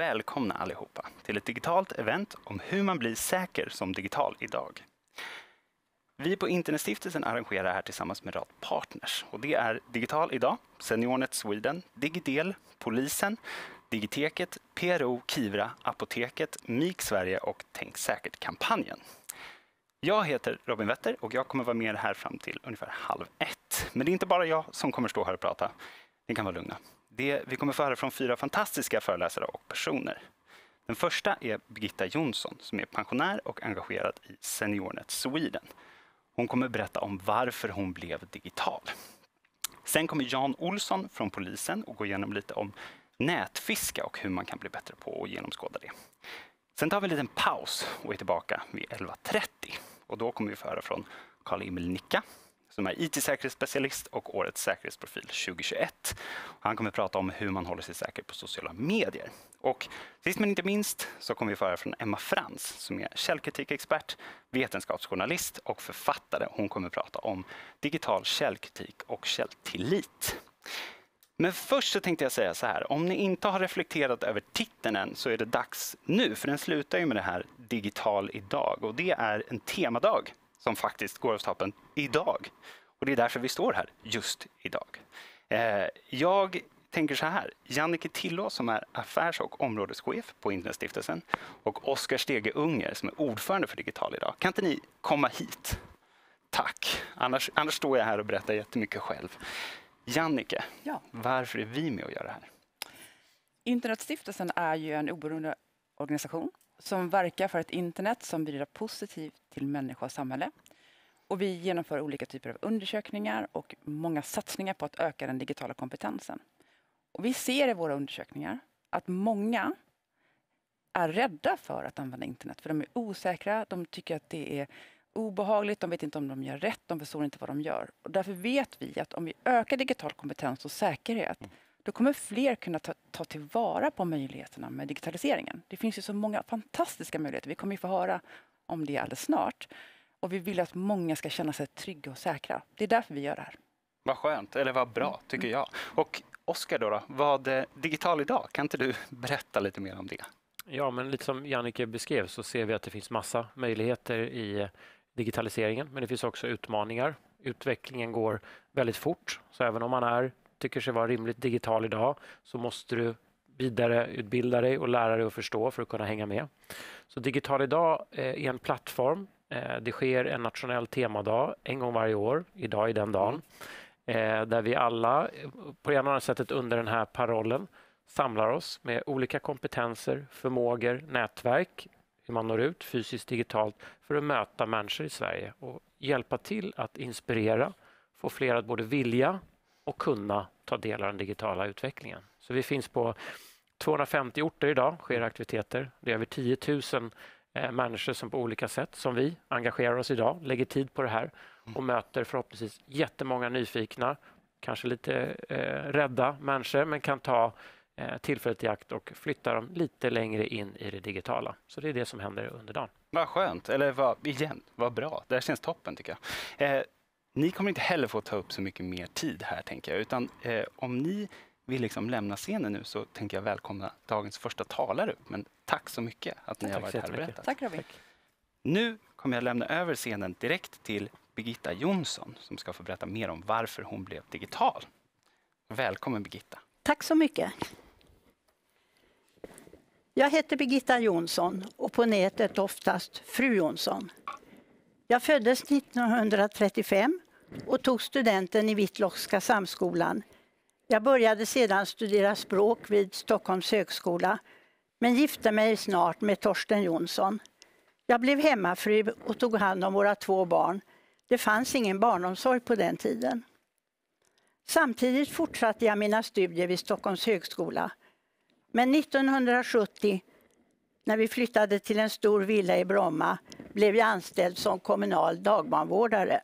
välkomna allihopa till ett digitalt event om hur man blir säker som digital idag. Vi på Internetstiftelsen arrangerar här tillsammans med en rad partners och det är Digital idag, SeniorNet Sweden, Digidel, Polisen, Digiteket, PRO, Kivra, Apoteket, MIK Sverige och Tänk säkert-kampanjen. Jag heter Robin Wetter och jag kommer vara med här fram till ungefär halv ett. Men det är inte bara jag som kommer stå här och prata. Ni kan vara lugna. Det, vi kommer få höra från fyra fantastiska föreläsare och personer. Den första är Birgitta Jonsson som är pensionär och engagerad i SeniorNet Sweden. Hon kommer berätta om varför hon blev digital. Sen kommer Jan Olsson från polisen och går igenom lite om nätfiska och hur man kan bli bättre på att genomskåda det. Sen tar vi en liten paus och är tillbaka vid 11.30 och då kommer vi få höra från Karl-Emil Nicka som är IT-säkerhetsspecialist och årets säkerhetsprofil 2021. Han kommer prata om hur man håller sig säker på sociala medier. Och sist men inte minst så kommer vi få höra från Emma Frans som är källkritikexpert, vetenskapsjournalist och författare. Hon kommer prata om digital källkritik och källtillit. Men först så tänkte jag säga så här, om ni inte har reflekterat över titeln än så är det dags nu, för den slutar ju med det här Digital idag och det är en temadag som faktiskt går av stapeln idag. Och det är därför vi står här just idag. Eh, jag tänker så här. Jannike Tillå som är affärs och områdeschef på Internetstiftelsen och Oskar Stege Unger som är ordförande för Digital idag. Kan inte ni komma hit? Tack! Annars, annars står jag här och berättar jättemycket själv. Jannike, ja. varför är vi med och gör det här? Internetstiftelsen är ju en oberoende organisation som verkar för ett internet som bidrar positivt till människa och samhälle. Och vi genomför olika typer av undersökningar och många satsningar på att öka den digitala kompetensen. Och vi ser i våra undersökningar att många är rädda för att använda internet, för de är osäkra, de tycker att det är obehagligt, de vet inte om de gör rätt, de förstår inte vad de gör. Och därför vet vi att om vi ökar digital kompetens och säkerhet mm då kommer fler kunna ta, ta tillvara på möjligheterna med digitaliseringen. Det finns ju så många fantastiska möjligheter. Vi kommer ju få höra om det alldeles snart. Och vi vill att många ska känna sig trygga och säkra. Det är därför vi gör det här. Vad skönt, eller vad bra, mm. tycker jag. Och Oskar, då, då, vad eh, Digital idag, kan inte du berätta lite mer om det? Ja, men lite som Jannike beskrev så ser vi att det finns massa möjligheter i digitaliseringen, men det finns också utmaningar. Utvecklingen går väldigt fort, så även om man är tycker sig vara rimligt digital idag så måste du vidareutbilda dig och lära dig att förstå för att kunna hänga med. Så Digital idag eh, är en plattform. Eh, det sker en nationell temadag en gång varje år, idag är den dagen, eh, där vi alla på det ena eller andra sättet under den här parollen samlar oss med olika kompetenser, förmågor, nätverk, hur man når ut fysiskt, digitalt, för att möta människor i Sverige och hjälpa till att inspirera, få fler att både vilja och kunna ta del av den digitala utvecklingen. Så vi finns på 250 orter idag, sker mm. aktiviteter. Det är över 10 000 eh, människor som på olika sätt, som vi, engagerar oss idag, lägger tid på det här mm. och möter förhoppningsvis jättemånga nyfikna, kanske lite eh, rädda människor, men kan ta eh, tillfället i akt och flytta dem lite längre in i det digitala. Så det är det som händer under dagen. Vad skönt, eller vad, igen, vad bra. Det här känns toppen tycker jag. Eh, ni kommer inte heller få ta upp så mycket mer tid här, tänker jag. Utan eh, om ni vill liksom lämna scenen nu så tänker jag välkomna dagens första talare upp. Men tack så mycket att ni tack har varit här och berättat. Tack Robin. Tack. Nu kommer jag lämna över scenen direkt till Birgitta Jonsson som ska få berätta mer om varför hon blev digital. Välkommen Birgitta. Tack så mycket. Jag heter Birgitta Jonsson och på nätet oftast Fru Jonsson. Jag föddes 1935 och tog studenten i Whitlockska samskolan. Jag började sedan studera språk vid Stockholms högskola men gifte mig snart med Torsten Jonsson. Jag blev hemmafru och tog hand om våra två barn. Det fanns ingen barnomsorg på den tiden. Samtidigt fortsatte jag mina studier vid Stockholms högskola. Men 1970 när vi flyttade till en stor villa i Bromma blev jag anställd som kommunal dagbarnvårdare.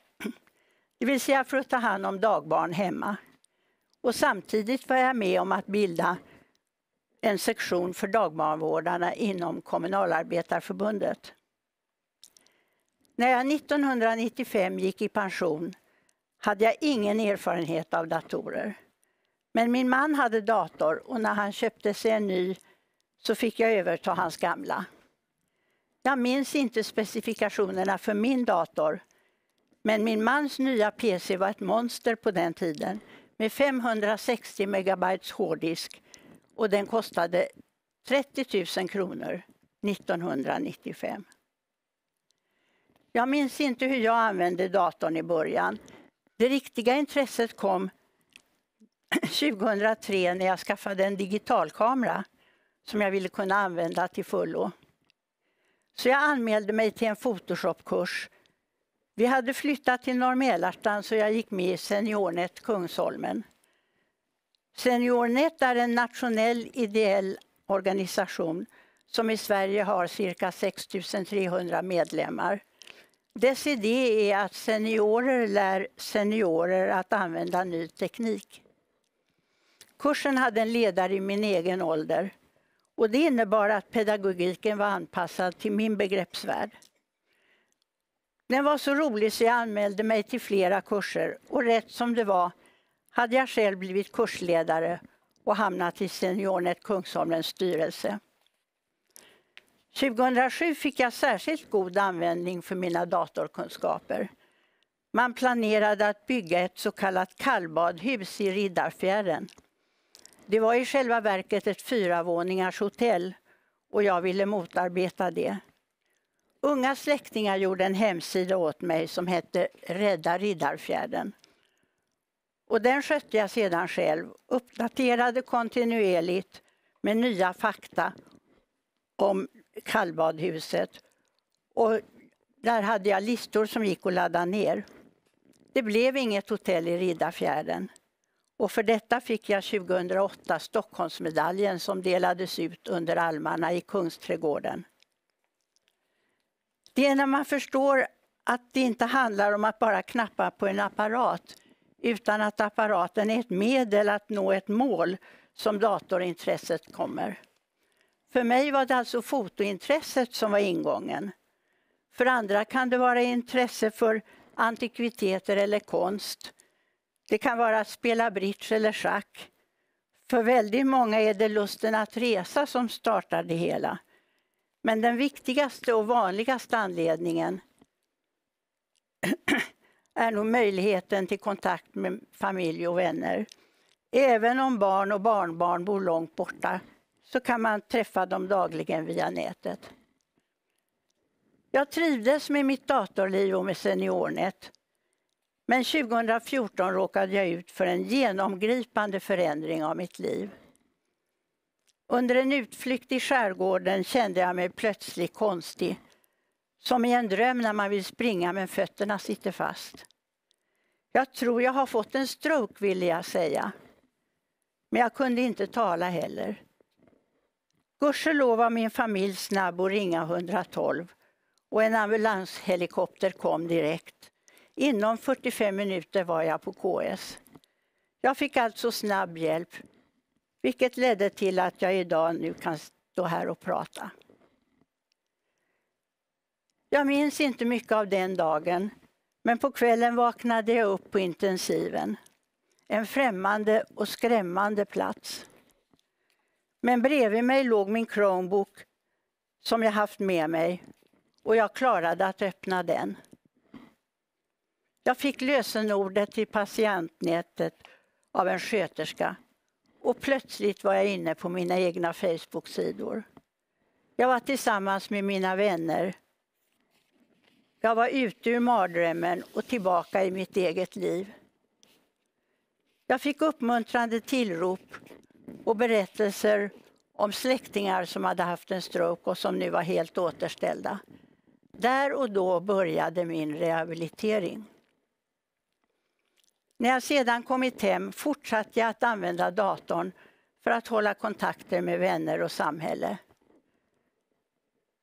Det vill säga för att ta hand om dagbarn hemma. Och samtidigt var jag med om att bilda en sektion för dagbarnvårdarna inom Kommunalarbetarförbundet. När jag 1995 gick i pension hade jag ingen erfarenhet av datorer. Men min man hade dator och när han köpte sig en ny så fick jag överta hans gamla. Jag minns inte specifikationerna för min dator, men min mans nya PC var ett monster på den tiden med 560 megabytes hårddisk och den kostade 30 000 kronor 1995. Jag minns inte hur jag använde datorn i början. Det riktiga intresset kom 2003 när jag skaffade en digitalkamera som jag ville kunna använda till fullo. Så jag anmälde mig till en Photoshop-kurs. Vi hade flyttat till Norr så jag gick med i SeniorNet Kungsholmen. SeniorNet är en nationell ideell organisation som i Sverige har cirka 6 300 medlemmar. Dess idé är att seniorer lär seniorer att använda ny teknik. Kursen hade en ledare i min egen ålder. Och det innebar att pedagogiken var anpassad till min begreppsvärld. Den var så rolig så jag anmälde mig till flera kurser och rätt som det var hade jag själv blivit kursledare och hamnat i SeniorNet Kungsholmens styrelse. 2007 fick jag särskilt god användning för mina datorkunskaper. Man planerade att bygga ett så kallat kallbadhus i Riddarfjärden det var i själva verket ett fyravåningars hotell och jag ville motarbeta det. Unga släktingar gjorde en hemsida åt mig som hette Rädda Riddarfjärden. Och den skötte jag sedan själv, uppdaterade kontinuerligt med nya fakta om kallbadhuset. Och där hade jag listor som gick att ladda ner. Det blev inget hotell i Riddarfjärden. Och för detta fick jag 2008 Stockholmsmedaljen som delades ut under almarna i Kungsträdgården. Det är när man förstår att det inte handlar om att bara knappa på en apparat utan att apparaten är ett medel att nå ett mål som datorintresset kommer. För mig var det alltså fotointresset som var ingången. För andra kan det vara intresse för antikviteter eller konst. Det kan vara att spela bridge eller schack. För väldigt många är det lusten att resa som startar det hela. Men den viktigaste och vanligaste anledningen är nog möjligheten till kontakt med familj och vänner. Även om barn och barnbarn bor långt borta så kan man träffa dem dagligen via nätet. Jag trivdes med mitt datorliv och med SeniorNet. Men 2014 råkade jag ut för en genomgripande förändring av mitt liv. Under en utflykt i skärgården kände jag mig plötsligt konstig. Som i en dröm när man vill springa men fötterna sitter fast. Jag tror jag har fått en stroke ville jag säga. Men jag kunde inte tala heller. Gudskelov var min familj snabb att ringa 112 och en ambulanshelikopter kom direkt. Inom 45 minuter var jag på KS. Jag fick alltså snabb hjälp, vilket ledde till att jag idag nu kan stå här och prata. Jag minns inte mycket av den dagen, men på kvällen vaknade jag upp på intensiven. En främmande och skrämmande plats. Men bredvid mig låg min Chromebook som jag haft med mig och jag klarade att öppna den. Jag fick lösenordet till patientnätet av en sköterska och plötsligt var jag inne på mina egna Facebook-sidor. Jag var tillsammans med mina vänner. Jag var ute ur mardrömmen och tillbaka i mitt eget liv. Jag fick uppmuntrande tillrop och berättelser om släktingar som hade haft en stroke och som nu var helt återställda. Där och då började min rehabilitering. När jag sedan kommit hem fortsatte jag att använda datorn för att hålla kontakter med vänner och samhälle.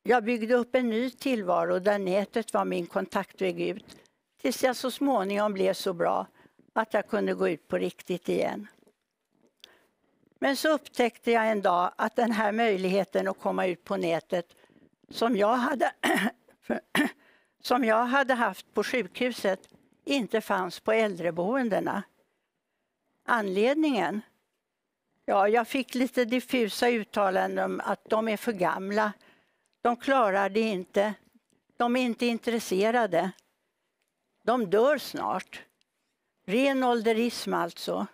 Jag byggde upp en ny tillvaro där nätet var min kontaktväg ut tills jag så småningom blev så bra att jag kunde gå ut på riktigt igen. Men så upptäckte jag en dag att den här möjligheten att komma ut på nätet som jag hade, som jag hade haft på sjukhuset inte fanns på äldreboendena. Anledningen? Ja, jag fick lite diffusa uttalanden om att de är för gamla. De klarar det inte. De är inte intresserade. De dör snart. Ren ålderism alltså.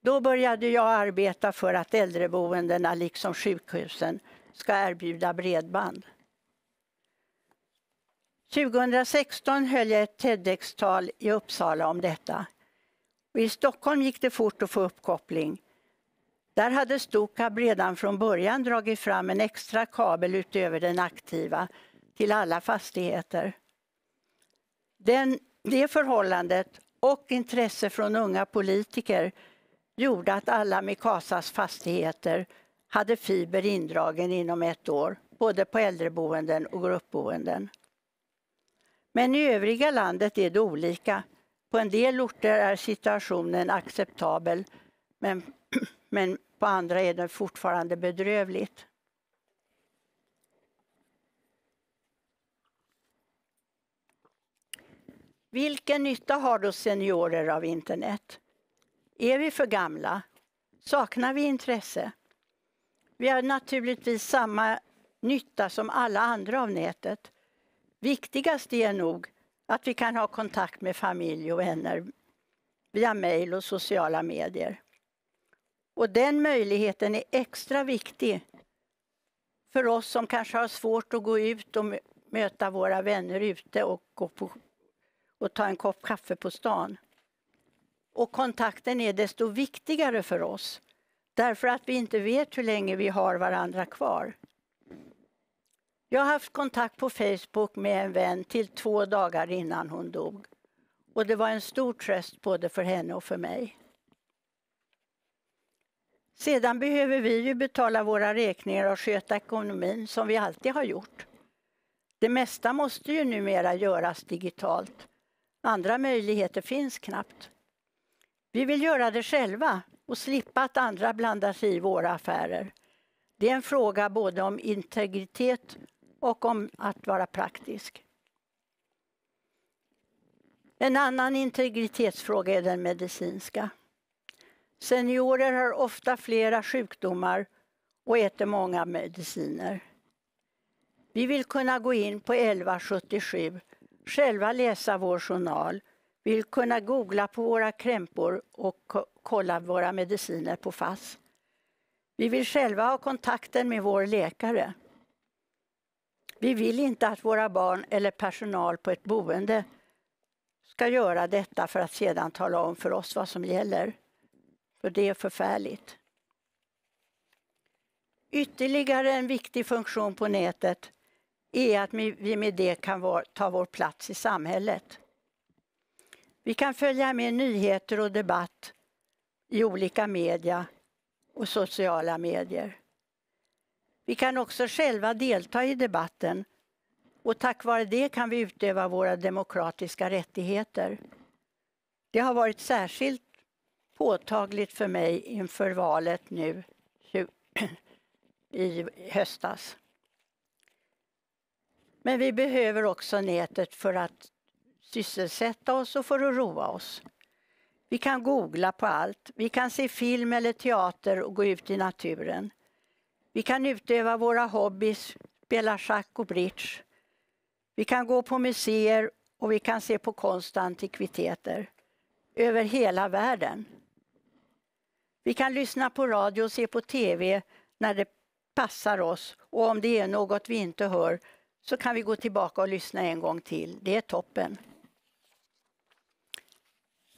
Då började jag arbeta för att äldreboendena, liksom sjukhusen, ska erbjuda bredband. 2016 höll jag ett TEDx-tal i Uppsala om detta. I Stockholm gick det fort att få uppkoppling. Där hade Stokab redan från början dragit fram en extra kabel utöver den aktiva till alla fastigheter. Den, det förhållandet och intresse från unga politiker gjorde att alla Mikasas fastigheter hade fiber indragen inom ett år, både på äldreboenden och gruppboenden. Men i övriga landet är det olika. På en del orter är situationen acceptabel, men, men på andra är den fortfarande bedrövligt. Vilken nytta har då seniorer av internet? Är vi för gamla? Saknar vi intresse? Vi har naturligtvis samma nytta som alla andra av nätet. Viktigast är nog att vi kan ha kontakt med familj och vänner via mejl och sociala medier. Och den möjligheten är extra viktig för oss som kanske har svårt att gå ut och möta våra vänner ute och, gå på, och ta en kopp kaffe på stan. Och kontakten är desto viktigare för oss därför att vi inte vet hur länge vi har varandra kvar. Jag har haft kontakt på Facebook med en vän till två dagar innan hon dog. Och det var en stor tröst både för henne och för mig. Sedan behöver vi ju betala våra räkningar och sköta ekonomin som vi alltid har gjort. Det mesta måste ju numera göras digitalt. Andra möjligheter finns knappt. Vi vill göra det själva och slippa att andra blandar sig i våra affärer. Det är en fråga både om integritet och om att vara praktisk. En annan integritetsfråga är den medicinska. Seniorer har ofta flera sjukdomar och äter många mediciner. Vi vill kunna gå in på 1177, själva läsa vår journal, vi vill kunna googla på våra krämpor och kolla våra mediciner på FASS. Vi vill själva ha kontakten med vår läkare. Vi vill inte att våra barn eller personal på ett boende ska göra detta för att sedan tala om för oss vad som gäller. För det är förfärligt. Ytterligare en viktig funktion på nätet är att vi med det kan ta vår plats i samhället. Vi kan följa med nyheter och debatt i olika media och sociala medier. Vi kan också själva delta i debatten och tack vare det kan vi utöva våra demokratiska rättigheter. Det har varit särskilt påtagligt för mig inför valet nu i höstas. Men vi behöver också nätet för att sysselsätta oss och för att roa oss. Vi kan googla på allt. Vi kan se film eller teater och gå ut i naturen. Vi kan utöva våra hobbys, spela schack och bridge. Vi kan gå på museer och vi kan se på konst och antikviteter över hela världen. Vi kan lyssna på radio och se på tv när det passar oss och om det är något vi inte hör så kan vi gå tillbaka och lyssna en gång till. Det är toppen.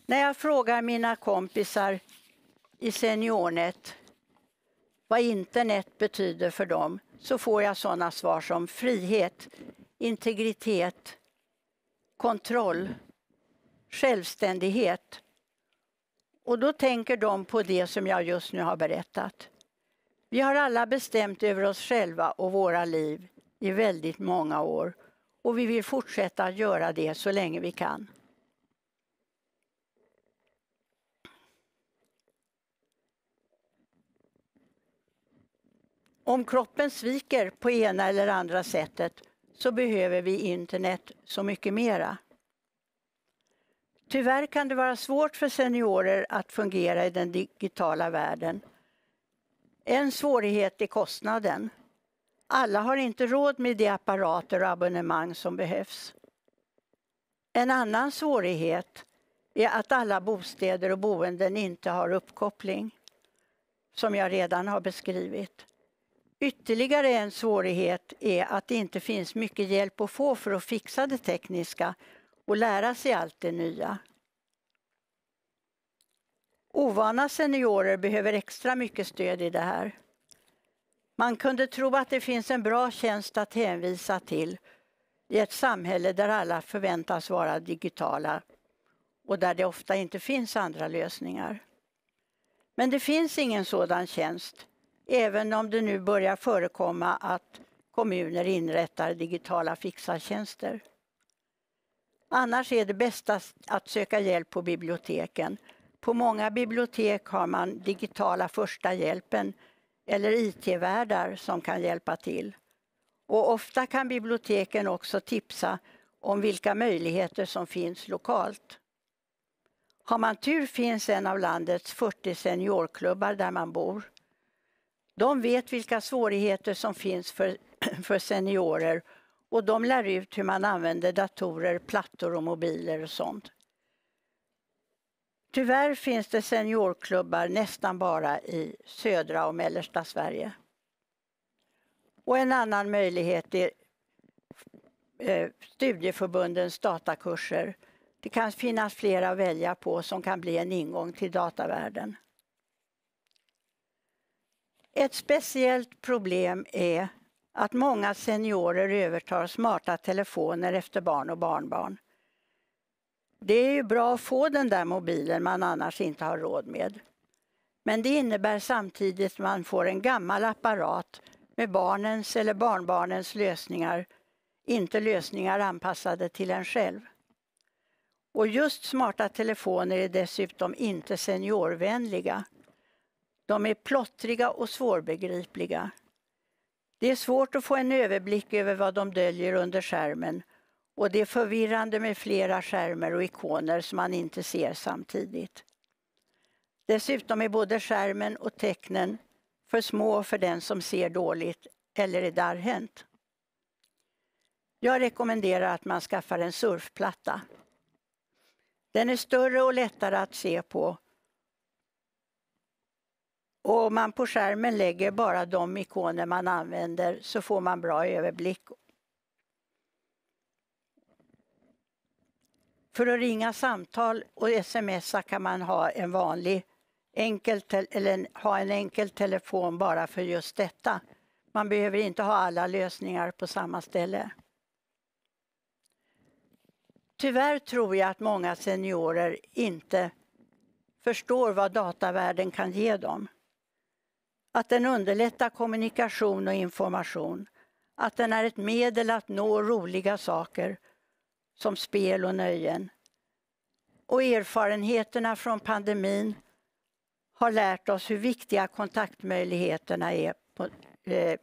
När jag frågar mina kompisar i SeniorNet vad internet betyder för dem så får jag sådana svar som frihet, integritet, kontroll, självständighet. Och då tänker de på det som jag just nu har berättat. Vi har alla bestämt över oss själva och våra liv i väldigt många år och vi vill fortsätta göra det så länge vi kan. Om kroppen sviker på ena eller andra sättet så behöver vi internet så mycket mera. Tyvärr kan det vara svårt för seniorer att fungera i den digitala världen. En svårighet är kostnaden. Alla har inte råd med de apparater och abonnemang som behövs. En annan svårighet är att alla bostäder och boenden inte har uppkoppling, som jag redan har beskrivit. Ytterligare en svårighet är att det inte finns mycket hjälp att få för att fixa det tekniska och lära sig allt det nya. Ovana seniorer behöver extra mycket stöd i det här. Man kunde tro att det finns en bra tjänst att hänvisa till i ett samhälle där alla förväntas vara digitala och där det ofta inte finns andra lösningar. Men det finns ingen sådan tjänst Även om det nu börjar förekomma att kommuner inrättar digitala fixartjänster. Annars är det bästa att söka hjälp på biblioteken. På många bibliotek har man digitala första hjälpen eller IT-värdar som kan hjälpa till. Och ofta kan biblioteken också tipsa om vilka möjligheter som finns lokalt. Har man tur finns en av landets 40 seniorklubbar där man bor. De vet vilka svårigheter som finns för, för seniorer och de lär ut hur man använder datorer, plattor och mobiler och sånt. Tyvärr finns det seniorklubbar nästan bara i södra och mellersta Sverige. Och en annan möjlighet är eh, studieförbundens datakurser. Det kan finnas flera att välja på som kan bli en ingång till datavärlden. Ett speciellt problem är att många seniorer övertar smarta telefoner efter barn och barnbarn. Det är ju bra att få den där mobilen man annars inte har råd med. Men det innebär samtidigt att man får en gammal apparat med barnens eller barnbarnens lösningar, inte lösningar anpassade till en själv. Och just smarta telefoner är dessutom inte seniorvänliga. De är plottriga och svårbegripliga. Det är svårt att få en överblick över vad de döljer under skärmen och det är förvirrande med flera skärmar och ikoner som man inte ser samtidigt. Dessutom är både skärmen och tecknen för små för den som ser dåligt eller är darrhänt. Jag rekommenderar att man skaffar en surfplatta. Den är större och lättare att se på och man på skärmen lägger bara de ikoner man använder så får man bra överblick. För att ringa samtal och smsa kan man ha en vanlig enkel eller ha en enkel telefon bara för just detta. Man behöver inte ha alla lösningar på samma ställe. Tyvärr tror jag att många seniorer inte förstår vad datavärlden kan ge dem att den underlättar kommunikation och information, att den är ett medel att nå roliga saker som spel och nöjen. Och erfarenheterna från pandemin har lärt oss hur viktiga kontaktmöjligheterna är på, eh,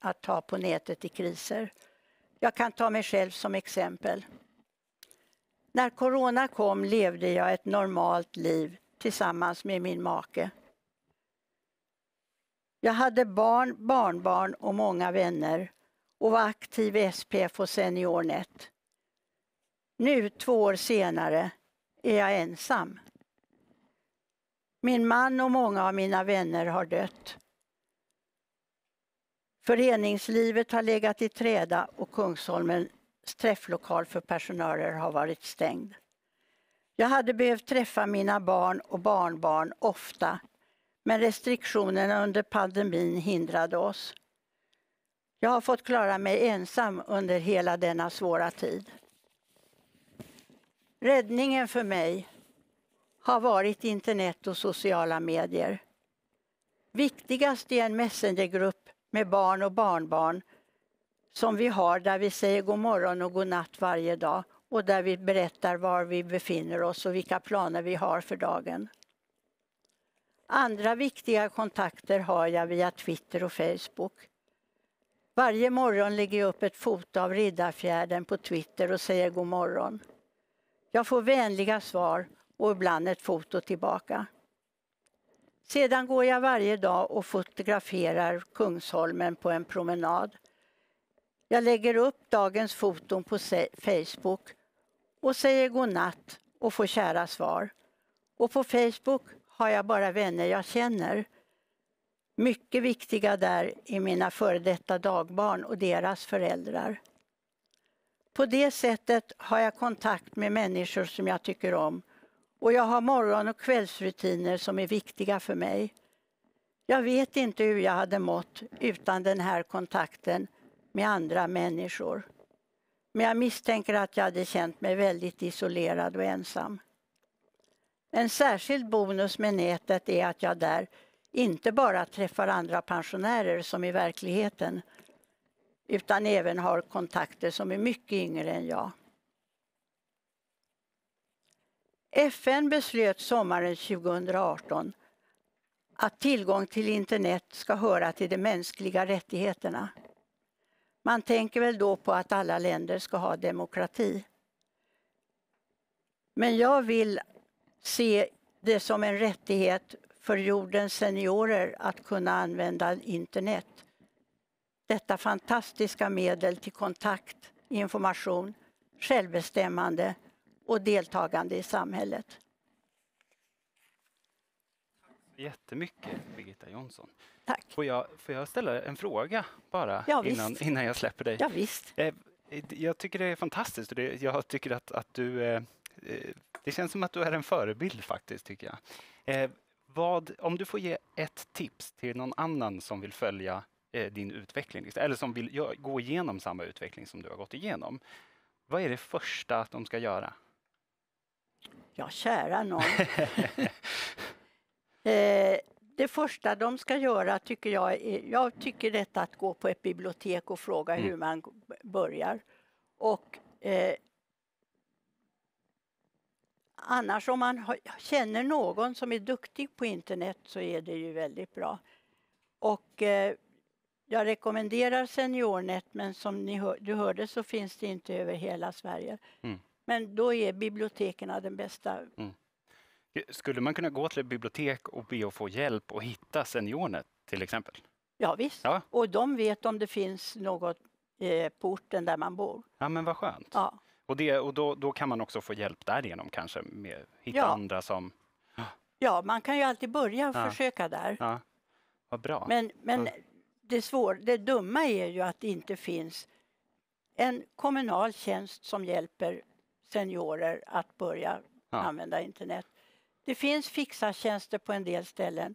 att ta på nätet i kriser. Jag kan ta mig själv som exempel. När corona kom levde jag ett normalt liv tillsammans med min make. Jag hade barn, barnbarn och många vänner och var aktiv i SPF och SeniorNet. Nu, två år senare, är jag ensam. Min man och många av mina vänner har dött. Föreningslivet har legat i träda och Kungsholmens träfflokal för pensionärer har varit stängd. Jag hade behövt träffa mina barn och barnbarn ofta men restriktionerna under pandemin hindrade oss. Jag har fått klara mig ensam under hela denna svåra tid. Räddningen för mig har varit internet och sociala medier. Viktigast är en messengergrupp med barn och barnbarn som vi har där vi säger god morgon och god natt varje dag och där vi berättar var vi befinner oss och vilka planer vi har för dagen. Andra viktiga kontakter har jag via Twitter och Facebook. Varje morgon lägger jag upp ett foto av Riddarfjärden på Twitter och säger god morgon. Jag får vänliga svar och ibland ett foto tillbaka. Sedan går jag varje dag och fotograferar Kungsholmen på en promenad. Jag lägger upp dagens foton på Facebook och säger god natt och får kära svar. Och på Facebook har jag bara vänner jag känner. Mycket viktiga där är mina före detta dagbarn och deras föräldrar. På det sättet har jag kontakt med människor som jag tycker om och jag har morgon och kvällsrutiner som är viktiga för mig. Jag vet inte hur jag hade mått utan den här kontakten med andra människor. Men jag misstänker att jag hade känt mig väldigt isolerad och ensam. En särskild bonus med nätet är att jag där inte bara träffar andra pensionärer som i verkligheten utan även har kontakter som är mycket yngre än jag. FN beslöt sommaren 2018 att tillgång till internet ska höra till de mänskliga rättigheterna. Man tänker väl då på att alla länder ska ha demokrati. Men jag vill se det som en rättighet för jordens seniorer att kunna använda internet. Detta fantastiska medel till kontakt, information, självbestämmande och deltagande i samhället. Tack Jättemycket, Birgitta Jonsson. Tack. Får jag, får jag ställa en fråga bara ja, innan, innan jag släpper dig? Ja, visst. Eh, eh, jag tycker det är fantastiskt och jag tycker att, att du eh, eh det känns som att du är en förebild faktiskt, tycker jag. Eh, vad, om du får ge ett tips till någon annan som vill följa eh, din utveckling, eller som vill gå igenom samma utveckling som du har gått igenom. Vad är det första att de ska göra? Ja, kära någon. eh, det första de ska göra tycker jag är, jag tycker detta att gå på ett bibliotek och fråga mm. hur man börjar. Och eh, annars om man känner någon som är duktig på internet så är det ju väldigt bra. Och eh, jag rekommenderar SeniorNet men som hör, du hörde så finns det inte över hela Sverige. Mm. Men då är biblioteken den bästa. Mm. Skulle man kunna gå till ett bibliotek och be att få hjälp och hitta SeniorNet till exempel? Ja, visst. Ja. och de vet om det finns något eh, på orten där man bor. Ja, men vad skönt. Ja. Och, det, och då, då kan man också få hjälp därigenom kanske, med, hitta ja. andra som... Ja, man kan ju alltid börja och ja. försöka där. Ja. Vad bra. Men, men ja. det, svår, det dumma är ju att det inte finns en kommunal tjänst som hjälper seniorer att börja använda internet. Det finns fixartjänster på en del ställen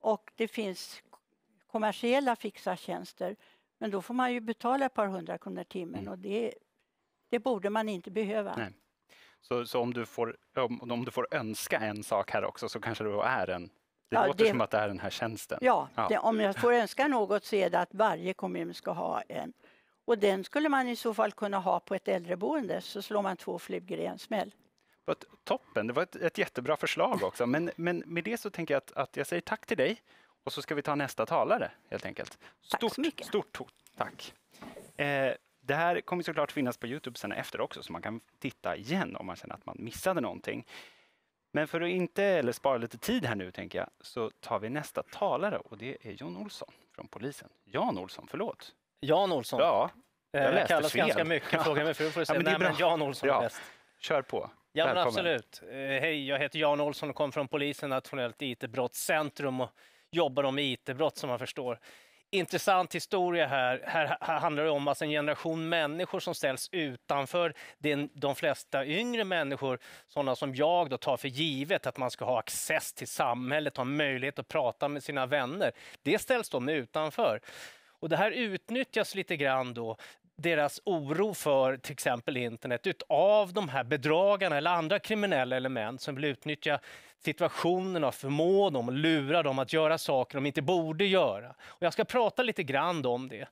och det finns kommersiella fixartjänster. Men då får man ju betala ett par hundra kronor timmen mm. och det det borde man inte behöva. Nej. Så, så om, du får, om, om, du får önska en sak här också så kanske det är en det ja, låter det, som att det är den här tjänsten. Ja, ja. Det, om jag får önska något så är det att varje kommun ska ha en. Och den skulle man i så fall kunna ha på ett äldreboende, så slår man två flugor i en smäll. Toppen, det var ett, ett, jättebra förslag också. Men, men med det så tänker jag att, att jag säger tack till dig och så ska vi ta nästa talare helt enkelt. Stort, tack så mycket. Stort tack. Eh, det här kommer såklart finnas på Youtube sen efter också, så man kan titta igen om man känner att man missade någonting. Men för att inte, eller spara lite tid här nu tänker jag, så tar vi nästa talare och det är Jon Olsson från polisen. Jan Olsson, förlåt. Jan Olsson? Ja, eh, jag läste jag kallas fel. ganska mycket, fråga mig för. får du Ja, men Nej, men Jan Olsson bra. är bäst. Kör på. Ja, men absolut. Eh, hej, jag heter Jan Olsson och kommer från polisen, Nationellt IT-brottscentrum och jobbar med IT-brott som man förstår intressant historia här. Här handlar det om alltså en generation människor som ställs utanför. Den, de flesta yngre människor, sådana som jag, då, tar för givet att man ska ha access till samhället, ha möjlighet att prata med sina vänner. Det ställs de utanför. Och det här utnyttjas lite grann då deras oro för till exempel internet utav de här bedragarna eller andra kriminella element som vill utnyttja situationerna och förmå dem och lura dem att göra saker de inte borde göra. Och jag ska prata lite grann om det.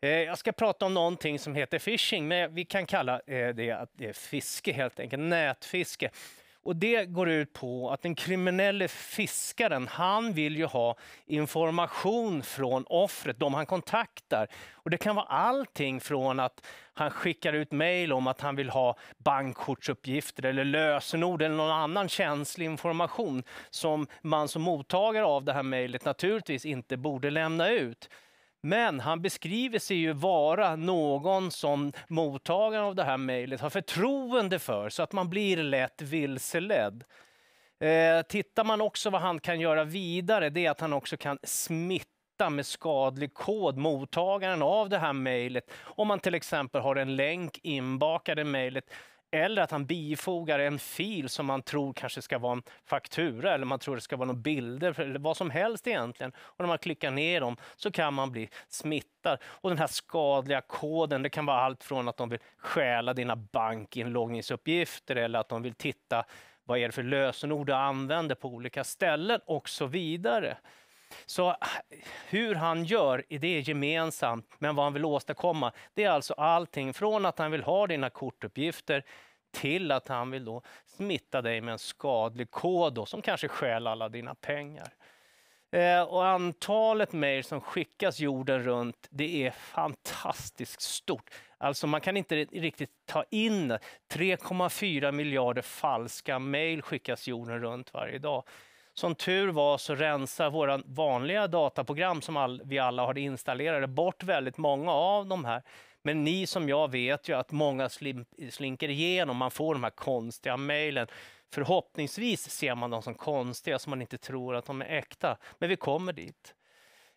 Eh, jag ska prata om någonting som heter phishing, men vi kan kalla eh, det att det eh, är fiske helt enkelt, nätfiske. Och det går ut på att den kriminelle fiskaren, han vill ju ha information från offret, de han kontaktar. Och det kan vara allting från att han skickar ut mejl om att han vill ha bankkortsuppgifter eller lösenord eller någon annan känslig information som man som mottagare av det här mejlet naturligtvis inte borde lämna ut. Men han beskriver sig ju vara någon som mottagaren av det här mejlet har förtroende för så att man blir lätt vilseledd. Eh, tittar man också vad han kan göra vidare, det är att han också kan smitta med skadlig kod mottagaren av det här mejlet. Om man till exempel har en länk inbakad i mejlet eller att han bifogar en fil som man tror kanske ska vara en faktura eller man tror det ska vara några bilder eller vad som helst egentligen. Och när man klickar ner dem så kan man bli smittad. Och den här skadliga koden, det kan vara allt från att de vill stjäla dina bankinloggningsuppgifter eller att de vill titta vad är det för lösenord du använder på olika ställen och så vidare. Så eh, hur han gör, det är gemensamt, men vad han vill åstadkomma, det är alltså allting från att han vill ha dina kortuppgifter till att han vill då smitta dig med en skadlig kod då, som kanske stjäl alla dina pengar. Eh, och antalet mejl som skickas jorden runt, det är fantastiskt stort. Alltså man kan inte riktigt ta in 3,4 miljarder falska mejl skickas jorden runt varje dag. Som tur var så rensar våra vanliga dataprogram som all, vi alla har installerade bort väldigt många av de här. Men ni som jag vet ju att många slim, slinker igenom, man får de här konstiga mejlen. Förhoppningsvis ser man dem som konstiga så man inte tror att de är äkta, men vi kommer dit.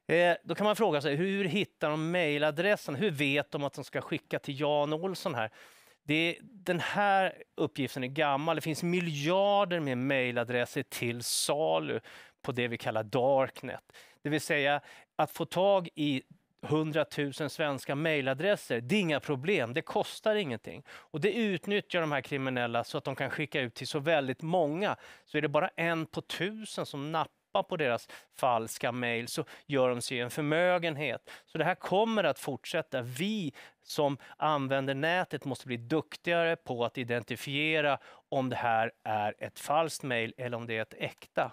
Eh, då kan man fråga sig, hur hittar de mejladressen? Hur vet de att de ska skicka till Jan Olsson här? Det, den här uppgiften är gammal. Det finns miljarder med mejladresser till salu på det vi kallar darknet. Det vill säga att få tag i 100 000 svenska mejladresser, det är inga problem, det kostar ingenting. Och det utnyttjar de här kriminella så att de kan skicka ut till så väldigt många, så är det bara en på tusen som nappar pappa på deras falska mejl så gör de sig en förmögenhet. Så det här kommer att fortsätta. Vi som använder nätet måste bli duktigare på att identifiera om det här är ett falskt mejl eller om det är ett äkta.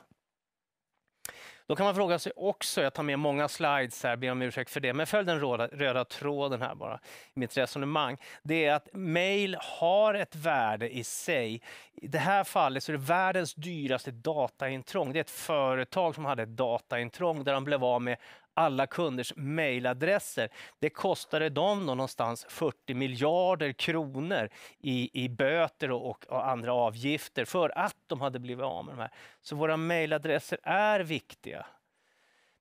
Då kan man fråga sig också, jag tar med många slides här, ber om ursäkt för det, men följ den röda, röda tråden här bara i mitt resonemang. Det är att mail har ett värde i sig. I det här fallet så är det världens dyraste dataintrång. Det är ett företag som hade ett dataintrång där de blev av med alla kunders mejladresser. Det kostade dem någonstans 40 miljarder kronor i, i böter och, och, andra avgifter för att de hade blivit av med de här. Så våra mejladresser är viktiga.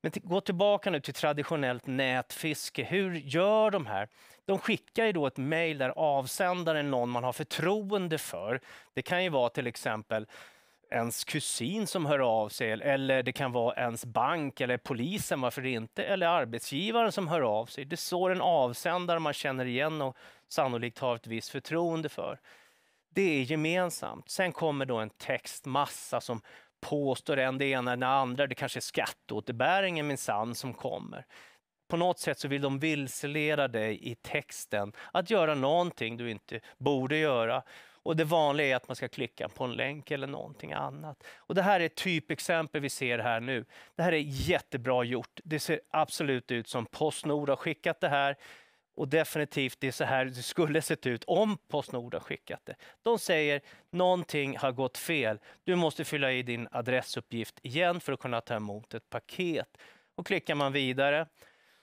Men gå tillbaka nu till traditionellt nätfiske. Hur gör de här? De skickar ju då ett mejl där avsändaren är någon man har förtroende för. Det kan ju vara till exempel ens kusin som hör av sig eller det kan vara ens bank eller polisen, varför inte, eller arbetsgivaren som hör av sig. Det står en avsändare man känner igen och sannolikt har ett visst förtroende för. Det är gemensamt. Sen kommer då en textmassa som påstår en det ena eller det andra. Det kanske är skatteåterbäringen minsann som kommer. På något sätt så vill de vilseleda dig i texten att göra någonting du inte borde göra och det vanliga är att man ska klicka på en länk eller någonting annat. Och det här är ett typexempel vi ser här nu. Det här är jättebra gjort. Det ser absolut ut som Postnord har skickat det här. Och definitivt, det är så här det skulle sett ut om Postnord har skickat det. De säger någonting har gått fel. Du måste fylla i din adressuppgift igen för att kunna ta emot ett paket. Och klickar man vidare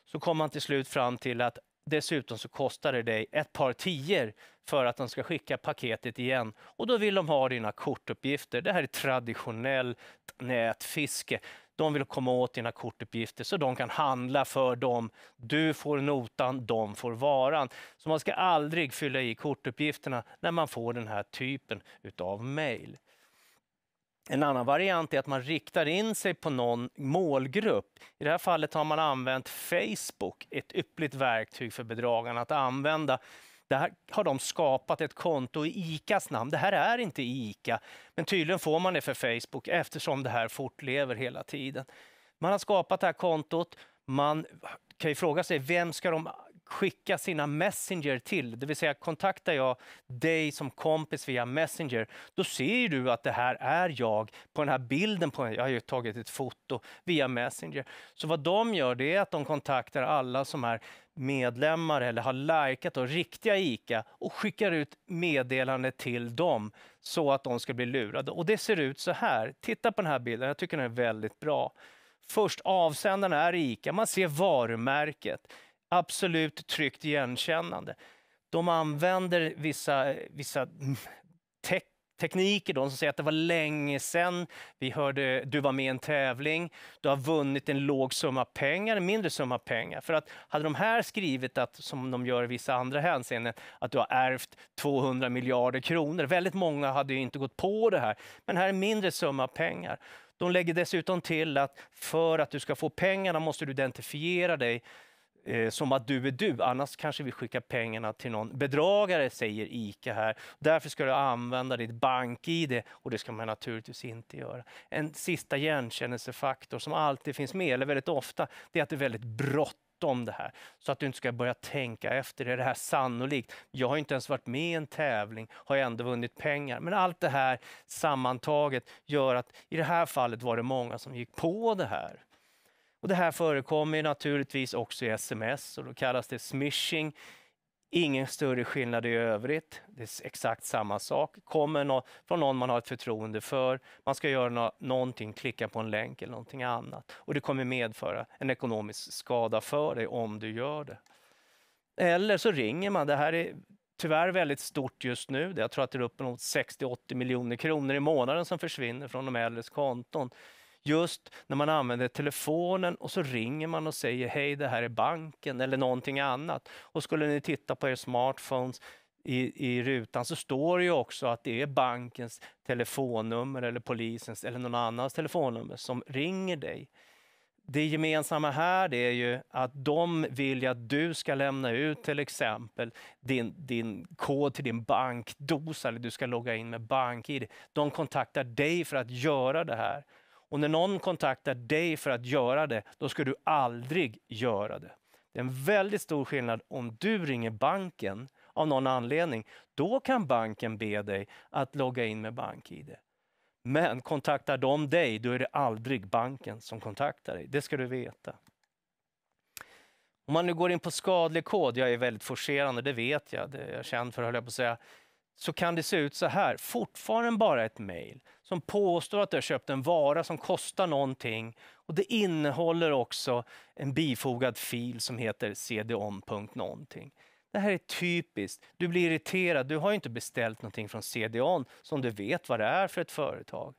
så kommer man till slut fram till att dessutom så kostar det dig ett par tior för att de ska skicka paketet igen. Och då vill de ha dina kortuppgifter. Det här är traditionellt nätfiske. De vill komma åt dina kortuppgifter så de kan handla för dem. Du får notan, de får varan. Så man ska aldrig fylla i kortuppgifterna när man får den här typen av mejl. En annan variant är att man riktar in sig på någon målgrupp. I det här fallet har man använt Facebook, ett yppligt verktyg för bedragarna att använda. Där har de skapat ett konto i ICAs namn. Det här är inte ICA, men tydligen får man det för Facebook eftersom det här fortlever hela tiden. Man har skapat det här kontot. Man kan ju fråga sig vem ska de skicka sina messenger till, det vill säga kontaktar jag dig som kompis via messenger, då ser du att det här är jag på den här bilden, på, jag har ju tagit ett foto via messenger. Så vad de gör det är att de kontaktar alla som är medlemmar eller har likat och riktiga ICA och skickar ut meddelande till dem så att de ska bli lurade. Och det ser ut så här. Titta på den här bilden, jag tycker den är väldigt bra. Först avsändaren är ICA, man ser varumärket absolut tryggt igenkännande. De använder vissa, vissa te tekniker, de som säger att det var länge sedan vi hörde du var med i en tävling, du har vunnit en låg summa pengar, en mindre summa pengar. För att hade de här skrivit att, som de gör i vissa andra hänseenden, att du har ärvt 200 miljarder kronor, väldigt många hade inte gått på det här, men här är en mindre summa pengar. De lägger dessutom till att för att du ska få pengarna måste du identifiera dig eh, som att du är du, annars kanske vi skickar pengarna till någon bedragare, säger ICA här. Därför ska du använda ditt bank-id och det ska man naturligtvis inte göra. En sista igenkännelsefaktor som alltid finns med, eller väldigt ofta, det är att det är väldigt brått om det här, så att du inte ska börja tänka efter, är det här sannolikt? Jag har inte ens varit med i en tävling, har jag ändå vunnit pengar? Men allt det här sammantaget gör att i det här fallet var det många som gick på det här. Och det här förekommer naturligtvis också i sms och då kallas det smishing. Ingen större skillnad i övrigt. Det är exakt samma sak. Kommer no från någon man har ett förtroende för, man ska göra no någonting, klicka på en länk eller någonting annat. Och det kommer medföra en ekonomisk skada för dig om du gör det. Eller så ringer man. Det här är tyvärr väldigt stort just nu. Jag tror att det är uppemot 60-80 miljoner kronor i månaden som försvinner från de äldres konton just när man använder telefonen och så ringer man och säger hej, det här är banken eller någonting annat. Och skulle ni titta på er smartphones i, i rutan så står det ju också att det är bankens telefonnummer eller polisens eller någon annans telefonnummer som ringer dig. Det gemensamma här det är ju att de vill att du ska lämna ut till exempel din, din kod till din bankdosa eller du ska logga in med BankID. De kontaktar dig för att göra det här. Och när någon kontaktar dig för att göra det, då ska du aldrig göra det. Det är en väldigt stor skillnad om du ringer banken av någon anledning. Då kan banken be dig att logga in med BankID. Men kontaktar de dig, då är det aldrig banken som kontaktar dig. Det ska du veta. Om man nu går in på skadlig kod, jag är väldigt forcerande, det vet jag, det är jag känd för höll jag på att säga, så kan det se ut så här, fortfarande bara ett mejl som påstår att du har köpt en vara som kostar någonting och det innehåller också en bifogad fil som heter cdom.någonting. Det här är typiskt. Du blir irriterad. Du har ju inte beställt någonting från CDON som du vet vad det är för ett företag.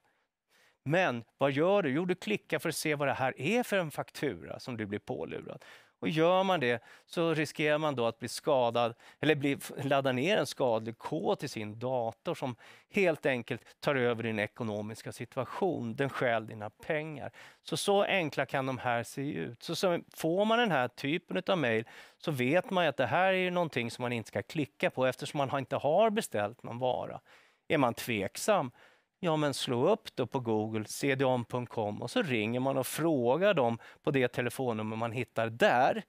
Men vad gör du? Jo, du klickar för att se vad det här är för en faktura som du blir pålurad. Och gör man det så riskerar man då att bli skadad eller bli, ladda ner en skadlig kod till sin dator som helt enkelt tar över din ekonomiska situation. Den stjäl dina pengar. Så så enkla kan de här se ut. Så, så får man den här typen av mejl så vet man att det här är någonting som man inte ska klicka på eftersom man inte har beställt någon vara. Är man tveksam Ja, men slå upp då på Google, cdom.com och så ringer man och frågar dem på det telefonnummer man hittar där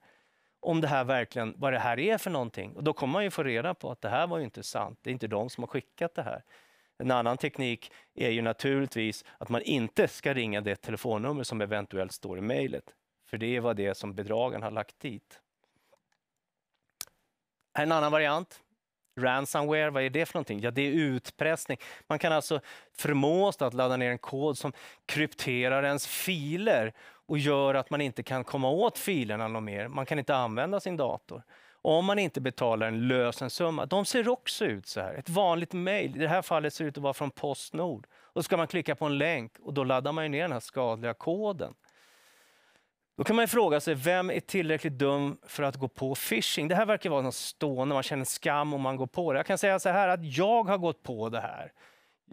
om det här verkligen, vad det här är för någonting. Och då kommer man ju få reda på att det här var ju inte sant, det är inte de som har skickat det här. En annan teknik är ju naturligtvis att man inte ska ringa det telefonnummer som eventuellt står i mejlet, för det var det som bedragaren har lagt dit. Här är En annan variant, Ransomware, vad är det för någonting? Ja, det är utpressning. Man kan alltså förmås att ladda ner en kod som krypterar ens filer och gör att man inte kan komma åt filerna något mer. Man kan inte använda sin dator. Om man inte betalar en lösensumma. De ser också ut så här. Ett vanligt mejl, i det här fallet ser det ut att vara från Postnord. Då ska man klicka på en länk och då laddar man ner den här skadliga koden. Då kan man fråga sig, vem är tillräckligt dum för att gå på phishing? Det här verkar vara något stående, man känner skam om man går på det. Jag kan säga så här att jag har gått på det här.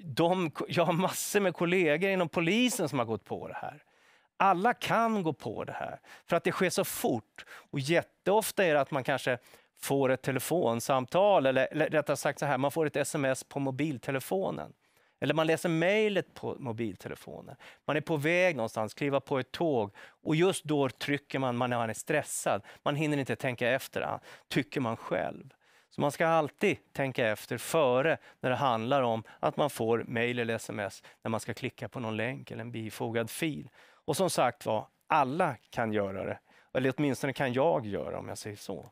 De, jag har massor med kollegor inom polisen som har gått på det här. Alla kan gå på det här, för att det sker så fort. Och jätteofta är det att man kanske får ett telefonsamtal, eller, eller rättare sagt så här, man får ett sms på mobiltelefonen. Eller man läser mejlet på mobiltelefonen. Man är på väg någonstans, kliva på ett tåg och just då trycker man, man är stressad. Man hinner inte tänka efter, ah, tycker man själv. Så man ska alltid tänka efter före när det handlar om att man får mejl eller sms när man ska klicka på någon länk eller en bifogad fil. Och som sagt var, alla kan göra det. Eller åtminstone kan jag göra om jag säger så.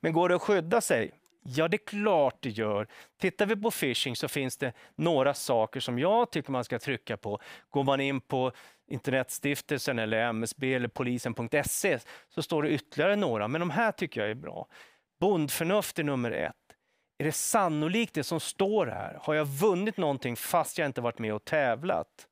Men går det att skydda sig? Ja, det är klart det gör. Tittar vi på phishing så finns det några saker som jag tycker man ska trycka på. Går man in på Internetstiftelsen eller MSB eller polisen.se så står det ytterligare några, men de här tycker jag är bra. Bondförnuft är nummer ett. Är det sannolikt det som står här? Har jag vunnit någonting fast jag inte varit med och tävlat?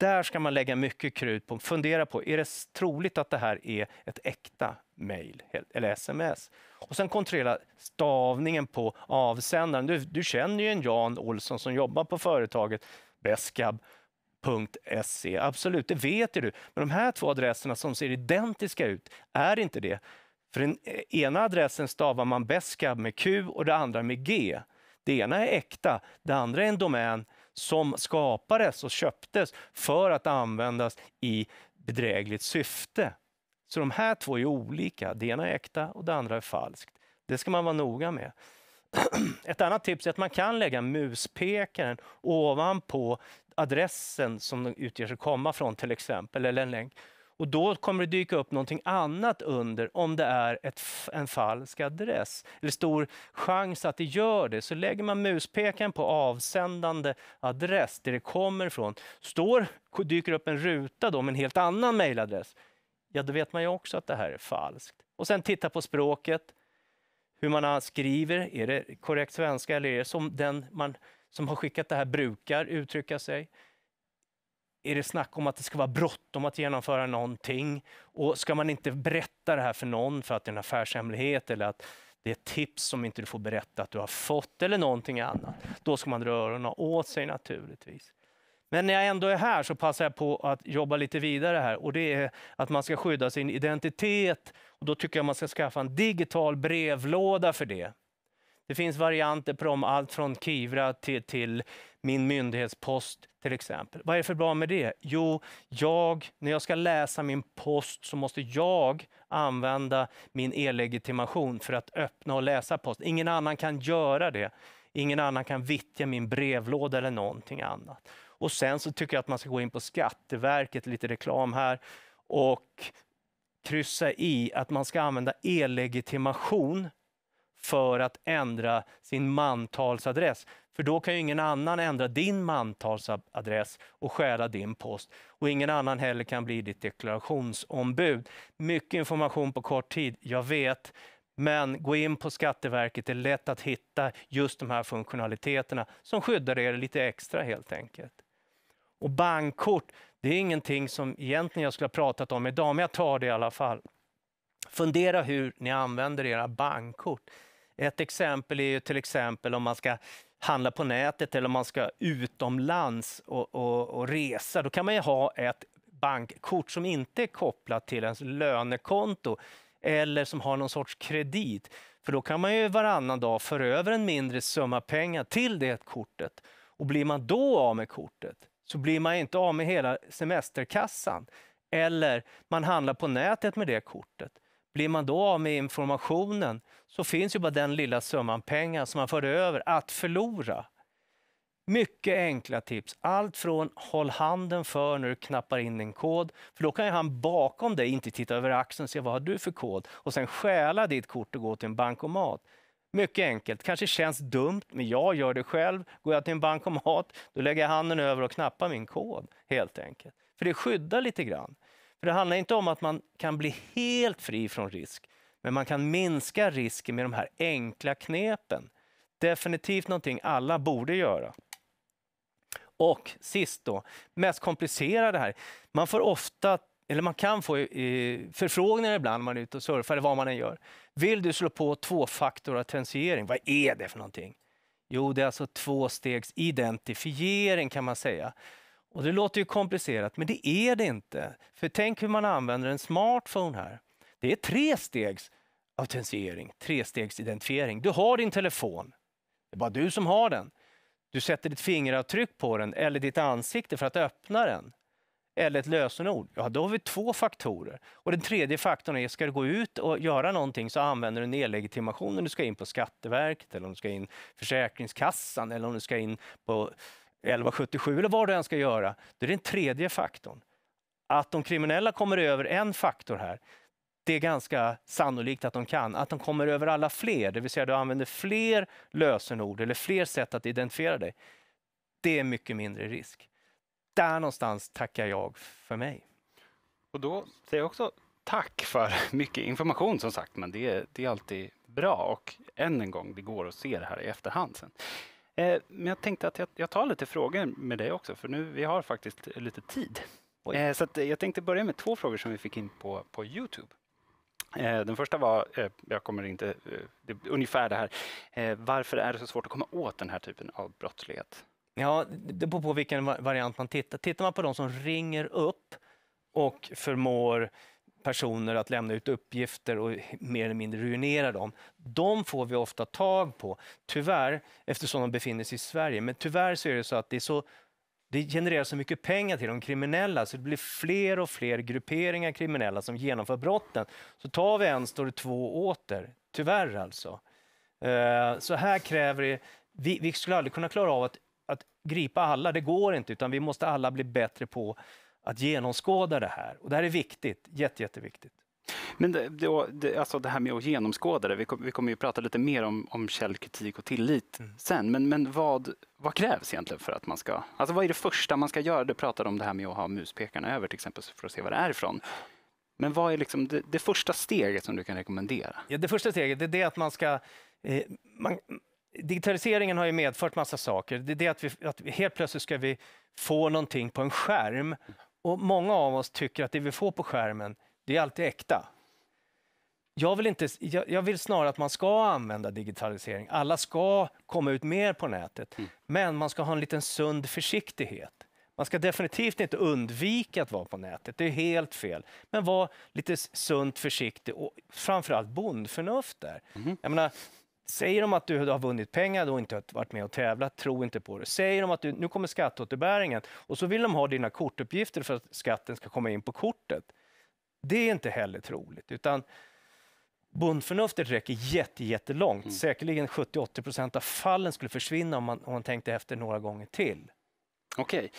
Där ska man lägga mycket krut på. Fundera på, är det troligt att det här är ett äkta mejl eller sms? Och sen kontrollera stavningen på avsändaren. Du, du känner ju en Jan Olsson som jobbar på företaget beskab.se. Absolut, det vet ju du. Men de här två adresserna som ser identiska ut är inte det. För den ena adressen stavar man Beskab med Q och det andra med G. Det ena är äkta, det andra är en domän som skapades och köptes för att användas i bedrägligt syfte. Så de här två är olika. Det ena är äkta och det andra är falskt. Det ska man vara noga med. Ett annat tips är att man kan lägga muspekaren ovanpå adressen som de utger sig komma från till exempel, eller en länk. Och då kommer det dyka upp någonting annat under om det är ett, en falsk adress. Eller stor chans att det gör det. Så lägger man muspekaren på avsändande adress, där det kommer ifrån. Står, dyker upp en ruta då med en helt annan mejladress ja då vet man ju också att det här är falskt. Och sen titta på språket, hur man skriver, är det korrekt svenska eller är det som den man, som har skickat det här brukar uttrycka sig? Är det snack om att det ska vara bråttom att genomföra någonting? Och ska man inte berätta det här för någon för att det är en affärshemlighet eller att det är ett tips som inte du får berätta att du har fått eller någonting annat. Då ska man dra öronen åt sig naturligtvis. Men när jag ändå är här så passar jag på att jobba lite vidare här och det är att man ska skydda sin identitet och då tycker jag man ska skaffa en digital brevlåda för det. Det finns varianter på dem, allt från Kivra till, till min myndighetspost till exempel. Vad är det för bra med det? Jo, jag, när jag ska läsa min post så måste jag använda min e-legitimation för att öppna och läsa post. Ingen annan kan göra det. Ingen annan kan vittja min brevlåda eller någonting annat. Och sen så tycker jag att man ska gå in på Skatteverket, lite reklam här, och kryssa i att man ska använda e-legitimation för att ändra sin mantalsadress. För då kan ju ingen annan ändra din mantalsadress och stjäla din post. Och ingen annan heller kan bli ditt deklarationsombud. Mycket information på kort tid, jag vet. Men gå in på Skatteverket, det är lätt att hitta just de här funktionaliteterna som skyddar er lite extra helt enkelt. Och bankkort, det är ingenting som egentligen jag skulle ha pratat om idag, men jag tar det i alla fall. Fundera hur ni använder era bankkort. Ett exempel är till exempel om man ska handla på nätet eller om man ska utomlands och, och, och resa. Då kan man ha ett bankkort som inte är kopplat till ens lönekonto eller som har någon sorts kredit. För då kan man ju varannan dag föra över en mindre summa pengar till det kortet. Och blir man då av med kortet, så blir man inte av med hela semesterkassan. Eller man handlar på nätet med det kortet. Blir man då av med informationen så finns ju bara den lilla summan pengar som man förde över att förlora. Mycket enkla tips. Allt från håll handen för när du knappar in din kod, för då kan ju han bakom dig inte titta över axeln och se vad har du för kod och sen stjäla ditt kort och gå till en bankomat. Mycket enkelt. Kanske känns dumt, men jag gör det själv. Går jag till en bankomat, då lägger jag handen över och knappar min kod. helt enkelt. För det skyddar lite grann. För det handlar inte om att man kan bli helt fri från risk, men man kan minska risken med de här enkla knepen. Definitivt någonting alla borde göra. Och sist då, mest komplicerade här. Man får ofta eller man kan få förfrågningar ibland när man är ute och surfar eller vad man än gör. Vill du slå på tvåfaktorautentisering? Vad är det för någonting? Jo, det är alltså tvåstegsidentifiering kan man säga. Och det låter ju komplicerat, men det är det inte. För tänk hur man använder en smartphone här. Det är tre stegs autentisering, trestegsidentifiering. Du har din telefon. Det är bara du som har den. Du sätter ditt fingeravtryck på den eller ditt ansikte för att öppna den eller ett lösenord, ja då har vi två faktorer. Och den tredje faktorn är, ska du gå ut och göra någonting så använder du en e-legitimation om du ska in på Skatteverket, eller om du ska in Försäkringskassan, eller om du ska in på 1177 eller vad du än ska göra. Det är den tredje faktorn. Att de kriminella kommer över en faktor här, det är ganska sannolikt att de kan. Att de kommer över alla fler, det vill säga du använder fler lösenord eller fler sätt att identifiera dig, det är mycket mindre risk där någonstans tackar jag för mig. Och då säger jag också tack för mycket information som sagt, men det, är, det är alltid bra och än en gång, det går att se det här i efterhand sen. Eh, men jag tänkte att jag, jag, tar lite frågor med dig också, för nu vi har faktiskt lite tid. Eh, så jag tänkte börja med två frågor som vi fick in på, på Youtube. Eh, den första var, eh, jag kommer inte, eh, det, ungefär det här, varför är det så svårt att komma åt den här typen av brottslighet? Ja, det beror på vilken variant man tittar. Tittar man på de som ringer upp och förmår personer att lämna ut uppgifter och mer eller mindre ruinera dem. De får vi ofta tag på, tyvärr, eftersom de befinner sig i Sverige. Men tyvärr så är det så att det, är så, det genererar så mycket pengar till de kriminella så det blir fler och fler grupperingar kriminella som genomför brotten. Så tar vi en står det två åter, tyvärr alltså. Eh, så här kräver det vi, vi, skulle aldrig kunna klara av att att gripa alla, det går inte, utan vi måste alla bli bättre på att genomskåda det här. Och det här är viktigt, jätte, jätteviktigt. Men det, det, alltså det här med att genomskåda det, vi, kom, vi kommer ju prata lite mer om, om källkritik och tillit mm. sen, men, men vad, vad krävs egentligen för att man ska, alltså vad är det första man ska göra? Du pratade om det här med att ha muspekarna över till exempel för att se vad det är ifrån. Men vad är liksom det, det första steget som du kan rekommendera? Ja, det första steget är det att man ska eh, man, digitaliseringen har ju medfört massa saker. Det är det att vi, att helt plötsligt ska vi få någonting på en skärm och många av oss tycker att det vi får på skärmen, det är alltid äkta. Jag vill, inte, jag, jag vill snarare att man ska använda digitalisering. Alla ska komma ut mer på nätet, mm. men man ska ha en liten sund försiktighet. Man ska definitivt inte undvika att vara på nätet, det är helt fel. Men var lite sunt försiktig och framförallt bondförnuft där. Mm. Jag menar, Säger de att du har vunnit pengar och inte varit med och tävlat, tro inte på det. Säger de att du, nu kommer skatteåterbäringen och så vill de ha dina kortuppgifter för att skatten ska komma in på kortet. Det är inte heller troligt, utan bondförnuftet räcker jätte, jättelångt. Mm. Säkerligen 70-80 procent av fallen skulle försvinna om man, om man tänkte efter några gånger till. Okej. Okay.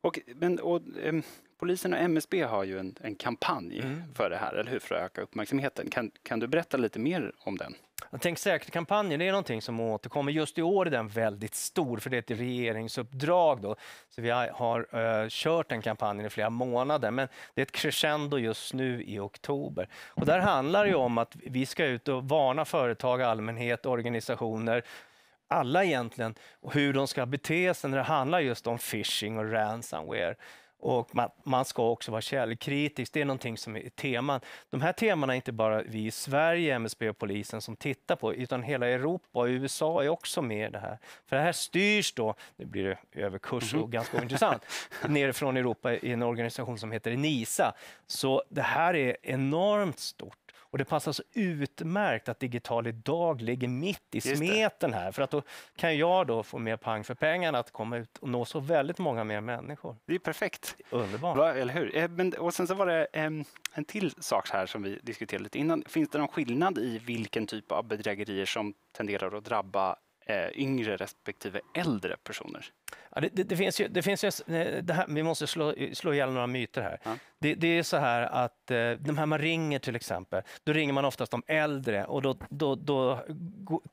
Och, men, och, um, polisen och MSB har ju en, en kampanj mm. för det här, eller hur? För att öka uppmärksamheten. Kan, kan du berätta lite mer om den? tänk säkert-kampanjen, det är någonting som återkommer. Just i år är den väldigt stor, för det är ett regeringsuppdrag. Då. Så vi har uh, kört den kampanjen i flera månader, men det är ett crescendo just nu i oktober. Och där handlar det om att vi ska ut och varna företag, allmänhet, organisationer, alla egentligen, hur de ska bete sig när det handlar just om phishing och ransomware och man, man, ska också vara källkritisk. Det är någonting som är teman. De här temana är inte bara vi i Sverige, MSB och polisen som tittar på, utan hela Europa och USA är också med i det här. För det här styrs då, nu blir det överkurs och mm ganska intressant, nerifrån Europa i en organisation som heter NISA. Så det här är enormt stort. Och det passar så utmärkt att digital idag ligger mitt i smeten här, för att då kan jag då få mer pang för pengarna att komma ut och nå så väldigt många mer människor. Det är perfekt. Underbart. Bra, eller hur? Eh, men, och sen så var det en, en till sak här som vi diskuterade lite innan. Finns det någon skillnad i vilken typ av bedrägerier som tenderar att drabba eh, yngre respektive äldre personer? Ja, det, det, det, finns ju, det finns ju, eh, det här, vi måste slå, slå ihjäl några myter här. Ja. Det, det, är så här att eh, de här man ringer till exempel, då ringer man oftast de äldre och då, då, då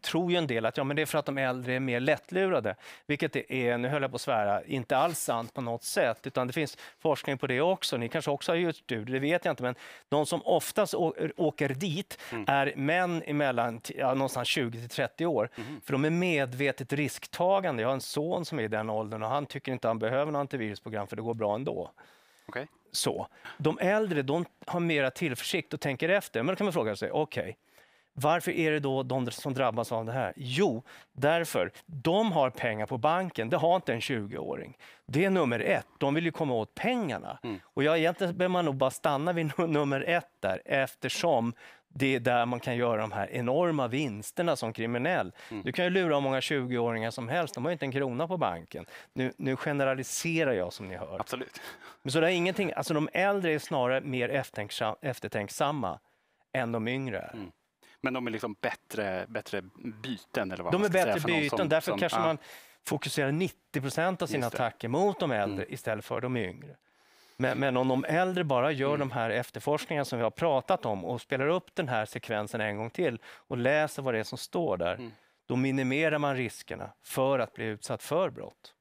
tror ju en del att ja, men det är för att de äldre är mer lättlurade, vilket det är, nu höll jag på att svära, inte alls sant på något sätt, utan det finns forskning på det också. Ni kanske också har gjort studier, det vet jag inte, men de som oftast åker dit mm. är män emellan ja, någonstans 20 till 30 år, mm. för de är medvetet risktagande. Jag har en son som är i den den åldern och han tycker inte han behöver något antivirusprogram för det går bra ändå. Okay. Så. De äldre de har mera tillförsikt och tänker efter. Men då kan man fråga sig, okej, okay, varför är det då de som drabbas av det här? Jo, därför de har pengar på banken. Det har inte en 20-åring. Det är nummer ett. De vill ju komma åt pengarna. Mm. Och jag, egentligen behöver man nog bara stanna vid nummer ett där eftersom det är där man kan göra de här enorma vinsterna som kriminell. Mm. Du kan ju lura hur många 20-åringar som helst, de har inte en krona på banken. Nu, nu generaliserar jag som ni hör. Absolut. Men så det är ingenting, alltså de äldre är snarare mer eftertänksamma än de yngre Mm. Men de är liksom bättre, bättre byten? Eller vad de är bättre byten, som, därför som, kanske ah. man fokuserar 90 procent av sina attacker mot de äldre mm. istället för de yngre. Men, men, om de äldre bara gör mm. de här efterforskningarna som vi har pratat om och spelar upp den här sekvensen en gång till och läser vad det är som står där, mm. då minimerar man riskerna för att bli utsatt för brott.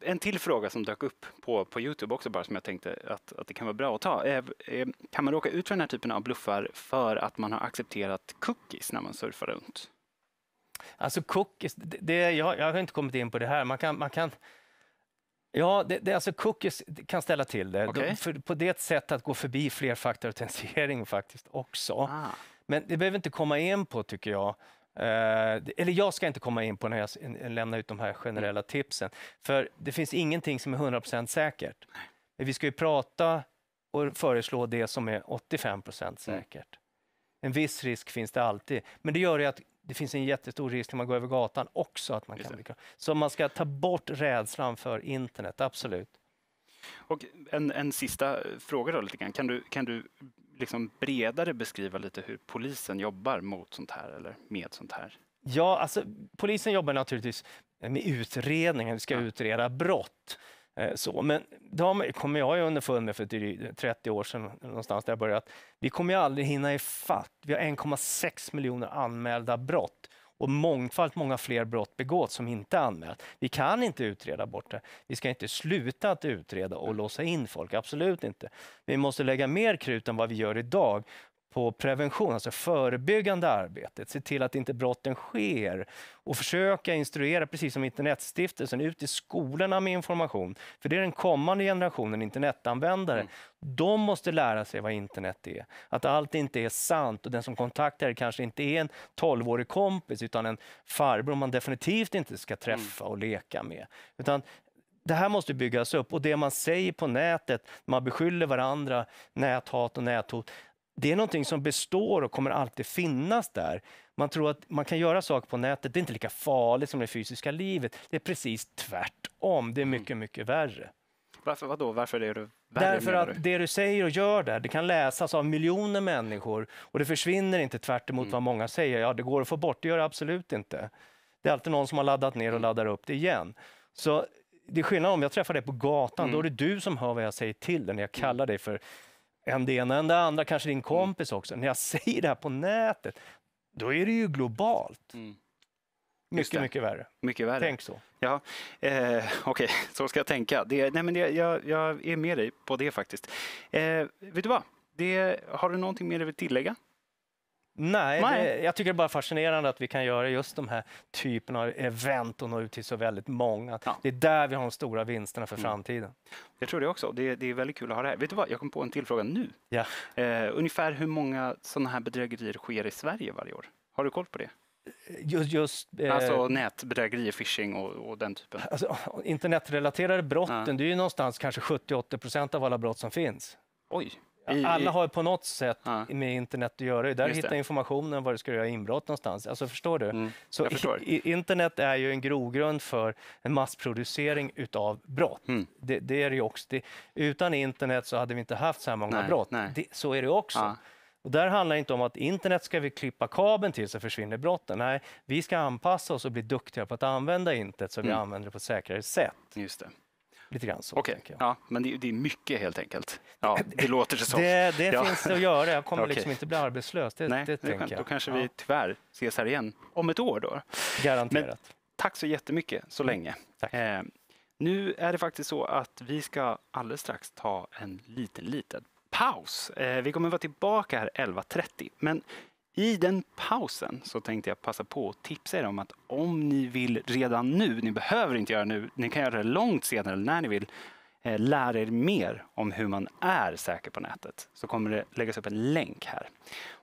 En till fråga som dök upp på, på Youtube också bara som jag tänkte att, att det kan vara bra att ta. Är, eh, är, eh, kan man råka ut för den här typen av bluffar för att man har accepterat cookies när man surfar runt? Alltså cookies, det, det, jag, jag har inte kommit in på det här. Man kan, man kan, Ja, det, det, alltså cookies kan ställa till det. Okay. De, för, på det är ett sätt att gå förbi flerfaktorautentisering faktiskt också. Ah. Men det behöver inte komma in på, tycker jag. Eh, eller jag ska inte komma in på när jag lämnar ut de här mm. generella tipsen, för det finns ingenting som är 100% säkert. Men vi ska ju prata och föreslå det som är 85% mm. säkert. En viss risk finns det alltid, men det gör ju att det finns en jättestor risk när man går över gatan också. att man kan bli Så man ska ta bort rädslan för internet, absolut. Och en, en sista fråga då lite grann. Kan du, kan du liksom bredare beskriva lite hur polisen jobbar mot sånt här eller med sånt här? Ja, alltså polisen jobbar naturligtvis med utredningen, vi ska ja. utreda brott. Eh, så, men det kommer jag underfund med för 30 år sedan, någonstans där jag började, att vi kommer aldrig hinna ifatt. Vi har 1,6 miljoner anmälda brott. Och mångfalt många fler brott begås som inte anmält. Vi kan inte utreda bort det. Vi ska inte sluta att utreda och låsa in folk, absolut inte. Vi måste lägga mer krut än vad vi gör idag på prevention, alltså förebyggande arbetet, se till att inte brotten sker och försöka instruera, precis som Internetstiftelsen, ut i skolorna med information. För det är den kommande generationen internetanvändare. Mm. De måste lära sig vad internet är, att allt inte är sant och den som kontaktar kanske inte är en tolvårig kompis utan en farbror man definitivt inte ska mm. träffa och leka med. Utan det här måste byggas upp och det man säger på nätet, man beskyller varandra, näthat och näthot, det är någonting som består och kommer alltid finnas där. Man tror att man kan göra saker på nätet, det är inte lika farligt som det fysiska livet. Det är precis tvärtom, det är mm. mycket, mycket värre. Varför, vadå? Varför är det värre? Därför att du? det du säger och gör där, det kan läsas av miljoner människor och det försvinner inte tvärt mm. vad många säger. Ja, det går att få bort, det gör det absolut inte. Det är alltid någon som har laddat ner och mm. laddar upp det igen. Så det är skillnad om jag träffar dig på gatan, mm. då är det du som hör vad jag säger till dig när jag mm. kallar dig för än det ena än det andra, kanske din kompis också. När jag säger det här på nätet, då är det ju globalt. Mm. Mycket, mycket värre. mycket värre. Tänk så. Ja, eh, Okej, okay. så ska jag tänka. Det, nej men det, jag, jag, är med dig på det faktiskt. Eh, vet du vad? Det, har du någonting mer du vill tillägga? Nej, det, jag tycker det är bara fascinerande att vi kan göra just de här typen av event och nå ut till så väldigt många. Ja. Det är där vi har de stora vinsterna för mm. framtiden. Jag tror det också. Det, det, är väldigt kul att ha det här. Vet du vad, jag kom på en till fråga nu. Ja. Eh, ungefär hur många sådana här bedrägerier sker i Sverige varje år? Har du koll på det? Just, just, eh, alltså eh, nätbedrägerier, phishing och, och, den typen? Alltså, internetrelaterade brotten, ja. det är ju någonstans kanske 70-80 procent av alla brott som finns. Oj alla har på något sätt ja. med internet att göra. Där Just hittar det. informationen var du ska göra inbrott någonstans. Alltså förstår du? Mm, så förstår. internet är ju en grogrund för en massproducering utav brott. Mm. Det, det, är det också. Det, utan internet så hade vi inte haft så här många nej, brott. Nej. Det, så är det också. Ja. Och där handlar det inte om att internet ska vi klippa kabeln till så försvinner brotten. Nej, vi ska anpassa oss och bli duktiga på att använda internet så mm. vi använder det på ett säkrare sätt. Just det. Lite grann så. Okay. Ja, men det, det, är mycket helt enkelt. Ja, det låter så. Det, det ja. finns det att göra. Jag kommer okay. liksom inte bli arbetslös. Det, Nej, det, det Då kanske vi tyvärr ses här igen om ett år då. Garanterat. Men, tack så jättemycket så mm, länge. Eh, nu är det faktiskt så att vi ska alldeles strax ta en liten, liten paus. Eh, vi kommer vara tillbaka här 11.30, men i den pausen så tänkte jag passa på att tipsa er om att om ni vill redan nu, ni behöver inte göra nu, ni kan göra det långt senare när ni vill, eh, lära er mer om hur man är säker på nätet. Så kommer det läggas upp en länk här.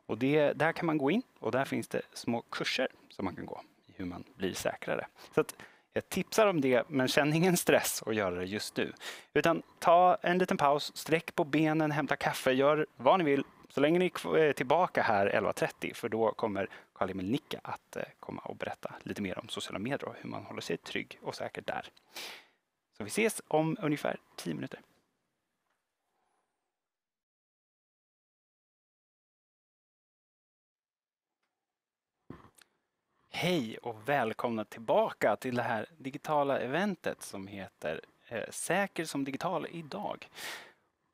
Och det, där kan man gå in och där finns det små kurser som man kan gå i hur man blir säkrare. Så att, jag tipsar om det, men känn ingen stress att göra det just nu. Utan ta en liten paus, sträck på benen, hämta kaffe, gör vad ni vill så länge ni är eh, tillbaka här 11.30 för då kommer Karl-Emil Nicka att eh, komma och berätta lite mer om sociala medier och hur man håller sig trygg och säker där. Så vi ses om ungefär 10 minuter. Hej och välkomna tillbaka till det här digitala eventet som heter eh, Säker som digital idag.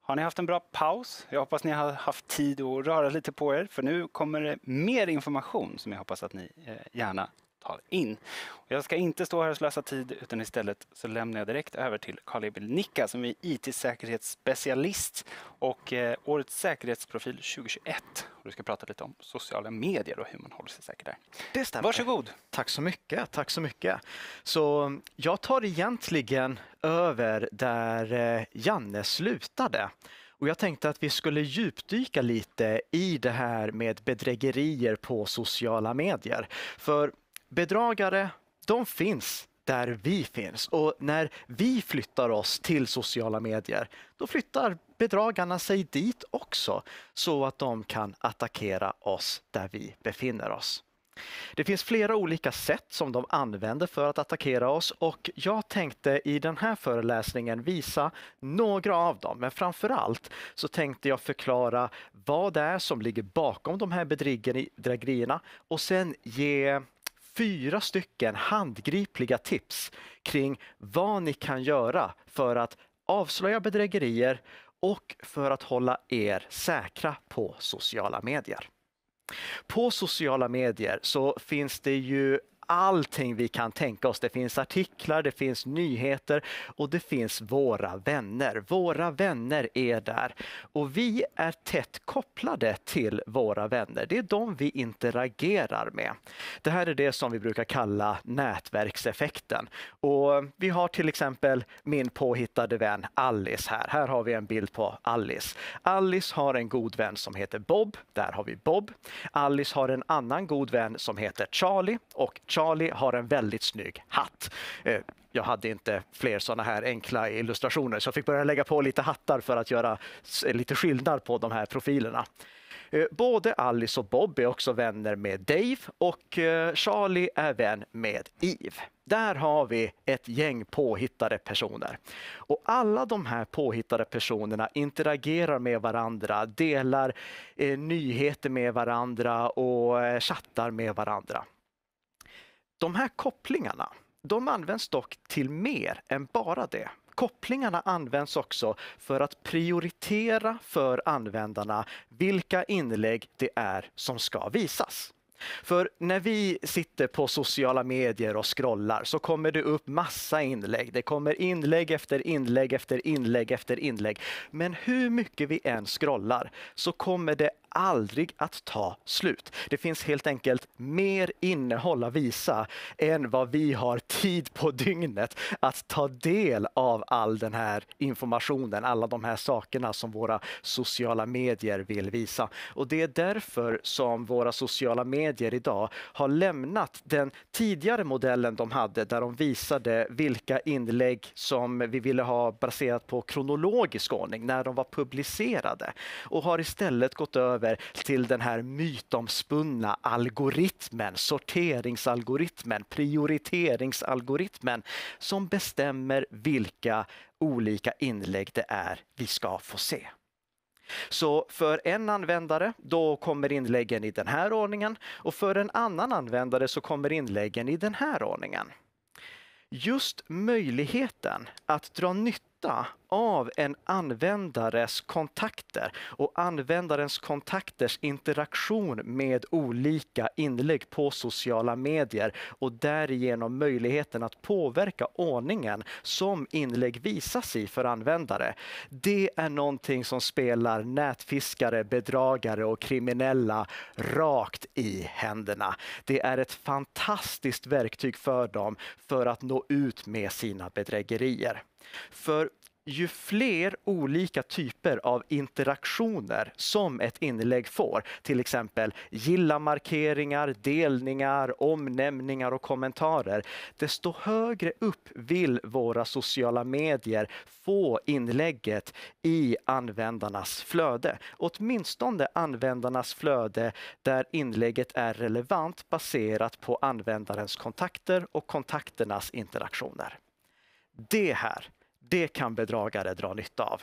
Har ni haft en bra paus? Jag hoppas ni har haft tid att röra lite på er, för nu kommer det mer information som jag hoppas att ni eh, gärna fall in. Och jag ska inte stå här och slösa tid utan istället så lämnar jag direkt över till Karl-Emil Nicka som är IT-säkerhetsspecialist och eh, årets säkerhetsprofil 2021. Och du ska prata lite om sociala medier och hur man håller sig säker där. Det stämmer. Varsågod! Tack så mycket, tack så mycket. Så jag tar egentligen över där eh, Janne slutade. Och jag tänkte att vi skulle djupdyka lite i det här med bedrägerier på sociala medier. För bedragare, de finns där vi finns. Och när vi flyttar oss till sociala medier, då flyttar bedragarna sig dit också så att de kan attackera oss där vi befinner oss. Det finns flera olika sätt som de använder för att attackera oss och jag tänkte i den här föreläsningen visa några av dem. Men framför allt så tänkte jag förklara vad det är som ligger bakom de här bedrägerierna och sen ge fyra stycken handgripliga tips kring vad ni kan göra för att avslöja bedrägerier och för att hålla er säkra på sociala medier. På sociala medier så finns det ju allting vi kan tänka oss. Det finns artiklar, det finns nyheter och det finns våra vänner. Våra vänner är där och vi är tätt kopplade till våra vänner. Det är de vi interagerar med. Det här är det som vi brukar kalla nätverkseffekten. Och vi har till exempel min påhittade vän Alice här. Här har vi en bild på Alice. Alice har en god vän som heter Bob. Där har vi Bob. Alice har en annan god vän som heter Charlie och Charlie Charlie har en väldigt snygg hatt. Eh, jag hade inte fler sådana här enkla illustrationer så jag fick börja lägga på lite hattar för att göra lite skillnad på de här profilerna. Eh, både Alice och Bob är också vänner med Dave och eh, Charlie är vän med Eve. Där har vi ett gäng påhittade personer. Och alla de här påhittade personerna interagerar med varandra, delar nyheter med varandra och chattar med varandra. De här kopplingarna, de används dock till mer än bara det. Kopplingarna används också för att prioritera för användarna vilka inlägg det är som ska visas. För när vi sitter på sociala medier och scrollar så kommer det upp massa inlägg. Det kommer inlägg efter inlägg efter inlägg efter inlägg. Men hur mycket vi än scrollar så kommer det aldrig att ta slut. Det finns helt enkelt mer innehåll att visa än vad vi har tid på dygnet att ta del av all den här informationen, alla de här sakerna som våra sociala medier vill visa. Och det är därför som våra sociala medier idag har lämnat den tidigare modellen de hade där de visade vilka inlägg som vi ville ha baserat på kronologisk ordning när de var publicerade och har istället gått över över till den här mytomspunna algoritmen, sorteringsalgoritmen, prioriteringsalgoritmen som bestämmer vilka olika inlägg det är vi ska få se. Så för en användare då kommer inläggen i den här ordningen och för en annan användare så kommer inläggen i den här ordningen. Just möjligheten att dra nytta av en användares kontakter och användarens kontakters interaktion med olika inlägg på sociala medier och därigenom möjligheten att påverka ordningen som inlägg visas i för användare. Det är någonting som spelar nätfiskare, bedragare och kriminella rakt i händerna. Det är ett fantastiskt verktyg för dem för att nå ut med sina bedrägerier. För ju fler olika typer av interaktioner som ett inlägg får, till exempel gilla-markeringar, delningar, omnämningar och kommentarer, desto högre upp vill våra sociala medier få inlägget i användarnas flöde. Åtminstone användarnas flöde där inlägget är relevant baserat på användarens kontakter och kontakternas interaktioner. Det här det kan bedragare dra nytta av.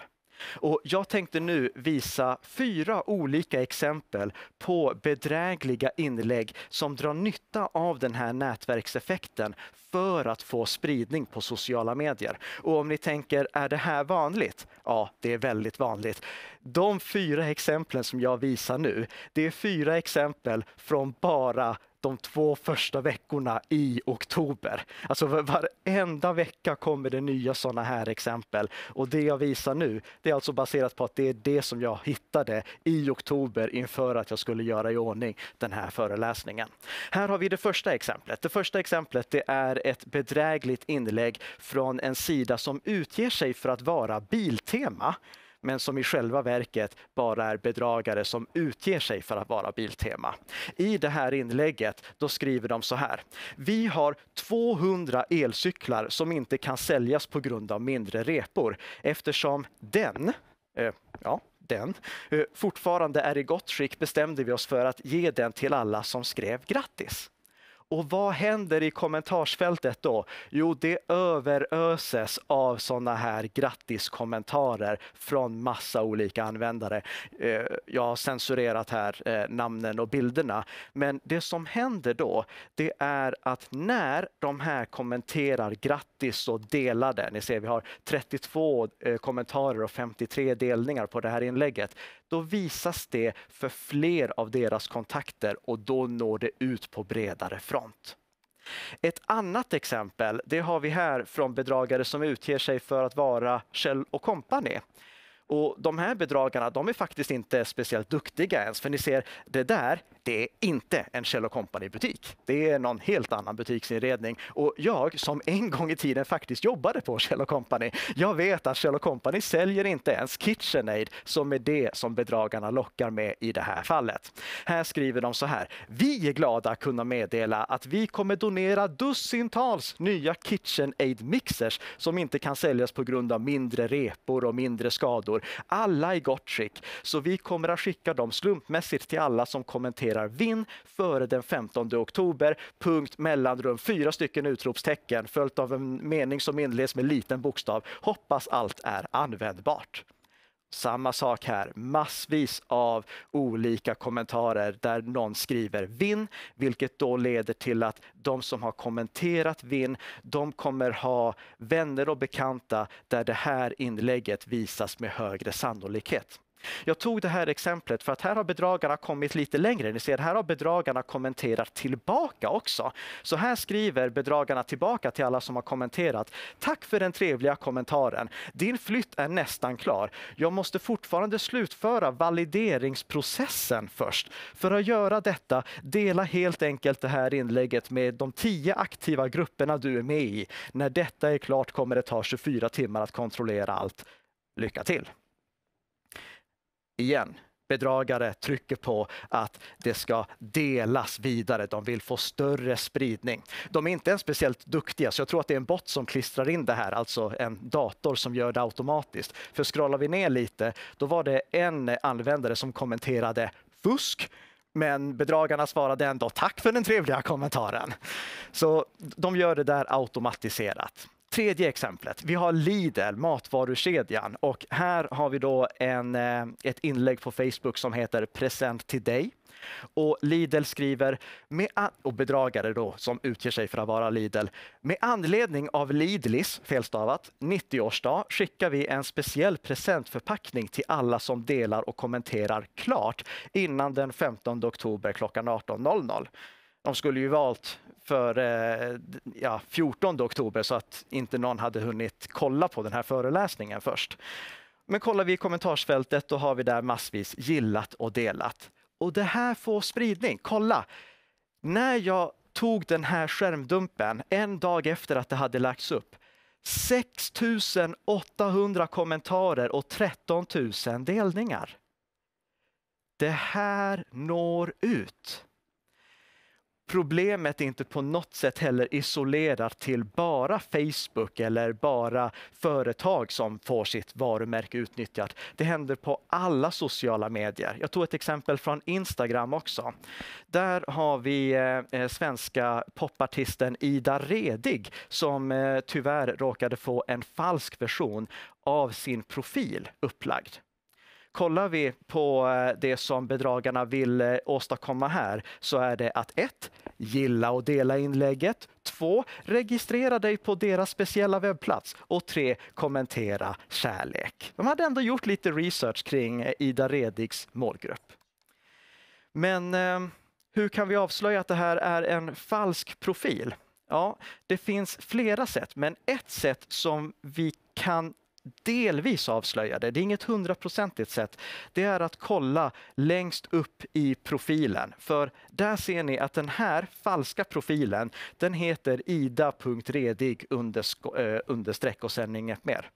Och jag tänkte nu visa fyra olika exempel på bedrägliga inlägg som drar nytta av den här nätverkseffekten för att få spridning på sociala medier. Och om ni tänker, är det här vanligt? Ja, det är väldigt vanligt. De fyra exemplen som jag visar nu, det är fyra exempel från bara de två första veckorna i oktober. Alltså varenda vecka kommer det nya sådana här exempel och det jag visar nu, det är alltså baserat på att det är det som jag hittade i oktober inför att jag skulle göra i ordning den här föreläsningen. Här har vi det första exemplet. Det första exemplet det är ett bedrägligt inlägg från en sida som utger sig för att vara Biltema men som i själva verket bara är bedragare som utger sig för att vara Biltema. I det här inlägget då skriver de så här. Vi har 200 elcyklar som inte kan säljas på grund av mindre repor eftersom den, eh, ja, den eh, fortfarande är i gott skick bestämde vi oss för att ge den till alla som skrev grattis. Och vad händer i kommentarsfältet då? Jo, det överöses av sådana här grattiskommentarer från massa olika användare. Eh, jag har censurerat här eh, namnen och bilderna, men det som händer då, det är att när de här kommenterar grattis och delade, ni ser vi har 32 eh, kommentarer och 53 delningar på det här inlägget då visas det för fler av deras kontakter och då når det ut på bredare front. Ett annat exempel det har vi här från bedragare som utger sig för att vara Kjell Company. Och de här bedragarna de är faktiskt inte speciellt duktiga ens, för ni ser, det där det är inte en Kjell company butik Det är någon helt annan butiksinredning. Och jag som en gång i tiden faktiskt jobbade på Kjell company jag vet att Kjell company säljer inte ens KitchenAid som är det som bedragarna lockar med i det här fallet. Här skriver de så här. Vi är glada att kunna meddela att vi kommer donera dussintals nya KitchenAid-mixers som inte kan säljas på grund av mindre repor och mindre skador. Alla i gott skick, så vi kommer att skicka dem slumpmässigt till alla som kommenterar markerar vinn före den 15 oktober. Punkt, mellanrum, fyra stycken utropstecken följt av en mening som inleds med liten bokstav. Hoppas allt är användbart. Samma sak här, massvis av olika kommentarer där någon skriver vinn, vilket då leder till att de som har kommenterat vinn, de kommer ha vänner och bekanta där det här inlägget visas med högre sannolikhet. Jag tog det här exemplet för att här har bedragarna kommit lite längre. Ni ser, här har bedragarna kommenterat tillbaka också. Så här skriver bedragarna tillbaka till alla som har kommenterat. Tack för den trevliga kommentaren. Din flytt är nästan klar. Jag måste fortfarande slutföra valideringsprocessen först. För att göra detta, dela helt enkelt det här inlägget med de tio aktiva grupperna du är med i. När detta är klart kommer det ta 24 timmar att kontrollera allt. Lycka till! igen, bedragare trycker på att det ska delas vidare. De vill få större spridning. De är inte ens speciellt duktiga, så jag tror att det är en bot som klistrar in det här, alltså en dator som gör det automatiskt. För scrollar vi ner lite, då var det en användare som kommenterade fusk, men bedragarna svarade ändå tack för den trevliga kommentaren. Så de gör det där automatiserat tredje exemplet, vi har Lidl, matvarukedjan och här har vi då en, eh, ett inlägg på Facebook som heter “Present till dig” och Lidl skriver, med och bedragare då som utger sig för att vara Lidl, med anledning av Lidlis, felstavat, 90-årsdag skickar vi en speciell presentförpackning till alla som delar och kommenterar klart innan den 15 oktober klockan 18.00 de skulle ju valt för eh, ja, 14 oktober så att inte någon hade hunnit kolla på den här föreläsningen först. Men kollar vi i kommentarsfältet, då har vi där massvis gillat och delat. Och det här får spridning. Kolla! När jag tog den här skärmdumpen en dag efter att det hade lagts upp, 6 800 kommentarer och 13 000 delningar. Det här når ut problemet är inte på något sätt heller isolerat till bara Facebook eller bara företag som får sitt varumärke utnyttjat. Det händer på alla sociala medier. Jag tog ett exempel från Instagram också. Där har vi eh, eh svenska popartisten Ida Redig som eh, tyvärr råkade få en falsk version av sin profil upplagd. Kollar vi på eh, det som bedragarna vill eh, åstadkomma här så är det att 1. Gilla och dela inlägget. 2. Registrera dig på deras speciella webbplats. Och 3. Kommentera kärlek. De hade ändå gjort lite research kring eh, Ida Redigs målgrupp. Men hur kan vi avslöja att det här är en falsk profil? Ja, det finns flera sätt, men ett sätt som vi kan delvis avslöjade, det är inget hundraprocentigt sätt, det är att kolla längst upp i profilen. För där ser ni att den här falska profilen, den heter ida.redig eh, understreck och sen inget mer.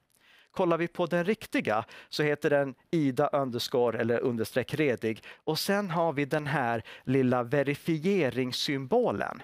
Kollar vi på den riktiga så heter den Ida underscore eller understreck redig och sen har vi den här lilla verifieringssymbolen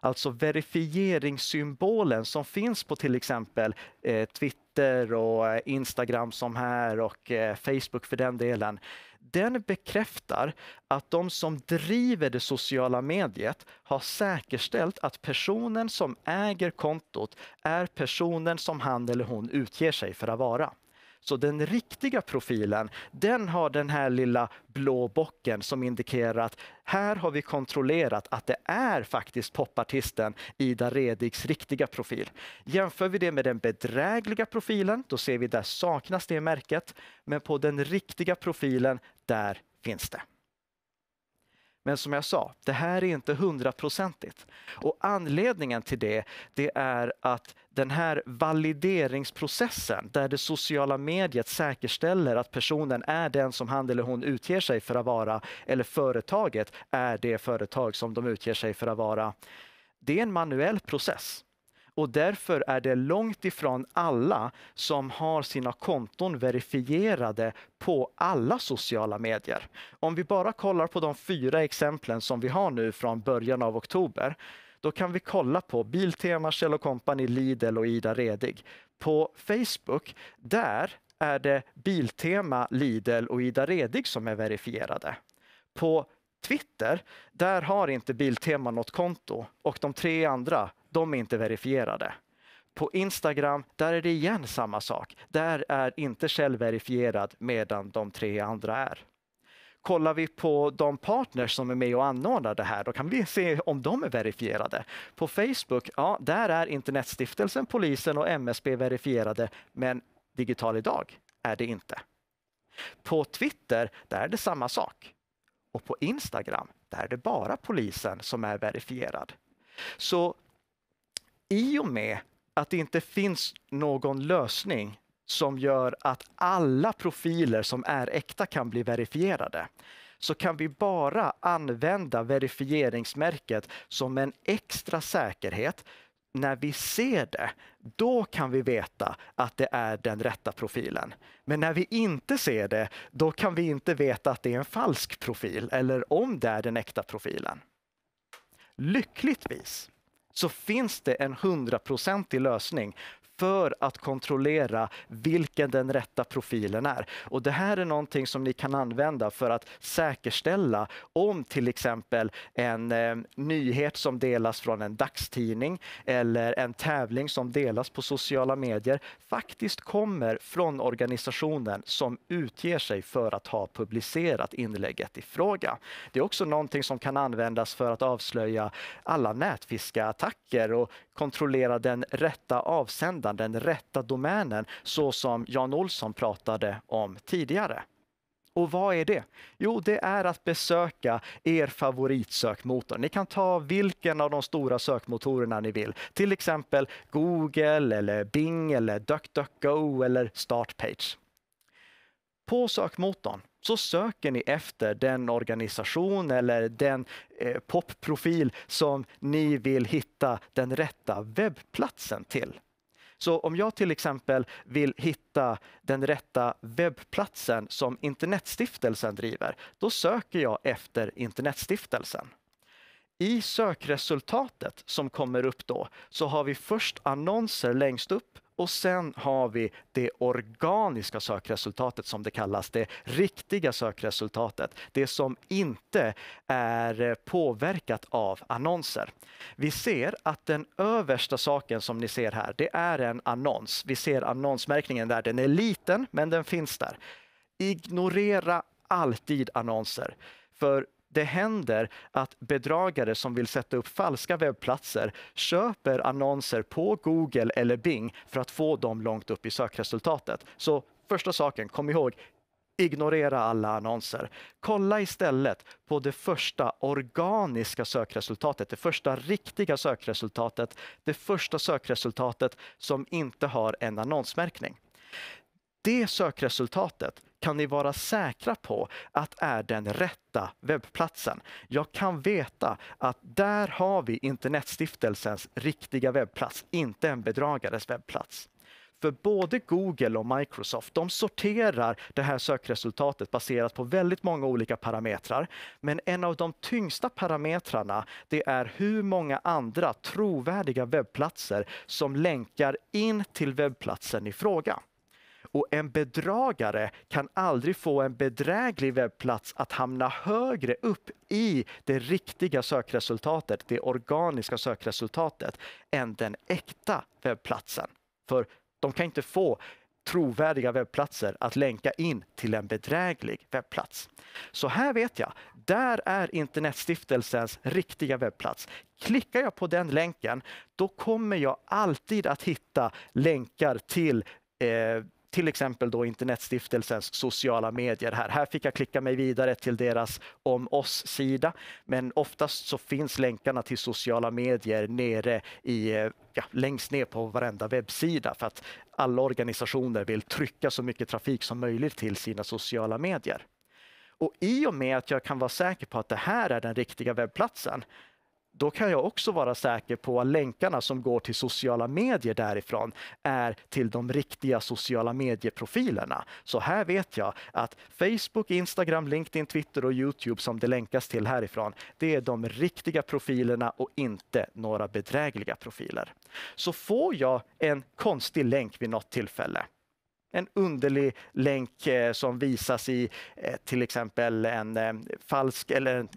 alltså verifieringssymbolen som finns på till exempel eh, Twitter Twitter och eh, Instagram som här och eh, Facebook för den delen. Den bekräftar att de som driver det sociala mediet har säkerställt att personen som äger kontot är personen som han eller hon utger sig för att vara. Så den riktiga profilen, den har den här lilla blå bocken som indikerar att här har vi kontrollerat att det är faktiskt popartisten Ida Redigs riktiga profil. Jämför vi det med den bedrägliga profilen, då ser vi där saknas det märket. Men på den riktiga profilen, där finns det. Men som jag sa, det här är inte hundraprocentigt. Och anledningen till det, det är att den här valideringsprocessen där det sociala mediet säkerställer att personen är den som han eller hon utger sig för att vara eller företaget är det företag som de utger sig för att vara. Det är en manuell process. Och därför är det långt ifrån alla som har sina konton verifierade på alla sociala medier. Om vi bara kollar på de fyra exemplen som vi har nu från början av oktober då kan vi kolla på Biltema, Kjell Company, Lidl och Ida Redig. På Facebook, där är det Biltema, Lidl och Ida Redig som är verifierade. På Twitter, där har inte Biltema något konto och de tre andra de är inte verifierade. På Instagram, där är det igen samma sak. Där är inte Kjell verifierad medan de tre andra är. Kollar vi på de partners som är med och anordnar det här, då kan vi se om de är verifierade. På Facebook, ja, där är Internetstiftelsen, polisen och MSB verifierade, men Digital Idag är det inte. På Twitter, där är det samma sak. Och på Instagram, där är det bara polisen som är verifierad. Så i och med att det inte finns någon lösning som gör att alla profiler som är äkta kan bli verifierade så kan vi bara använda verifieringsmärket som en extra säkerhet. När vi ser det, då kan vi veta att det är den rätta profilen. Men när vi inte ser det, då kan vi inte veta att det är en falsk profil eller om det är den äkta profilen. Lyckligtvis så finns det en hundraprocentig lösning för att kontrollera vilken den rätta profilen är. Och det här är någonting som ni kan använda för att säkerställa om till exempel en eh, nyhet som delas från en dagstidning eller en tävling som delas på sociala medier faktiskt kommer från organisationen som utger sig för att ha publicerat inlägget i fråga. Det är också någonting som kan användas för att avslöja alla nätfiskeattacker och kontrollera den rätta avsändaren, den rätta domänen, så som Jan Olsson pratade om tidigare. Och vad är det? Jo, det är att besöka er favoritsökmotor. Ni kan ta vilken av de stora sökmotorerna ni vill, till exempel Google, eller Bing, eller DuckDuckGo eller Startpage. På sökmotorn så söker ni efter den organisation eller den eh, popprofil som ni vill hitta den rätta webbplatsen till. Så om jag till exempel vill hitta den rätta webbplatsen som Internetstiftelsen driver, då söker jag efter Internetstiftelsen. I sökresultatet som kommer upp då så har vi först annonser längst upp och sen har vi det organiska sökresultatet som det kallas, det riktiga sökresultatet. Det som inte är eh, påverkat av annonser. Vi ser att den översta saken som ni ser här, det är en annons. Vi ser annonsmärkningen där, den är liten men den finns där. Ignorera alltid annonser. För det händer att bedragare som vill sätta upp falska webbplatser köper annonser på Google eller Bing för att få dem långt upp i sökresultatet. Så första saken, kom ihåg, ignorera alla annonser. Kolla istället på det första organiska sökresultatet, det första riktiga sökresultatet, det första sökresultatet som inte har en annonsmärkning. Det sökresultatet kan ni vara säkra på att är den rätta webbplatsen. Jag kan veta att där har vi Internetstiftelsens riktiga webbplats, inte en bedragares webbplats. För både Google och Microsoft de sorterar det här sökresultatet baserat på väldigt många olika parametrar. Men en av de tyngsta parametrarna det är hur många andra trovärdiga webbplatser som länkar in till webbplatsen i fråga. Och en bedragare kan aldrig få en bedräglig webbplats att hamna högre upp i det riktiga sökresultatet, det organiska sökresultatet, än den äkta webbplatsen. För de kan inte få trovärdiga webbplatser att länka in till en bedräglig webbplats. Så här vet jag, där är Internetstiftelsens riktiga webbplats. Klickar jag på den länken, då kommer jag alltid att hitta länkar till eh, till exempel då Internetstiftelsens sociala medier. Här. här fick jag klicka mig vidare till deras om oss-sida, men oftast så finns länkarna till sociala medier nere i, eh, ja, längst ner på varenda webbsida för att alla organisationer vill trycka så mycket trafik som möjligt till sina sociala medier. Och i och med att jag kan vara säker på att det här är den riktiga webbplatsen, då kan jag också vara säker på att länkarna som går till sociala medier därifrån är till de riktiga sociala medieprofilerna. Så här vet jag att Facebook, Instagram, LinkedIn, Twitter och Youtube som det länkas till härifrån, det är de riktiga profilerna och inte några bedrägliga profiler. Så får jag en konstig länk vid något tillfälle en underlig länk eh, som visas i eh, till exempel en eh, falsk eller en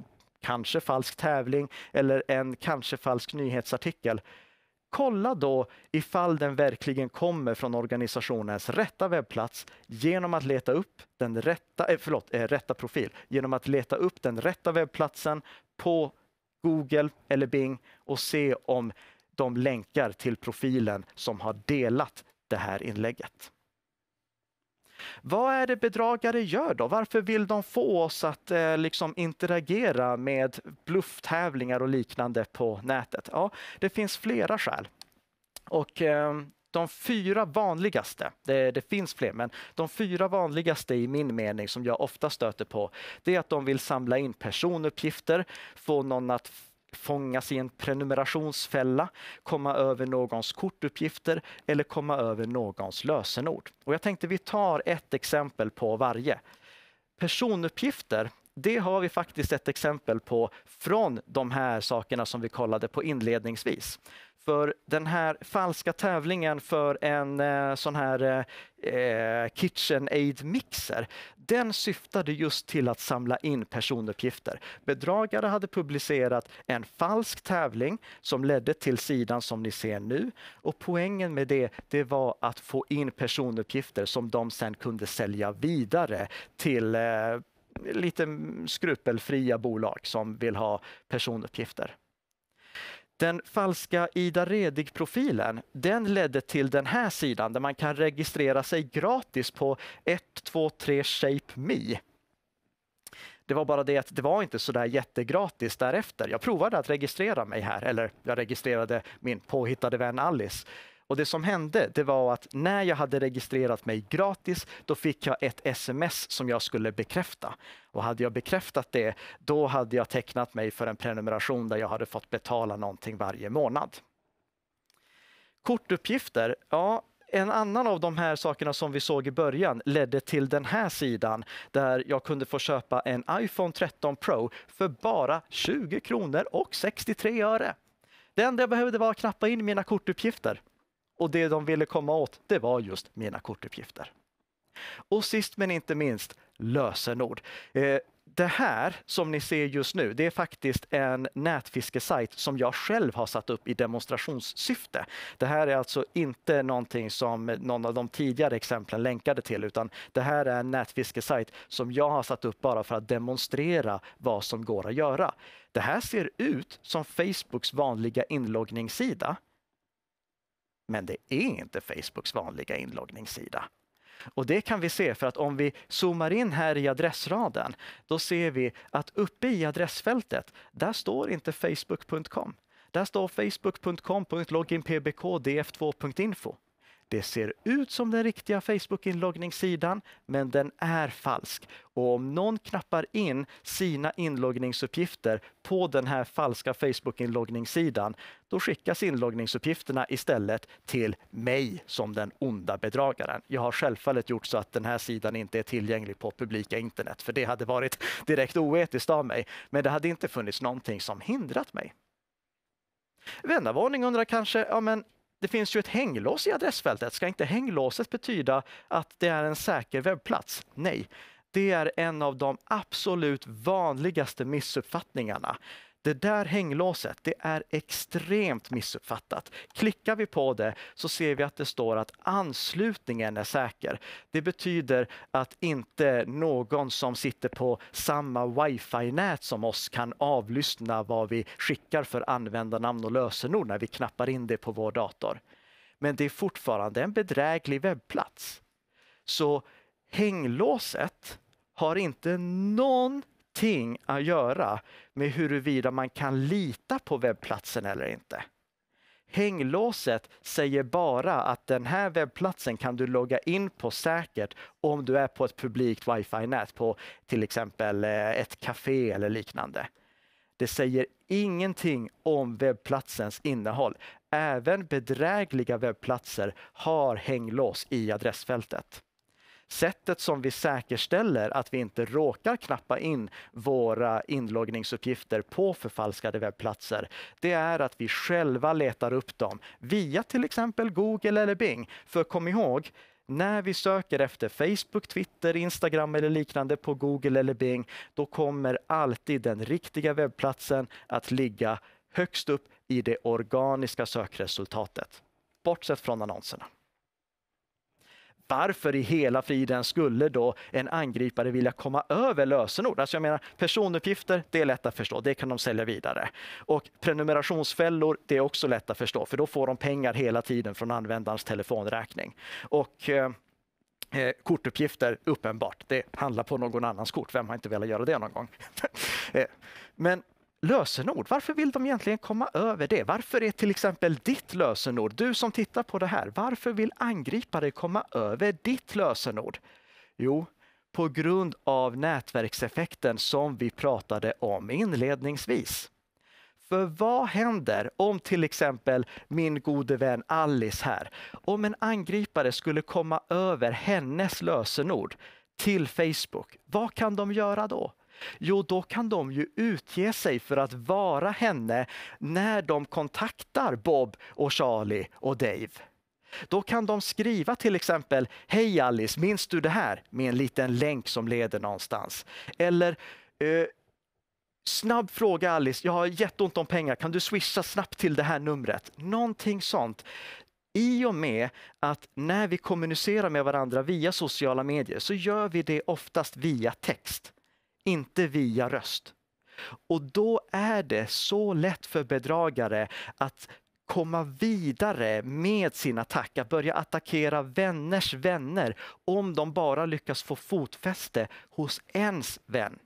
kanske falsk tävling eller en kanske falsk nyhetsartikel. Kolla då ifall den verkligen kommer från organisationens rätta webbplats genom att leta upp den rätta, eh, förlåt, eh, rätta profil, genom att leta upp den rätta webbplatsen på Google eller Bing och se om de länkar till profilen som har delat det här inlägget. Vad är det bedragare gör då? Varför vill de få oss att eh, liksom interagera med blufftävlingar och liknande på nätet? Ja, det finns flera skäl. Och eh, de fyra vanligaste, det, det, finns fler, men de fyra vanligaste i min mening som jag ofta stöter på, det är att de vill samla in personuppgifter, få någon att fångas i en prenumerationsfälla, komma över någons kortuppgifter eller komma över någons lösenord. Och jag tänkte vi tar ett exempel på varje. Personuppgifter, det har vi faktiskt ett exempel på från de här sakerna som vi kollade på inledningsvis. För den här falska tävlingen för en eh, sån här eh, eh KitchenAid-mixer, den syftade just till att samla in personuppgifter. Bedragare hade publicerat en falsk tävling som ledde till sidan som ni ser nu. Och poängen med det, det var att få in personuppgifter som de sen kunde sälja vidare till eh, lite skrupelfria bolag som vill ha personuppgifter. Den falska Ida Redig-profilen den ledde till den här sidan där man kan registrera sig gratis på 123 Shape Me. Det var bara det att det var inte så där jättegratis därefter. Jag provade att registrera mig här, eller jag registrerade min påhittade vän Alice. Och det som hände det var att när jag hade registrerat mig gratis, då fick jag ett sms som jag skulle bekräfta. Och hade jag bekräftat det, då hade jag tecknat mig för en prenumeration där jag hade fått betala någonting varje månad. Kortuppgifter, ja, en annan av de här sakerna som vi såg i början ledde till den här sidan där jag kunde få köpa en iPhone 13 Pro för bara 20 kronor och 63 öre. Det enda jag behövde var att knappa in mina kortuppgifter. Och det de ville komma åt, det var just mina kortuppgifter. Och sist men inte minst, lösenord. Eh, det här som ni ser just nu, det är faktiskt en nätfiskesajt som jag själv har satt upp i demonstrationssyfte. Det här är alltså inte någonting som någon av de tidigare exemplen länkade till, utan det här är en nätfiskesajt som jag har satt upp bara för att demonstrera vad som går att göra. Det här ser ut som Facebooks vanliga inloggningssida, men det är inte Facebooks vanliga inloggningssida. Och det kan vi se för att om vi zoomar in här i adressraden, då ser vi att uppe i adressfältet, där står inte facebook.com. Där står facebook.com.loginpbkdf2.info. Det ser ut som den riktiga Facebook-inloggningssidan, men den är falsk. Och om någon knappar in sina inloggningsuppgifter på den här falska Facebook-inloggningssidan, då skickas inloggningsuppgifterna istället till mig som den onda bedragaren. Jag har självfallet gjort så att den här sidan inte är tillgänglig på publika internet, för det hade varit direkt oetiskt av mig. Men det hade inte funnits någonting som hindrat mig. Vännervarning undrar kanske, ja men det finns ju ett hänglås i adressfältet. Ska inte hänglåset betyda att det är en säker webbplats? Nej, det är en av de absolut vanligaste missuppfattningarna. Det där hänglåset, det är extremt missuppfattat. Klickar vi på det så ser vi att det står att anslutningen är säker. Det betyder att inte någon som sitter på samma wifi-nät som oss kan avlyssna vad vi skickar för användarnamn och lösenord när vi knappar in det på vår dator. Men det är fortfarande en bedräglig webbplats. Så hänglåset har inte någon ingenting att göra med huruvida man kan lita på webbplatsen eller inte. Hänglåset säger bara att den här webbplatsen kan du logga in på säkert om du är på ett publikt wifi-nät på till exempel eh, ett café eller liknande. Det säger ingenting om webbplatsens innehåll. Även bedrägliga webbplatser har hänglås i adressfältet sättet som vi säkerställer att vi inte råkar knappa in våra inloggningsuppgifter på förfalskade webbplatser, det är att vi själva letar upp dem via till exempel Google eller Bing. För kom ihåg, när vi söker efter Facebook, Twitter, Instagram eller liknande på Google eller Bing, då kommer alltid den riktiga webbplatsen att ligga högst upp i det organiska sökresultatet, bortsett från annonserna varför i hela friden skulle då en angripare vilja komma över lösenord? Alltså jag menar, personuppgifter, det är lätt att förstå, det kan de sälja vidare. Och prenumerationsfällor, det är också lätt att förstå, för då får de pengar hela tiden från användarens telefonräkning. Och, eh, eh kortuppgifter, uppenbart. Det handlar på någon annans kort. Vem har inte velat göra det någon gång? Eh, men lösenord. Varför vill de egentligen komma över det? Varför är till exempel ditt lösenord, du som tittar på det här, varför vill angripare komma över ditt lösenord? Jo, på grund av nätverkseffekten som vi pratade om inledningsvis. För vad händer om till exempel min gode vän Alice här, om en angripare skulle komma över hennes lösenord till Facebook, vad kan de göra då? Jo, då kan de ju utge sig för att vara henne när de kontaktar Bob och Charlie och Dave. Då kan de skriva till exempel Hej Alice, minns du det här? med en liten länk som leder någonstans. Eller eh, Snabb fråga Alice, jag har jätteont om pengar, kan du swisha snabbt till det här numret? Någonting sånt. I och med att när vi kommunicerar med varandra via sociala medier så gör vi det oftast via text inte via röst. Och då är det så lätt för bedragare att komma vidare med sin attack, att börja attackera vänners vänner om de bara lyckas få fotfäste hos ens vän.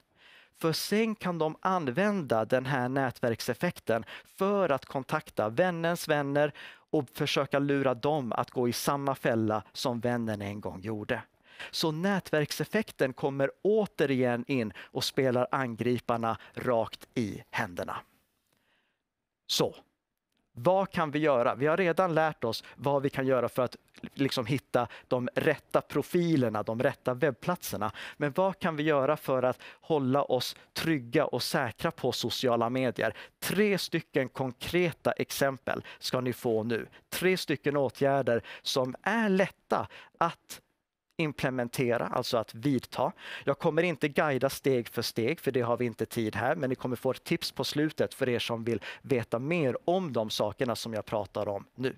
För sen kan de använda den här nätverkseffekten för att kontakta vännens vänner och försöka lura dem att gå i samma fälla som vännen en gång gjorde. Så nätverkseffekten kommer återigen in och spelar angriparna rakt i händerna. Så, vad kan vi göra? Vi har redan lärt oss vad vi kan göra för att liksom hitta de rätta profilerna, de rätta webbplatserna. Men vad kan vi göra för att hålla oss trygga och säkra på sociala medier? Tre stycken konkreta exempel ska ni få nu. Tre stycken åtgärder som är lätta att implementera, alltså att vidta. Jag kommer inte guida steg för steg, för det har vi inte tid här, men ni kommer få ett tips på slutet för er som vill veta mer om de sakerna som jag pratar om nu.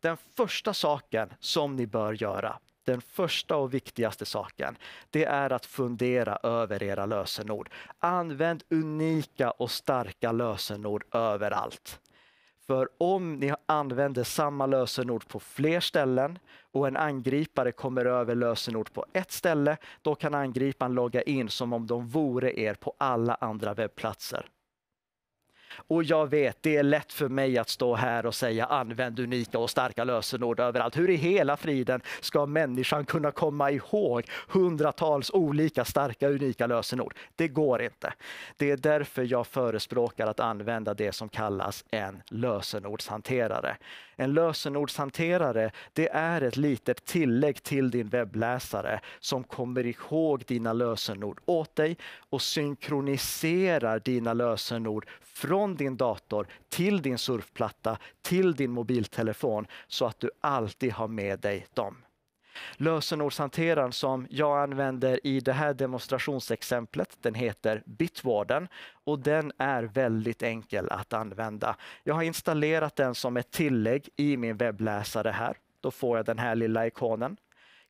Den första saken som ni bör göra, den första och viktigaste saken, det är att fundera över era lösenord. Använd unika och starka lösenord överallt. För om ni använder samma lösenord på fler ställen och en angripare kommer över lösenord på ett ställe, då kan angriparen logga in som om de vore er på alla andra webbplatser. Och jag vet, det är lätt för mig att stå här och säga använd unika och starka lösenord överallt. Hur i hela friden ska människan kunna komma ihåg hundratals olika starka unika lösenord? Det går inte. Det är därför jag förespråkar att använda det som kallas en lösenordshanterare. En lösenordshanterare, det är ett litet tillägg till din webbläsare som kommer ihåg dina lösenord åt dig och synkroniserar dina lösenord från din dator till din surfplatta, till din mobiltelefon så att du alltid har med dig dem. Lösenordshanteraren som jag använder i det här demonstrationsexemplet, den heter Bitwarden och den är väldigt enkel att använda. Jag har installerat den som ett tillägg i min webbläsare här. Då får jag den här lilla ikonen.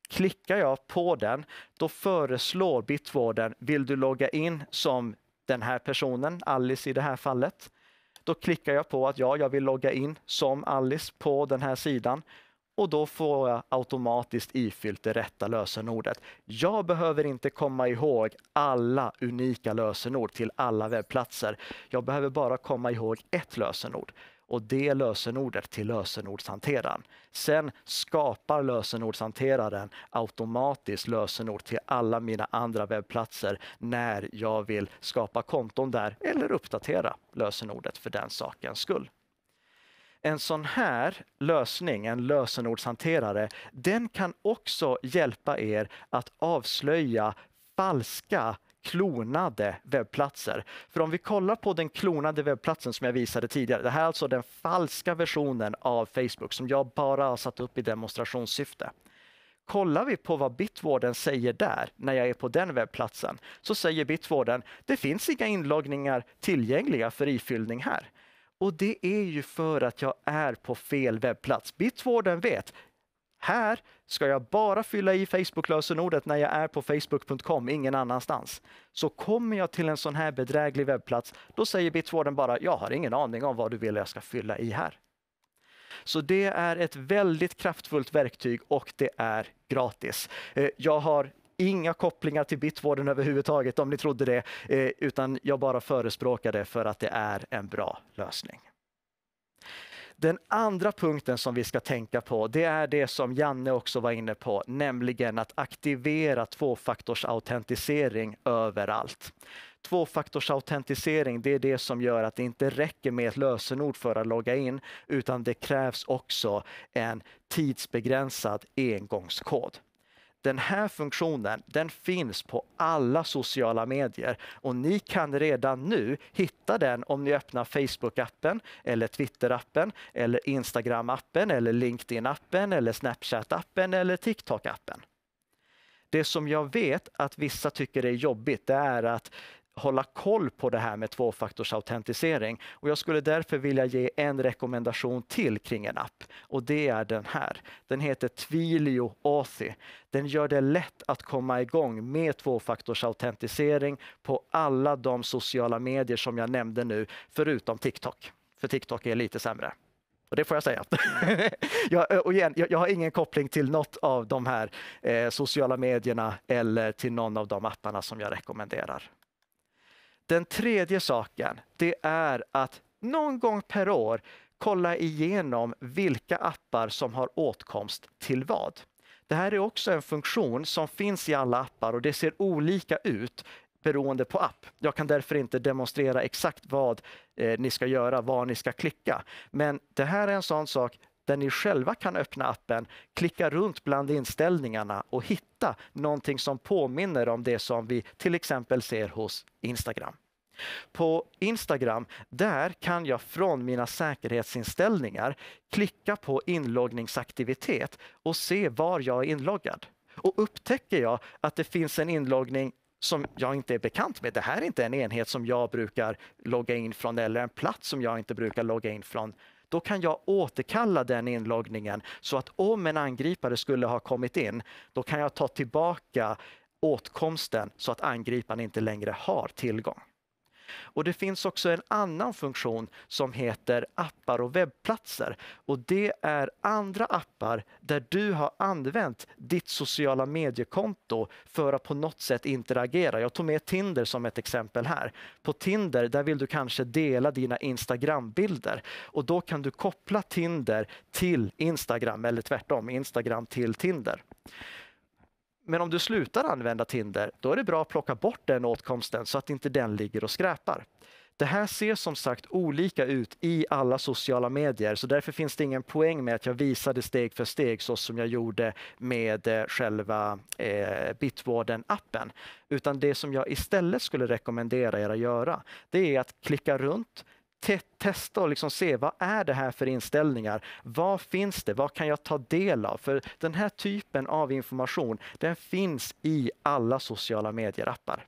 Klickar jag på den, då föreslår Bitwarden, vill du logga in som den här personen, Alice i det här fallet. Då klickar jag på att ja, jag vill logga in som Alice på den här sidan och då får jag automatiskt ifyllt det rätta lösenordet. Jag behöver inte komma ihåg alla unika lösenord till alla webbplatser. Jag behöver bara komma ihåg ett lösenord och det lösenordet till lösenordshanteraren. Sen skapar lösenordshanteraren automatiskt lösenord till alla mina andra webbplatser när jag vill skapa konton där eller uppdatera lösenordet för den sakens skull. En sån här lösning, en lösenordshanterare, den kan också hjälpa er att avslöja falska klonade webbplatser. För om vi kollar på den klonade webbplatsen som jag visade tidigare. Det här är alltså den falska versionen av Facebook som jag bara har satt upp i demonstrationssyfte. Kollar vi på vad Bitwarden säger där, när jag är på den webbplatsen, så säger Bitwarden det finns inga inloggningar tillgängliga för ifyllning här. Och det är ju för att jag är på fel webbplats. Bitwarden vet, här ska jag bara fylla i Facebook-lösenordet när jag är på facebook.com, ingen annanstans. Så kommer jag till en sån här bedräglig webbplats, då säger Bitwarden bara “jag har ingen aning om vad du vill jag ska fylla i här”. Så det är ett väldigt kraftfullt verktyg och det är gratis. Eh, jag har inga kopplingar till Bitwarden överhuvudtaget om ni trodde det, eh, utan jag bara förespråkar det för att det är en bra lösning. Den andra punkten som vi ska tänka på, det är det som Janne också var inne på, nämligen att aktivera tvåfaktorsautentisering överallt. Tvåfaktorsautentisering, det är det som gör att det inte räcker med ett lösenord för att logga in, utan det krävs också en tidsbegränsad engångskod. Den här funktionen den finns på alla sociala medier och ni kan redan nu hitta den om ni öppnar Facebook-appen, eller Twitter-appen, eller Instagram-appen, eller LinkedIn-appen, eller Snapchat-appen eller TikTok-appen. Det som jag vet att vissa tycker är jobbigt det är att hålla koll på det här med tvåfaktorsautentisering. Och jag skulle därför vilja ge en rekommendation till kring en app och det är den här. Den heter Twilio Authy. Den gör det lätt att komma igång med tvåfaktorsautentisering på alla de sociala medier som jag nämnde nu, förutom TikTok. För TikTok är lite sämre. Och det får jag säga. jag, eh, och igen, jag, jag, har ingen koppling till något av de här eh, sociala medierna eller till någon av de apparna som jag rekommenderar. Den tredje saken, det är att någon gång per år kolla igenom vilka appar som har åtkomst till vad. Det här är också en funktion som finns i alla appar och det ser olika ut beroende på app. Jag kan därför inte demonstrera exakt vad eh, ni ska göra, var ni ska klicka. Men det här är en sån sak där ni själva kan öppna appen, klicka runt bland inställningarna och hitta någonting som påminner om det som vi till exempel ser hos Instagram. På Instagram, där kan jag från mina säkerhetsinställningar klicka på inloggningsaktivitet och se var jag är inloggad. Och upptäcker jag att det finns en inloggning som jag inte är bekant med. Det här är inte en enhet som jag brukar logga in från eller en plats som jag inte brukar logga in från då kan jag återkalla den inloggningen så att om en angripare skulle ha kommit in, då kan jag ta tillbaka åtkomsten så att angriparen inte längre har tillgång. Och det finns också en annan funktion som heter appar och webbplatser. Och det är andra appar där du har använt ditt sociala mediekonto för att på något sätt interagera. Jag tog med Tinder som ett exempel här. På Tinder där vill du kanske dela dina Instagram-bilder och då kan du koppla Tinder till Instagram eller tvärtom, Instagram till Tinder. Men om du slutar använda Tinder, då är det bra att plocka bort den åtkomsten så att inte den ligger och skräpar. Det här ser som sagt olika ut i alla sociala medier så därför finns det ingen poäng med att jag visade steg för steg så som jag gjorde med eh, själva eh, Bitwarden-appen. Utan det som jag istället skulle rekommendera er att göra det är att klicka runt, te testa och liksom se vad är det här för inställningar? Vad finns det? Vad kan jag ta del av? För den här typen av information, den finns i alla sociala medier-appar.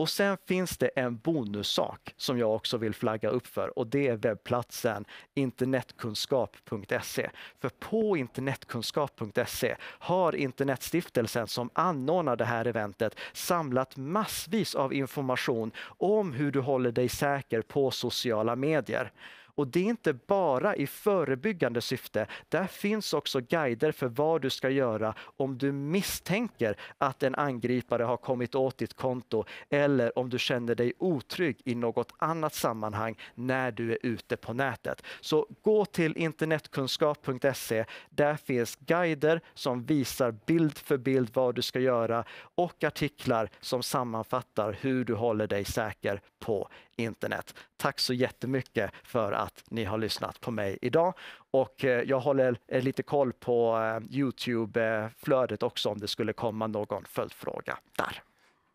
Och sen finns det en bonussak som jag också vill flagga upp för och det är webbplatsen internetkunskap.se. För på internetkunskap.se har Internetstiftelsen som anordnar det här eventet samlat massvis av information om hur du håller dig säker på sociala medier. Och det är inte bara i förebyggande syfte. Där finns också guider för vad du ska göra om du misstänker att en angripare har kommit åt ditt konto eller om du känner dig otrygg i något annat sammanhang när du är ute på nätet. Så gå till internetkunskap.se. Där finns guider som visar bild för bild vad du ska göra och artiklar som sammanfattar hur du håller dig säker på internet. Tack så jättemycket för att ni har lyssnat på mig idag och eh, jag håller eh, lite koll på eh, Youtube-flödet också om det skulle komma någon följdfråga där.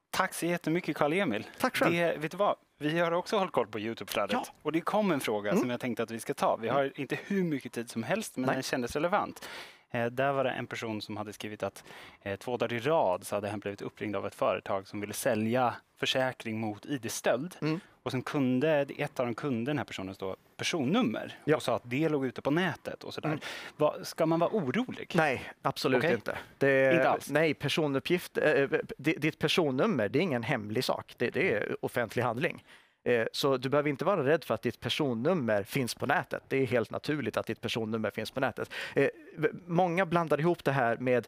Tack så jättemycket Karl-Emil. Tack själv. Det, vet du vad? Vi har också hållit koll på Youtube-flödet ja. och det kom en fråga mm. som jag tänkte att vi ska ta. Vi har mm. inte hur mycket tid som helst men Nej. den kändes relevant. Eh, där var det en person som hade skrivit att eh, två dagar i rad så hade han blivit uppringd av ett företag som ville sälja försäkring mot ID-stöld. Mm. Och sen kunde ett av dem kunde den här personens stå personnummer ja. och sa att det låg ute på nätet och sådär. Mm. Va, ska man vara orolig? Nej, absolut okay. inte. Det, inte alls. Nej, personuppgift, äh, ditt personnummer, det är ingen hemlig sak. Det, det är offentlig handling. Eh, så du behöver inte vara rädd för att ditt personnummer finns på nätet. Det är helt naturligt att ditt personnummer finns på nätet. Många blandar ihop det här med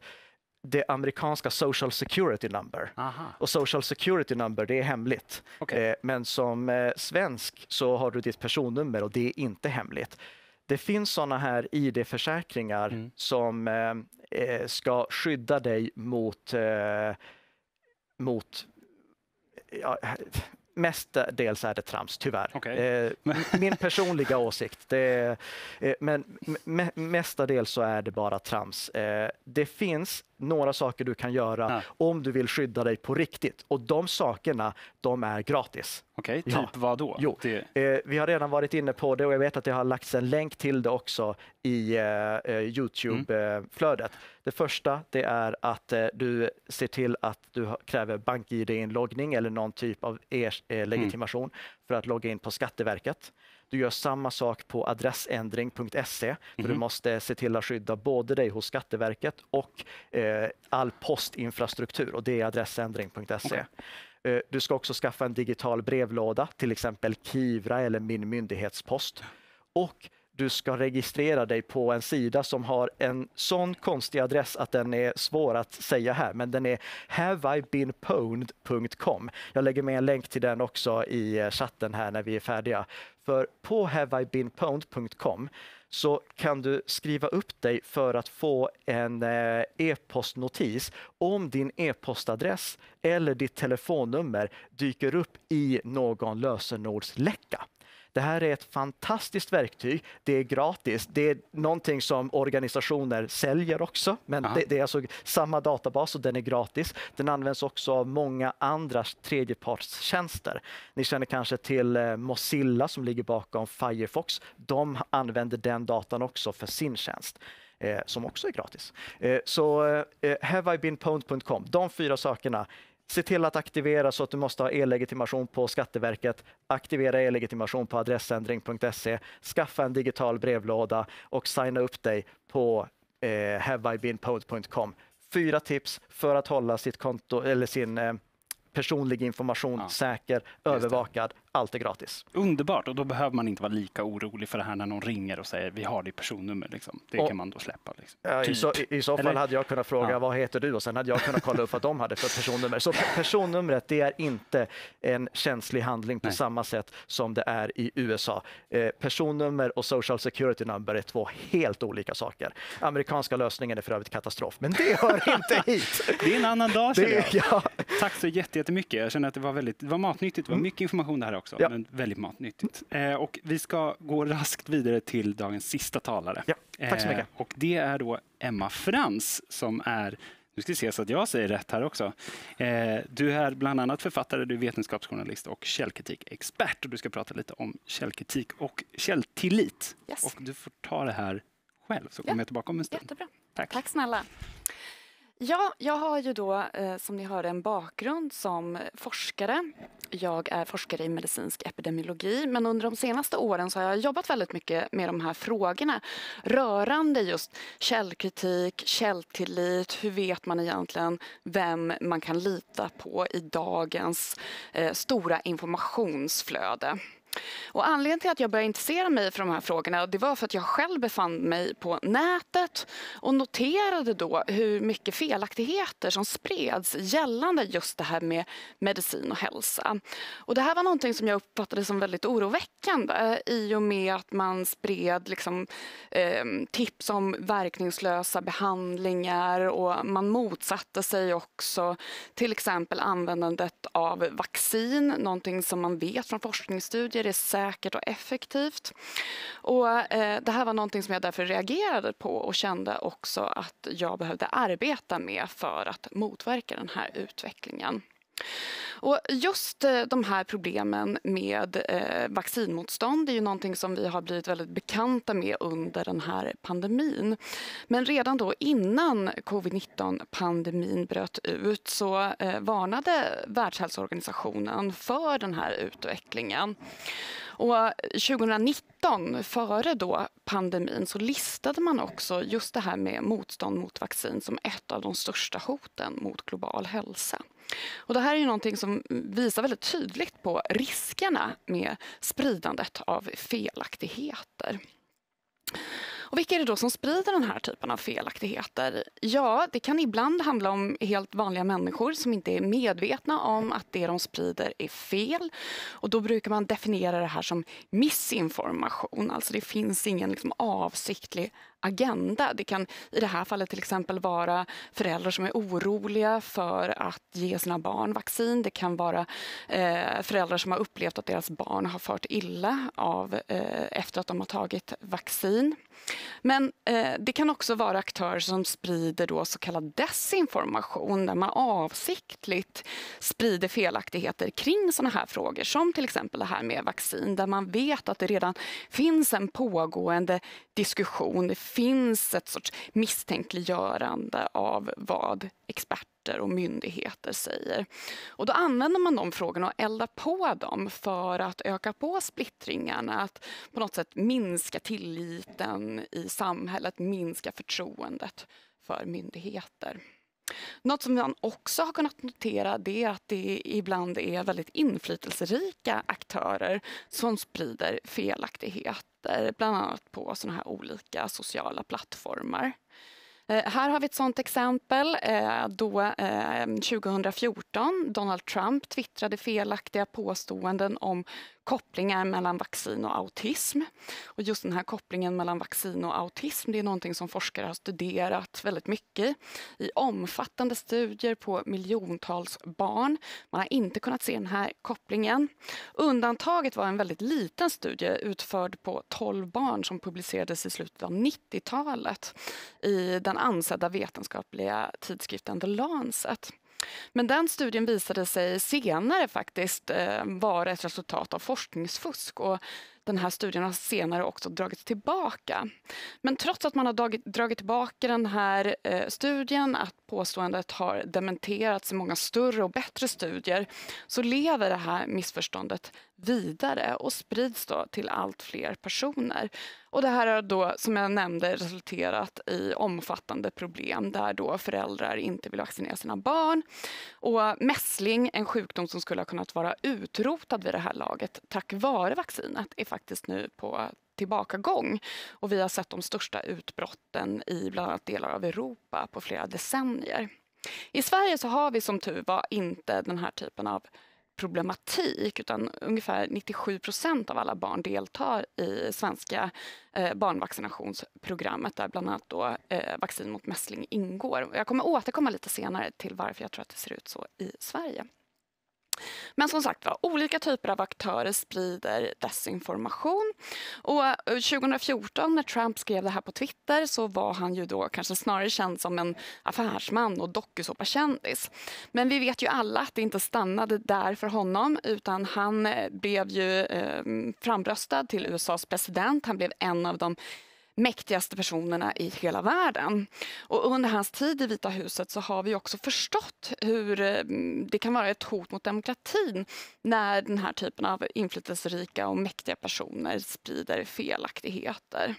det amerikanska social security number. Aha. Och social security number, det är hemligt. Okay. Eh, men som eh, svensk så har du ditt personnummer och det är inte hemligt. Det finns sådana här ID-försäkringar mm. som eh, eh, ska skydda dig mot, eh, mot ja, mestadels är det trams, tyvärr. Okay. Eh, min personliga åsikt. Det, men mestadels så är det bara trams. det finns några saker du kan göra ja. om du vill skydda dig på riktigt. Och de sakerna, de är gratis. Okej, okay, typ ja. vad då? Jo, det... eh, vi har redan varit inne på det och jag vet att det har lagts en länk till det också i eh, eh mm. Youtube-flödet. Mm. Det första det är att eh, du ser till att du kräver bankid inloggning eller någon typ av e legitimation mm. för att logga in på Skatteverket. Du gör samma sak på adressändring.se, för mm. du mhm. måste se till att skydda både dig hos Skatteverket och eh, all postinfrastruktur och det är adressändring.se. Okay. Eh, du ska också skaffa en digital brevlåda, till exempel Kivra eller Min myndighetspost. Och du ska registrera dig på en sida som har en sån konstig adress att den är svår att säga här, men den är haveibeenpwned.com. Jag lägger med en länk till den också i eh, chatten här när vi är färdiga för på haveibeenpwned.com så kan du skriva upp dig för att få en eh, e-postnotis om din e-postadress eller ditt telefonnummer dyker upp i någon lösenordsläcka. Det här är ett fantastiskt verktyg. Det är gratis. Det är någonting som organisationer säljer också, men det, det, är alltså samma databas och den är gratis. Den används också av många andra tredjepartstjänster. Ni känner kanske till eh, Mozilla som ligger bakom Firefox. De använder den datan också för sin tjänst. Eh, som också är gratis. Eh, så eh, eh haveibeenpwned.com, de fyra sakerna Se till att aktivera så att du måste ha e-legitimation på Skatteverket. Aktivera e-legitimation på adressändring.se. Skaffa en digital brevlåda och signa upp dig på eh, haveibeenpwned.com. Fyra tips för att hålla sitt konto eller sin eh, personlig information ja. säker, övervakad, allt är gratis. Underbart, och då behöver man inte vara lika orolig för det här när någon ringer och säger vi har ditt personnummer. Liksom. Det och, kan man då släppa. Liksom. Ja, typ. i, så, i, så, fall Eller? hade jag kunnat fråga ja. vad heter du och sen hade jag kunnat kolla upp vad de hade för personnummer. Så personnumret, det är inte en känslig handling på Nej. samma sätt som det är i USA. Eh, personnummer och social security number är två helt olika saker. Amerikanska lösningen är för övrigt katastrof, men det hör inte hit. det är en annan dag det, jag. ja. Tack så jättemycket. Jag känner att det var väldigt det var matnyttigt. Det var mm. mycket information det här också också, ja. men väldigt matnyttigt. Eh, och vi ska gå raskt vidare till dagens sista talare. Ja. Tack så eh, mycket. Eh, och det är då Emma Frans som är nu ska vi se så att jag säger rätt här också. Eh, du är bland annat författare, du är vetenskapsjournalist och källkritikexpert. Och du ska prata lite om källkritik och källtillit. Yes. Och du får ta det här själv, så kommer ja. jag tillbaka om en stund. Jättebra. Tack, Tack snälla. Ja, jag har ju då eh, som ni hörde en bakgrund som forskare. Jag är forskare i medicinsk epidemiologi men under de senaste åren så har jag jobbat väldigt mycket med de här frågorna rörande just källkritik, källtillit, hur vet man egentligen vem man kan lita på i dagens eh, stora informationsflöde. Och anledningen till att jag började intressera mig för de här frågorna det var för att jag själv befann mig på nätet och noterade då hur mycket felaktigheter som spreds gällande just det här med medicin och hälsa. Och det här var någonting som jag uppfattade som väldigt oroväckande i och med att man spred liksom, eh, tips om verkningslösa behandlingar och man motsatte sig också till exempel användandet av vaccin, någonting som man vet från forskningsstudier är säkert och effektivt. Och, eh, det här var någonting som jag därför reagerade på och kände också att jag behövde arbeta med för att motverka den här utvecklingen. Och just eh, de här problemen med eh, vaccinmotstånd är ju någonting som vi har blivit väldigt bekanta med under den här pandemin. Men redan då innan covid-19-pandemin bröt ut så eh, varnade Världshälsoorganisationen för den här utvecklingen. Och 2019, före då pandemin, så listade man också just det här med motstånd mot vaccin som ett av de största hoten mot global hälsa. Och det här är ju någonting som visar väldigt tydligt på riskerna med spridandet av felaktigheter. Och vilka är det då som sprider den här typen av felaktigheter? Ja, det kan ibland handla om helt vanliga människor som inte är medvetna om att det de sprider är fel. Och då brukar man definiera det här som missinformation, alltså det finns ingen liksom, avsiktlig agenda. Det kan i det här fallet till exempel vara föräldrar som är oroliga för att ge sina barn vaccin. Det kan vara eh, föräldrar som har upplevt att deras barn har fört illa av, eh, efter att de har tagit vaccin. Men eh, det kan också vara aktörer som sprider då så kallad desinformation där man avsiktligt sprider felaktigheter kring sådana här frågor som till exempel det här med vaccin där man vet att det redan finns en pågående diskussion finns ett sorts misstänkliggörande av vad experter och myndigheter säger. Och då använder man de frågorna och eldar på dem för att öka på splittringarna, att på något sätt minska tilliten i samhället, minska förtroendet för myndigheter. Något som man också har kunnat notera det är att det ibland är väldigt inflytelserika aktörer som sprider felaktigheter, bland annat på sådana här olika sociala plattformar. Eh, här har vi ett sånt exempel eh, då 2014 eh, Donald Trump twittrade felaktiga påståenden om kopplingar mellan vaccin och autism. Och just den här kopplingen mellan vaccin och autism det är någonting som forskare har studerat väldigt mycket i omfattande studier på miljontals barn. Man har inte kunnat se den här kopplingen. Undantaget var en väldigt liten studie utförd på 12 barn som publicerades i slutet av 90-talet i den ansedda vetenskapliga tidskriften The Lancet. Men den studien visade sig senare faktiskt eh, vara ett resultat av forskningsfusk och den här studien har senare också dragits tillbaka. Men trots att man har dragit, tillbaka den här eh, studien, att påståendet har dementerats i många större och bättre studier, så lever det här missförståndet vidare och sprids då till allt fler personer. Och det här har då, som jag nämnde, resulterat i omfattande problem där då föräldrar inte vill vaccinera sina barn. Och mässling, en sjukdom som skulle ha kunnat vara utrotad vid det här laget tack vare vaccinet, är faktiskt nu på tillbakagång. Och vi har sett de största utbrotten i bland annat delar av Europa på flera decennier. I Sverige så har vi som tur var inte den här typen av problematik utan ungefär 97 procent av alla barn deltar i svenska eh, barnvaccinationsprogrammet där bland annat då, eh, vaccin mot mässling ingår. Jag kommer återkomma lite senare till varför jag tror att det ser ut så i Sverige. Men som sagt olika typer av aktörer sprider desinformation. Och 2014 eh, när Trump skrev det här på Twitter så var han ju då kanske snarare känd som en affärsman och dokusåpakändis. Men vi vet ju alla att det inte stannade där för honom utan han eh, blev ju eh, framröstad till USAs president. Han blev en av de mäktigaste personerna i hela världen. Och under hans tid i Vita huset så har vi också förstått hur eh, det kan vara ett hot mot demokratin när den här typen av inflytelserika och mäktiga personer sprider felaktigheter.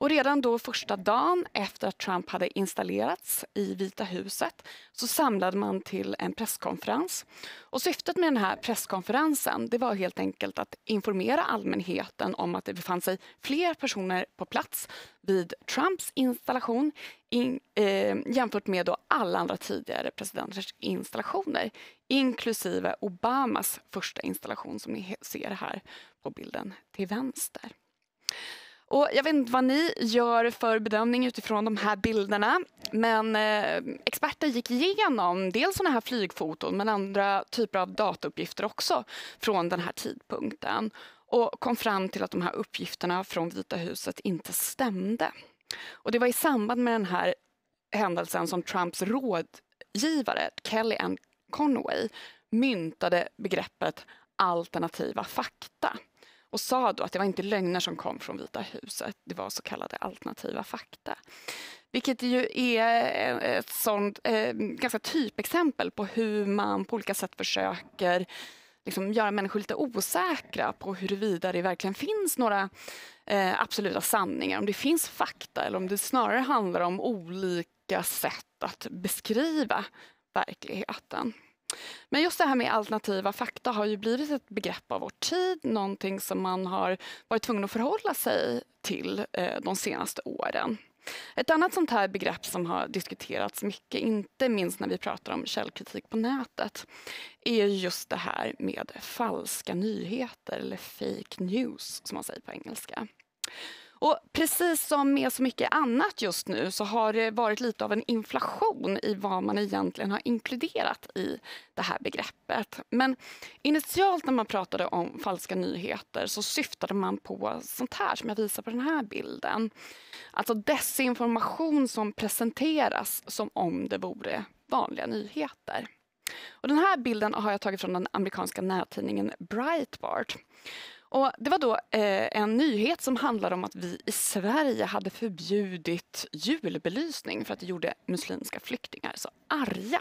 Och redan då första dagen efter att Trump hade installerats i Vita huset så samlade man till en presskonferens. Och syftet med den här presskonferensen det var helt enkelt att informera allmänheten om att det befann sig fler personer på plats vid Trumps installation in, eh, jämfört med då alla andra tidigare presidenters installationer inklusive Obamas första installation som ni ser här på bilden till vänster. Och jag vet inte vad ni gör för bedömning utifrån de här bilderna men eh, experter gick igenom dels sådana här flygfoton men andra typer av datauppgifter också från den här tidpunkten och kom fram till att de här uppgifterna från Vita huset inte stämde. Och det var i samband med den här händelsen som Trumps rådgivare Kelly Ann Conway myntade begreppet alternativa fakta och sa då att det var inte lögner som kom från Vita huset, det var så kallade alternativa fakta. Vilket ju är eh, ett sånt eh, ganska typexempel på hur man på olika sätt försöker liksom göra människor lite osäkra på huruvida det verkligen finns några eh, absoluta sanningar, om det finns fakta eller om det snarare handlar om olika sätt att beskriva verkligheten. Men just det här med alternativa fakta har ju blivit ett begrepp av vår tid, någonting som man har varit tvungen att förhålla sig till eh, de senaste åren. Ett annat sånt här begrepp som har diskuterats mycket, inte minst när vi pratar om källkritik på nätet, är just det här med falska nyheter eller fake news som man säger på engelska. Och precis som med så mycket annat just nu så har det varit lite av en inflation i vad man egentligen har inkluderat i det här begreppet. Men initialt när man pratade om falska nyheter så syftade man på sånt här som jag visar på den här bilden. Alltså desinformation som presenteras som om det vore vanliga nyheter. Och den här bilden har jag tagit från den amerikanska nättidningen Breitbart. Och det var då eh, en nyhet som handlade om att vi i Sverige hade förbjudit julbelysning för att det gjorde muslimska flyktingar så arga.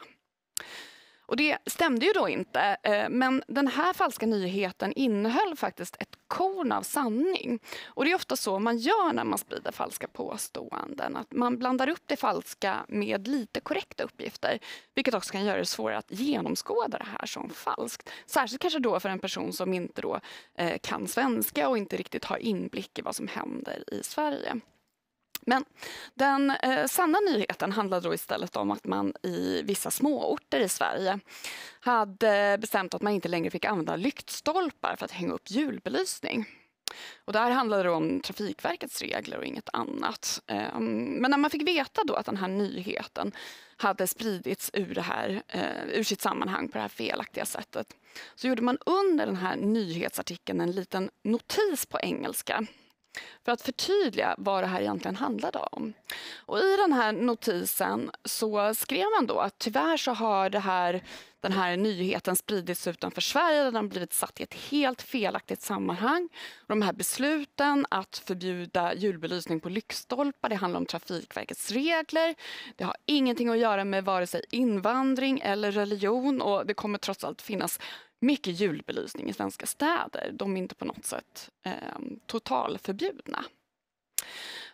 Och det stämde ju då inte, eh, men den här falska nyheten innehöll faktiskt ett korn av sanning. Och det är ofta så man gör när man sprider falska påståenden, att man blandar upp det falska med lite korrekta uppgifter, vilket också kan göra det svårare att genomskåda det här som falskt. Särskilt kanske då för en person som inte då eh, kan svenska och inte riktigt har inblick i vad som händer i Sverige. Men den eh, sanna nyheten handlade då istället om att man i vissa småorter i Sverige hade bestämt att man inte längre fick använda lyktstolpar för att hänga upp julbelysning. Och där handlade det om Trafikverkets regler och inget annat. Ehm, men när man fick veta då att den här nyheten hade spridits ur, det här, eh, ur sitt sammanhang på det här felaktiga sättet så gjorde man under den här nyhetsartikeln en liten notis på engelska för att förtydliga vad det här egentligen handlade om. Och I den här notisen så skrev man då att tyvärr så har det här den här nyheten spridits utanför Sverige. Den har blivit satt i ett helt felaktigt sammanhang. De här besluten att förbjuda julbelysning på lyktstolpar, det handlar om Trafikverkets regler. Det har ingenting att göra med vare sig invandring eller religion och det kommer trots allt finnas mycket julbelysning i svenska städer. De är inte på något sätt eh, totalförbjudna.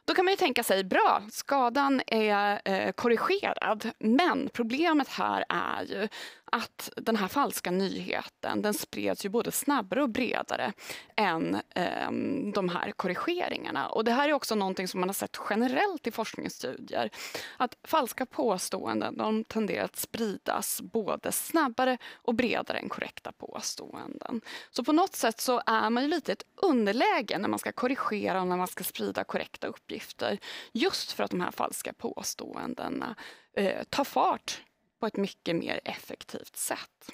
Då kan man ju tänka sig, bra, skadan är eh, korrigerad, men problemet här är ju att den här falska nyheten den spreds ju både snabbare och bredare än eh, de här korrigeringarna. Och det här är också någonting som man har sett generellt i forskningsstudier. Att falska påståenden de tenderar att spridas både snabbare och bredare än korrekta påståenden. Så på något sätt så är man ju lite i ett underläge när man ska korrigera och när man ska sprida korrekta uppgifter. Just för att de här falska påståendena eh, tar fart på ett mycket mer effektivt sätt.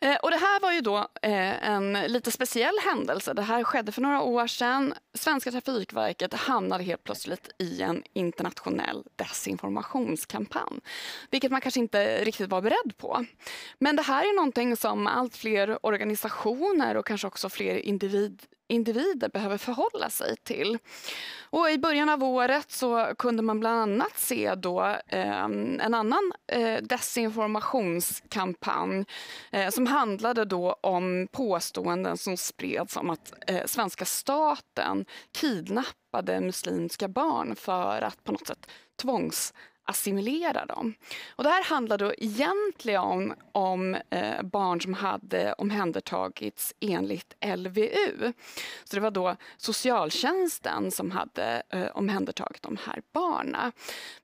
Eh, och det här var ju då eh, en lite speciell händelse. Det här skedde för några år sedan. Svenska Trafikverket hamnade helt plötsligt i en internationell desinformationskampanj, vilket man kanske inte riktigt var beredd på. Men det här är någonting som allt fler organisationer och kanske också fler individ, individer behöver förhålla sig till. Och I början av året så kunde man bland annat se då, eh, en annan eh, desinformationskampanj eh, som handlade då om påståenden som spreds om att eh, svenska staten kidnappade muslimska barn för att på något sätt tvångs assimilera dem. Och det här handlar då egentligen om, eh, barn som hade omhändertagits enligt LVU. Så det var då socialtjänsten som hade eh, omhändertagit de här barnen.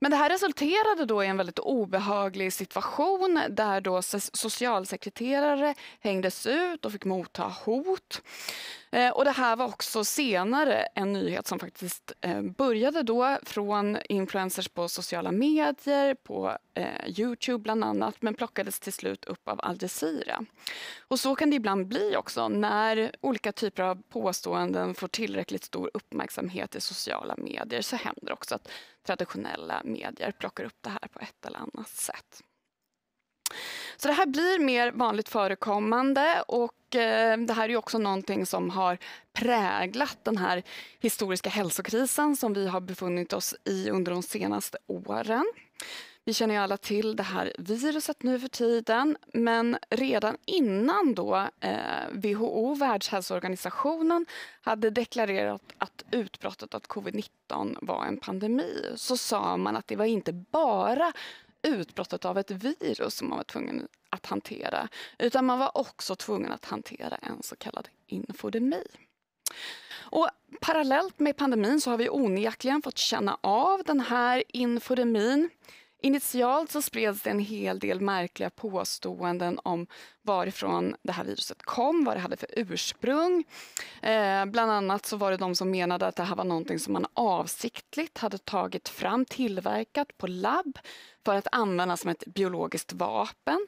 Men det här resulterade då i en väldigt obehaglig situation där då socialsekreterare hängdes ut och fick motta hot. Eh, och det här var också senare en nyhet som faktiskt eh, började då från influencers på sociala medier, på eh, Youtube bland annat, men plockades till slut upp av Al Jazeera. Och så kan det ibland bli också när olika typer av påståenden får tillräckligt stor uppmärksamhet i sociala medier så händer också att traditionella medier plockar upp det här på ett eller annat sätt. Så det här blir mer vanligt förekommande och eh, det här är också någonting som har präglat den här historiska hälsokrisen som vi har befunnit oss i under de senaste åren. Vi känner ju alla till det här viruset nu för tiden, men redan innan då eh, WHO, Världshälsoorganisationen, hade deklarerat att utbrottet av covid-19 var en pandemi, så sa man att det var inte bara utbrottet av ett virus som man var tvungen att hantera, utan man var också tvungen att hantera en så kallad infodemi. Och parallellt med pandemin så har vi onekligen fått känna av den här infodemin. Initialt så spreds det en hel del märkliga påståenden om varifrån det här viruset kom, vad det hade för ursprung. Eh, bland annat så var det de som menade att det här var någonting som man avsiktligt hade tagit fram, tillverkat på labb för att användas som ett biologiskt vapen.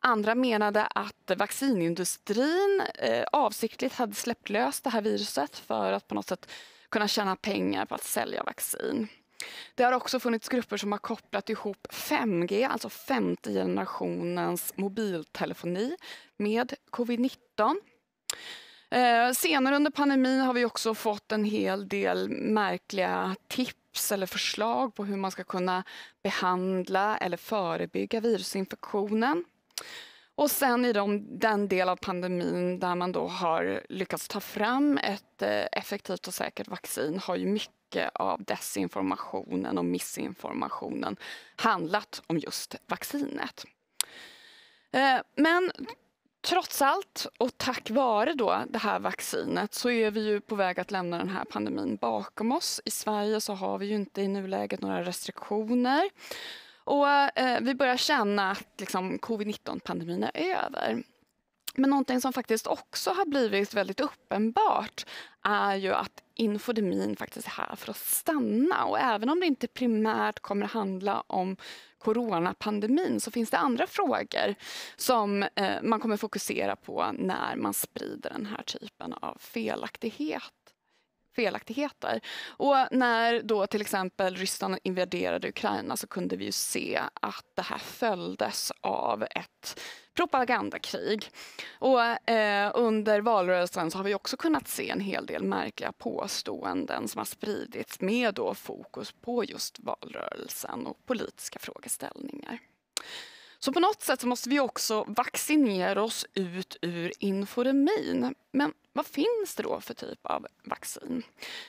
Andra menade att vaccinindustrin eh, avsiktligt hade släppt lös det här viruset för att på något sätt kunna tjäna pengar på att sälja vaccin. Det har också funnits grupper som har kopplat ihop 5G, alltså femte generationens mobiltelefoni, med covid-19. Eh, senare under pandemin har vi också fått en hel del märkliga tips tips eller förslag på hur man ska kunna behandla eller förebygga virusinfektionen. Och sen i de, den del av pandemin där man då har lyckats ta fram ett eh, effektivt och säkert vaccin har ju mycket av desinformationen och missinformationen handlat om just vaccinet. Eh, men trots allt och tack vare då det här vaccinet så är vi ju på väg att lämna den här pandemin bakom oss. I Sverige så har vi ju inte i nuläget några restriktioner. Och eh, vi börjar känna att liksom, covid-19-pandemin är över. Men någonting som faktiskt också har blivit väldigt uppenbart är ju att infodemin faktiskt är här för att stanna. Och även om det inte primärt kommer att handla om coronapandemin så finns det andra frågor som eh, man kommer fokusera på när man sprider den här typen av felaktigheter felaktigheter. Och när då till exempel Ryssland invaderade Ukraina så kunde vi ju se att det här följdes av ett propagandakrig. Och eh, under valrörelsen så har vi också kunnat se en hel del märkliga påståenden som har spridits med då fokus på just valrörelsen och politiska frågeställningar. Så på något sätt måste vi också vaccinera oss ut ur inforemin. Men vad finns det då för typ av vaccin?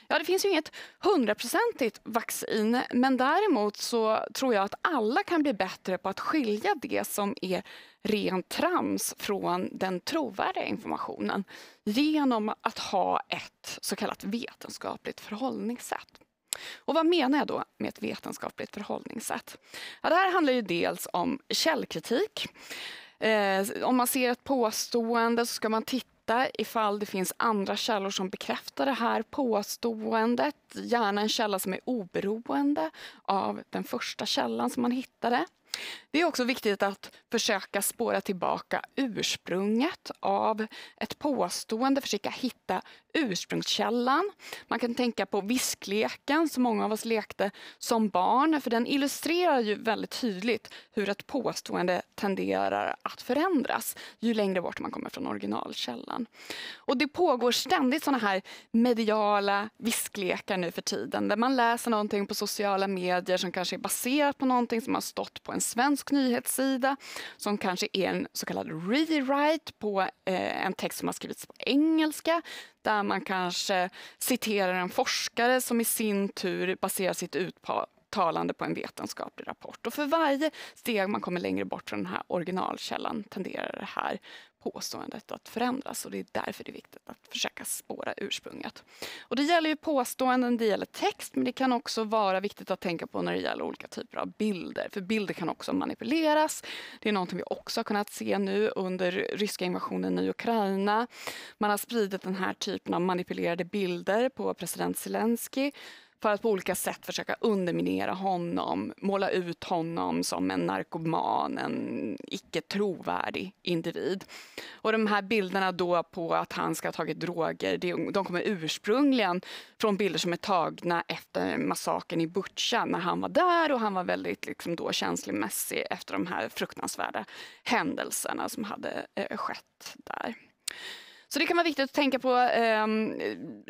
Ja, det finns ju inget hundraprocentigt vaccin, men däremot så tror jag att alla kan bli bättre på att skilja det som är rent trams från den trovärdiga informationen genom att ha ett så kallat vetenskapligt förhållningssätt. Och vad menar jag då med ett vetenskapligt förhållningssätt? Ja, det här handlar ju dels om källkritik. Eh, om man ser ett påstående så ska man titta ifall det finns andra källor som bekräftar det här påståendet. Gärna en källa som är oberoende av den första källan som man hittade. Det är också viktigt att försöka spåra tillbaka ursprunget av ett påstående, försöka hitta ursprungskällan. Man kan tänka på viskleken som många av oss lekte som barn, för den illustrerar ju väldigt tydligt hur ett påstående tenderar att förändras ju längre bort man kommer från originalkällan. Och det pågår ständigt sådana här mediala visklekar nu för tiden, där man läser någonting på sociala medier som kanske är baserat på någonting som har stått på en svensk nyhetssida som kanske är en så kallad rewrite på eh, en text som har skrivits på engelska där man kanske citerar en forskare som i sin tur baserar sitt uttalande på en vetenskaplig rapport. Och för varje steg man kommer längre bort från den här originalkällan tenderar det här påståendet att förändras och det är därför det är viktigt att försöka spåra ursprunget. Och det gäller ju påståenden, det gäller text men det kan också vara viktigt att tänka på när det gäller olika typer av bilder. För bilder kan också manipuleras. Det är någonting vi också har kunnat se nu under ryska invasionen i Ukraina. Man har spridit den här typen av manipulerade bilder på president Zelenskyj för att på olika sätt försöka underminera honom, måla ut honom som en narkoman, en icke trovärdig individ. Och de här bilderna då på att han ska ha tagit droger, de kommer ursprungligen från bilder som är tagna efter massakern i Butja när han var där och han var väldigt liksom då känslomässig efter de här fruktansvärda händelserna som hade eh, skett där. Så det kan vara viktigt att tänka på. Eh,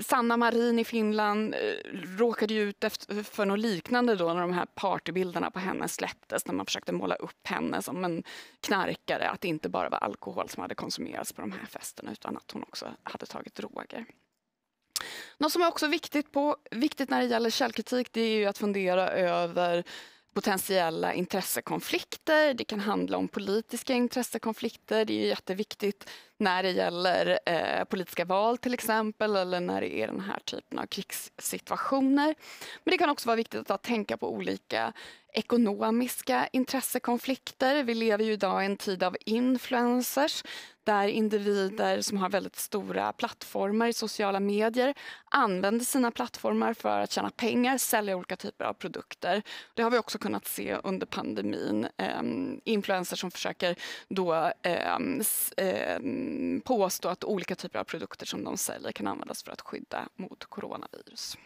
Sanna Marin i Finland eh, råkade ju ut efter, för något liknande då när de här partybilderna på henne släpptes, när man försökte måla upp henne som en knarkare, att det inte bara var alkohol som hade konsumerats på de här festerna, utan att hon också hade tagit droger. Något som är också viktigt, på, viktigt när det gäller källkritik, det är ju att fundera över potentiella intressekonflikter. Det kan handla om politiska intressekonflikter. Det är ju jätteviktigt när det gäller eh, politiska val till exempel eller när det är den här typen av krigssituationer. Men det kan också vara viktigt att tänka på olika ekonomiska intressekonflikter. Vi lever ju idag i en tid av influencers där individer som har väldigt stora plattformar i sociala medier använder sina plattformar för att tjäna pengar, sälja olika typer av produkter. Det har vi också kunnat se under pandemin. Eh, influencers som försöker då eh, Mm, påstå att olika typer av produkter som de säljer kan användas för att skydda mot coronavirus.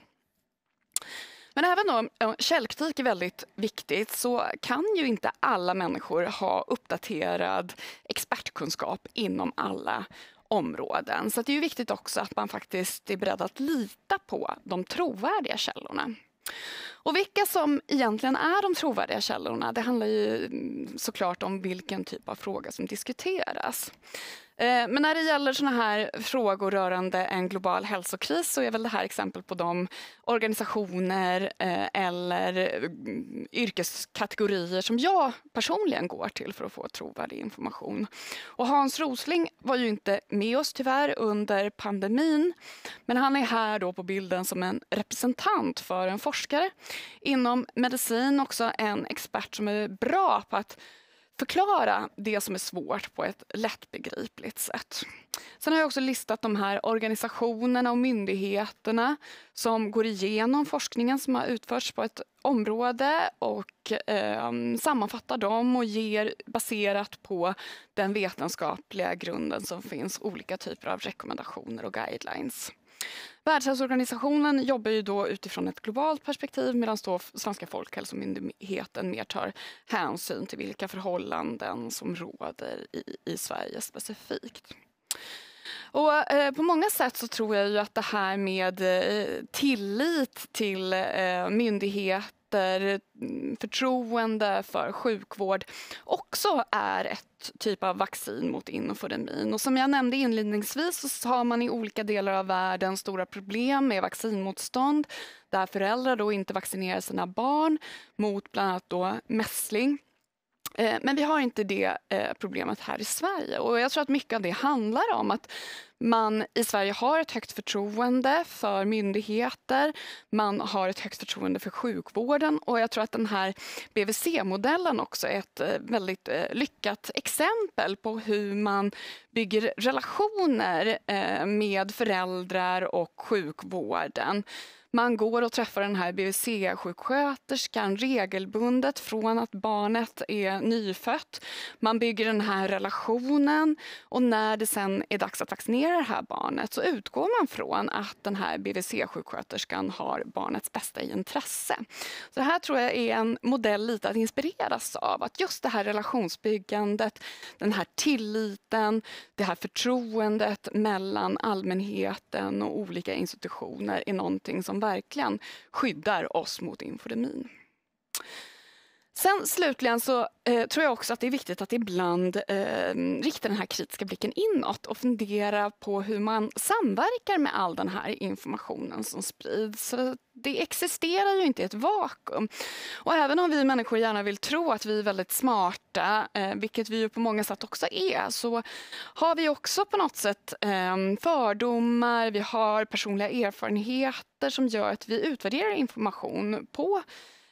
Men även om källkritik är väldigt viktigt så kan ju inte alla människor ha uppdaterad expertkunskap inom alla områden. Så det är ju viktigt också att man faktiskt är beredd att lita på de trovärdiga källorna. Och vilka som egentligen är de trovärdiga källorna, det handlar ju mm, såklart om vilken typ av fråga som diskuteras. Eh, men när det gäller sådana här frågor rörande en global hälsokris så är väl det här exempel på de organisationer eh, eller mm, yrkeskategorier som jag personligen går till för att få trovärdig information. Och Hans Rosling var ju inte med oss tyvärr under pandemin men han är här då på bilden som en representant för en forskare inom medicin, också en expert som är bra på att förklara det som är svårt på ett lättbegripligt sätt. Sen har jag också listat de här organisationerna och myndigheterna som går igenom forskningen som har utförts på ett område och eh, sammanfattar dem och ger baserat på den vetenskapliga grunden som finns olika typer av rekommendationer och guidelines. Världshälsoorganisationen jobbar ju då utifrån ett globalt perspektiv medan svenska Folkhälsomyndigheten mer tar hänsyn till vilka förhållanden som råder i, i Sverige specifikt. Och, eh, på många sätt så tror jag ju att det här med eh, tillit till eh, myndigheter Mm, förtroende för sjukvård också är ett typ av vaccin mot inofodemin. Och som jag nämnde inledningsvis så har man i olika delar av världen stora problem med vaccinmotstånd där föräldrar då inte vaccinerar sina barn mot bland annat då mässling. Eh, men vi har inte det eh, problemet här i Sverige. Och jag tror att mycket av det handlar om att man i Sverige har ett högt förtroende för myndigheter. Man har ett högt förtroende för sjukvården. Och jag tror att den här BVC-modellen också är ett eh, väldigt lyckat exempel på hur man bygger relationer med föräldrar och sjukvården. Man går och träffar den här BVC-sjuksköterskan regelbundet från att barnet är nyfött. Man bygger den här relationen och när det sen är dags att vaccinera det här barnet så utgår man från att den här BVC-sjuksköterskan har barnets bästa intresse. Så det här tror jag är en modell lite att inspireras av. Att just det här relationsbyggandet, den här tilliten, det här förtroendet mellan allmänheten och olika institutioner är någonting som verkligen skyddar oss mot infodemin. Sen slutligen så eh, tror jag också att det är viktigt att ibland eh, rikta den här kritiska blicken inåt och fundera på hur man samverkar med all den här informationen som sprids. det existerar ju inte i ett vakuum. Och även om vi människor gärna vill tro att vi är väldigt smarta, eh, vilket vi ju på många sätt också är, så har vi också på något sätt ehm, fördomar, vi har personliga erfarenheter som gör att vi utvärderar information på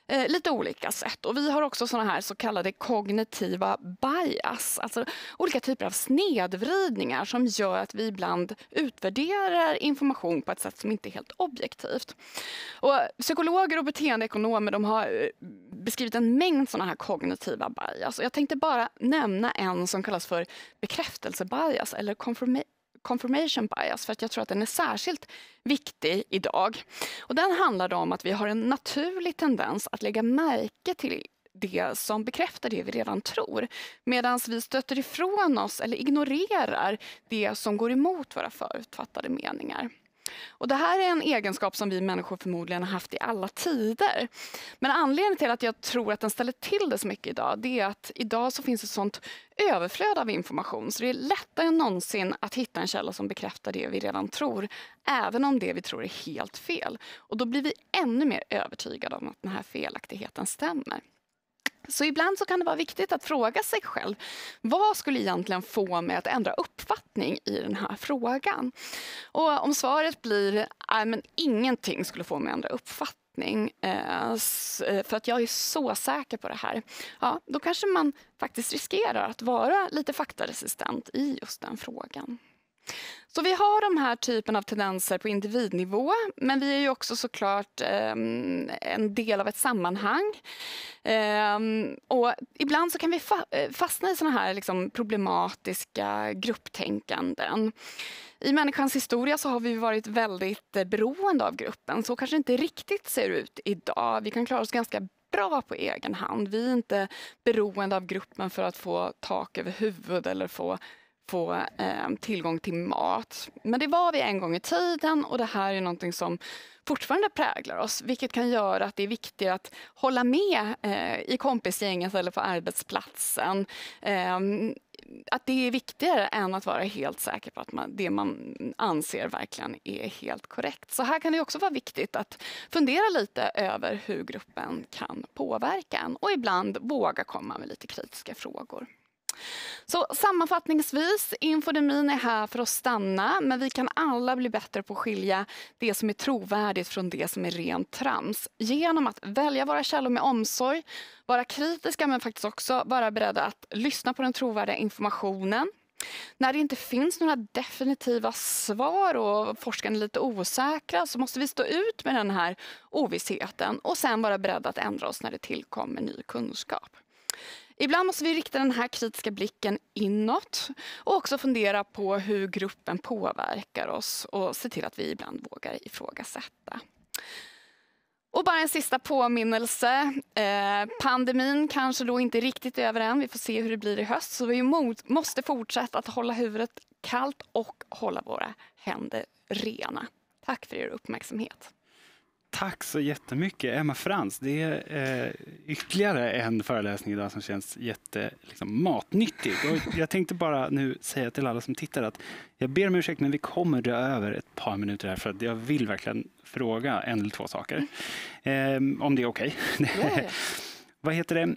eh, lite olika sätt. Och vi har också såna här så kallade kognitiva bias, alltså olika typer av snedvridningar som gör att vi ibland utvärderar information på ett sätt som inte är helt objektivt. Och psykologer och beteendeekonomer de har eh, beskrivit en mängd såna här kognitiva bias. Och jag tänkte bara nämna en som kallas för bekräftelsebias eller confirmation confirmation bias för att jag tror att den är särskilt viktig idag. Och den handlar om att vi har en naturlig tendens att lägga märke till det som bekräftar det vi redan tror. Medan vi stöter ifrån oss eller ignorerar det som går emot våra förutfattade meningar. Och det här är en egenskap som vi människor förmodligen har haft i alla tider. Men anledningen till att jag tror att den ställer till det så mycket idag det är att idag så finns ett sånt överflöd av information så det är lättare än någonsin att hitta en källa som bekräftar det vi redan tror även om det vi tror är helt fel. Och då blir vi ännu mer övertygade om att den här felaktigheten stämmer. Så ibland så kan det vara viktigt att fråga sig själv, vad skulle egentligen få mig att ändra uppfattning i den här frågan? Och om svaret blir, nej men ingenting skulle få mig att ändra uppfattning eh, eh, för att jag är så säker på det här. Ja, då kanske man faktiskt riskerar att vara lite faktaresistent i just den frågan. Så vi har de här typen av tendenser på individnivå men vi är ju också såklart eh, en del av ett sammanhang. Eh, och ibland så kan vi fa eh, fastna i såna här liksom, problematiska grupptänkanden. I människans historia så har vi varit väldigt eh, beroende av gruppen. Så kanske inte riktigt ser ut idag. Vi kan klara oss ganska bra på egen hand. Vi är inte beroende av gruppen för att få tak över huvudet eller få få eh, tillgång till mat. Men det var vi en gång i tiden och det här är någonting som fortfarande präglar oss vilket kan göra att det är viktigt att hålla med eh, i kompisgänget eller på arbetsplatsen. Eh, att det är viktigare än att vara helt säker på att man, det man anser verkligen är helt korrekt. Så här kan det också vara viktigt att fundera lite över hur gruppen kan påverka en och ibland våga komma med lite kritiska frågor. Så sammanfattningsvis, infodemin är här för att stanna men vi kan alla bli bättre på att skilja det som är trovärdigt från det som är rent trams. Genom att välja våra källor med omsorg, vara kritiska men faktiskt också vara beredda att lyssna på den trovärdiga informationen. När det inte finns några definitiva svar och forskarna är lite osäkra så måste vi stå ut med den här ovissheten och sen vara beredda att ändra oss när det tillkommer ny kunskap. Ibland måste vi rikta den här kritiska blicken inåt och också fundera på hur gruppen påverkar oss och se till att vi ibland vågar ifrågasätta. Och bara en sista påminnelse. Eh, pandemin kanske då inte riktigt är över än. Vi får se hur det blir i höst. Så vi måste fortsätta att hålla huvudet kallt och hålla våra händer rena. Tack för er uppmärksamhet. Tack så jättemycket Emma Frans. Det är eh, ytterligare en föreläsning idag som känns jättematnyttig. liksom, jag tänkte bara nu säga till alla som tittar att jag ber om ursäkt men vi kommer dra över ett par minuter här för att jag vill verkligen fråga en eller två saker. Eh, om det är okej. Okay. Yeah. Vad heter det?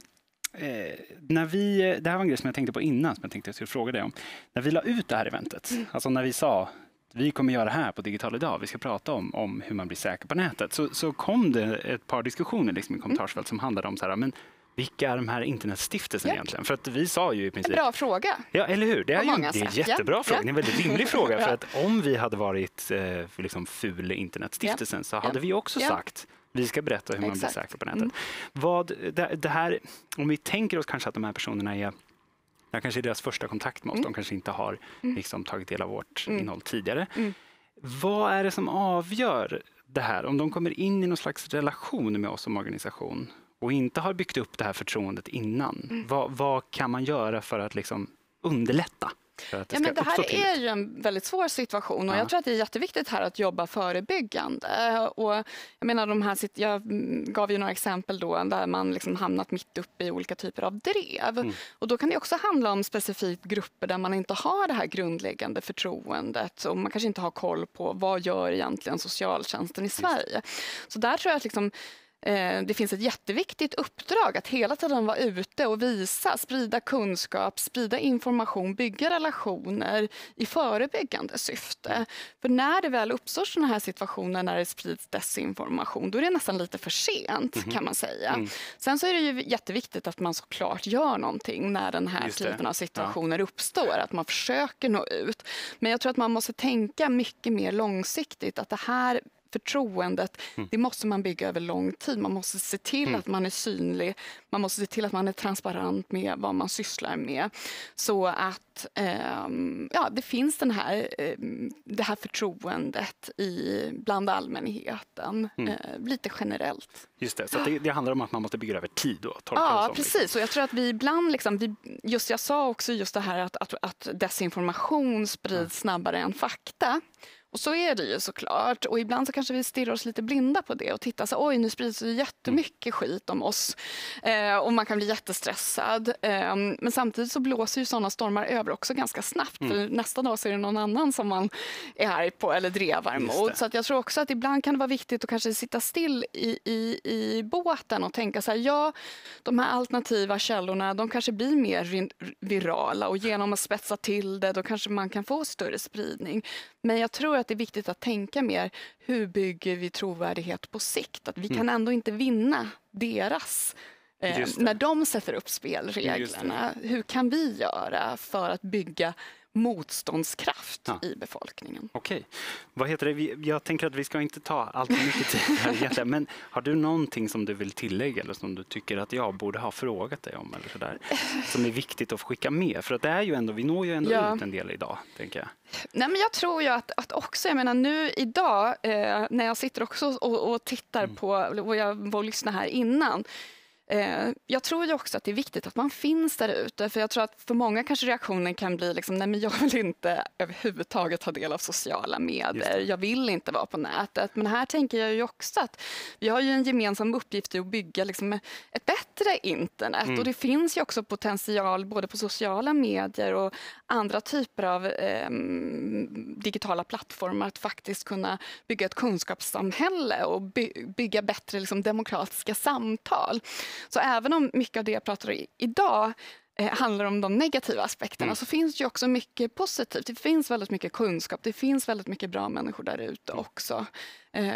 Eh, när vi, det här var en grej som jag tänkte på innan, som jag tänkte jag skulle fråga dig om. När vi la ut det här eventet, mm. alltså när vi sa vi kommer göra här på Digital idag. Vi ska prata om, om hur man blir säker på nätet. Så, så kom det ett par diskussioner liksom i mm. kommentarsfält som handlade om så här, men vilka är de här internetstiftelserna ja. egentligen? För att vi sa ju i princip... Bra fråga! Ja, eller hur? Det är, ju, en jättebra ja. fråga, det är en väldigt rimlig fråga. För att om vi hade varit eh, liksom ful internetstiftelsen ja. så hade vi också sagt vi ska berätta hur man blir säker på nätet. Mm. Vad, det, det, här, om vi tänker oss kanske att de här personerna är det kanske är deras första kontakt med oss. Mm. De kanske inte har mm. liksom, tagit del av vårt mm. innehåll tidigare. Mm. Vad är det som avgör det här? Om de kommer in i någon slags relation med oss som organisation och inte har byggt upp det här förtroendet innan, vad, vad kan man göra för att liksom underlätta? Det ja, men det här är ju en väldigt svår situation och ja. jag tror att det är jätteviktigt här att jobba förebyggande. Och jag, menar, de här, jag gav ju några exempel då där man liksom hamnat mitt uppe i olika typer av drev. Mm. Och då kan det också handla om specifikt grupper där man inte har det här grundläggande förtroendet och man kanske inte har koll på vad gör egentligen socialtjänsten i Sverige. Så där tror jag att liksom, Eh, det finns ett jätteviktigt uppdrag att hela tiden vara ute och visa, sprida kunskap, sprida information, bygga relationer i förebyggande syfte. För när det väl uppstår sådana här situationer när det sprids desinformation, då är det nästan lite för sent mm -hmm. kan man säga. Mm. Sen så är det ju jätteviktigt att man såklart gör någonting när den här typen av situationer ja. uppstår, att man försöker nå ut. Men jag tror att man måste tänka mycket mer långsiktigt, att det här förtroendet, mm. det måste man bygga över lång tid. Man måste se till mm. att man är synlig, man måste se till att man är transparent med vad man sysslar med. Så att eh, ja, det finns den här, eh, det här förtroendet i, bland allmänheten, mm. eh, lite generellt. Just det, så det, det, handlar om att man måste bygga över tid? Då, ja, precis. Och jag tror att vi ibland, liksom, vi, just jag sa också just det här att, att, att desinformation sprids snabbare än fakta. Och så är det ju såklart. Och ibland så kanske vi stirrar oss lite blinda på det och tittar så oj nu sprids det jättemycket skit om oss. Eh, och man kan bli jättestressad. Eh, men samtidigt så blåser ju sådana stormar över också ganska snabbt. Mm. För nästa dag så är det någon annan som man är arg på eller drevar mot. Så att jag tror också att ibland kan det vara viktigt att kanske sitta still i, i, i båten och tänka så här, ja de här alternativa källorna de kanske blir mer virala och genom att spetsa till det då kanske man kan få större spridning. Men jag tror att det är viktigt att tänka mer, hur bygger vi trovärdighet på sikt? Att vi mm. kan ändå inte vinna deras eh, när de sätter upp spelreglerna. Hur kan vi göra för att bygga motståndskraft ja. i befolkningen. Okej. Vad heter det? Jag tänker att vi ska inte ta allt för mycket tid här egentligen, men har du någonting som du vill tillägga eller som du tycker att jag borde ha frågat dig om eller sådär, som är viktigt att skicka med? För att det är ju ändå, vi når ju ändå ja. ut en del idag, tänker jag. Nej, men jag tror ju att, att också, jag menar nu idag eh, när jag sitter också och, och tittar mm. på, och jag var och lyssnade här innan, Eh, jag tror ju också att det är viktigt att man finns där ute, för jag tror att för många kanske reaktionen kan bli liksom, nej men jag vill inte överhuvudtaget ta del av sociala medier, jag vill inte vara på nätet. Men här tänker jag ju också att vi har ju en gemensam uppgift i att bygga liksom, ett bättre internet mm. och det finns ju också potential både på sociala medier och andra typer av eh, digitala plattformar att faktiskt kunna bygga ett kunskapssamhälle och by bygga bättre liksom, demokratiska samtal. Så även om mycket av det jag pratar om idag eh, handlar om de negativa aspekterna mm. så finns det också mycket positivt. Det finns väldigt mycket kunskap, det finns väldigt mycket bra människor där ute mm. också. Eh,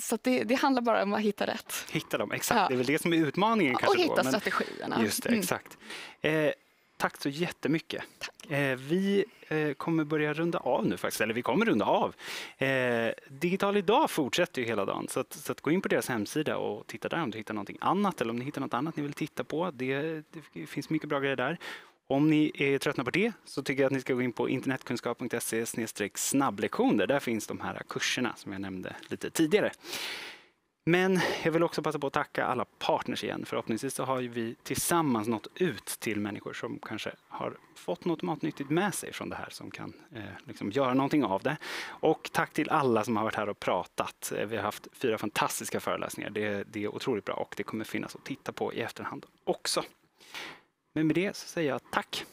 så det, det, handlar bara om att hitta rätt. Hitta dem, exakt. Ja. Det är väl det som är utmaningen. kanske och hitta då, strategierna. Just det, mm. exakt. Eh, Tack så jättemycket. Tack. Eh, vi eh, kommer börja runda av nu faktiskt, eller vi kommer runda av. Eh, Digital idag fortsätter ju hela dagen, så, att, så att gå in på deras hemsida och titta där om du hittar någonting annat eller om ni hittar något annat ni vill titta på. Det, det finns mycket bra grejer där. Om ni är tröttna på det så tycker jag att ni ska gå in på internetkunskap.se snabblektioner. Där finns de här kurserna som jag nämnde lite tidigare. Men jag vill också passa på att tacka alla partners igen. Förhoppningsvis så har vi tillsammans nått ut till människor som kanske har fått något matnyttigt med sig från det här som kan eh, liksom göra någonting av det. Och tack till alla som har varit här och pratat. Eh, vi har haft fyra fantastiska föreläsningar. Det, det är otroligt bra och det kommer finnas att titta på i efterhand också. Men med det så säger jag tack.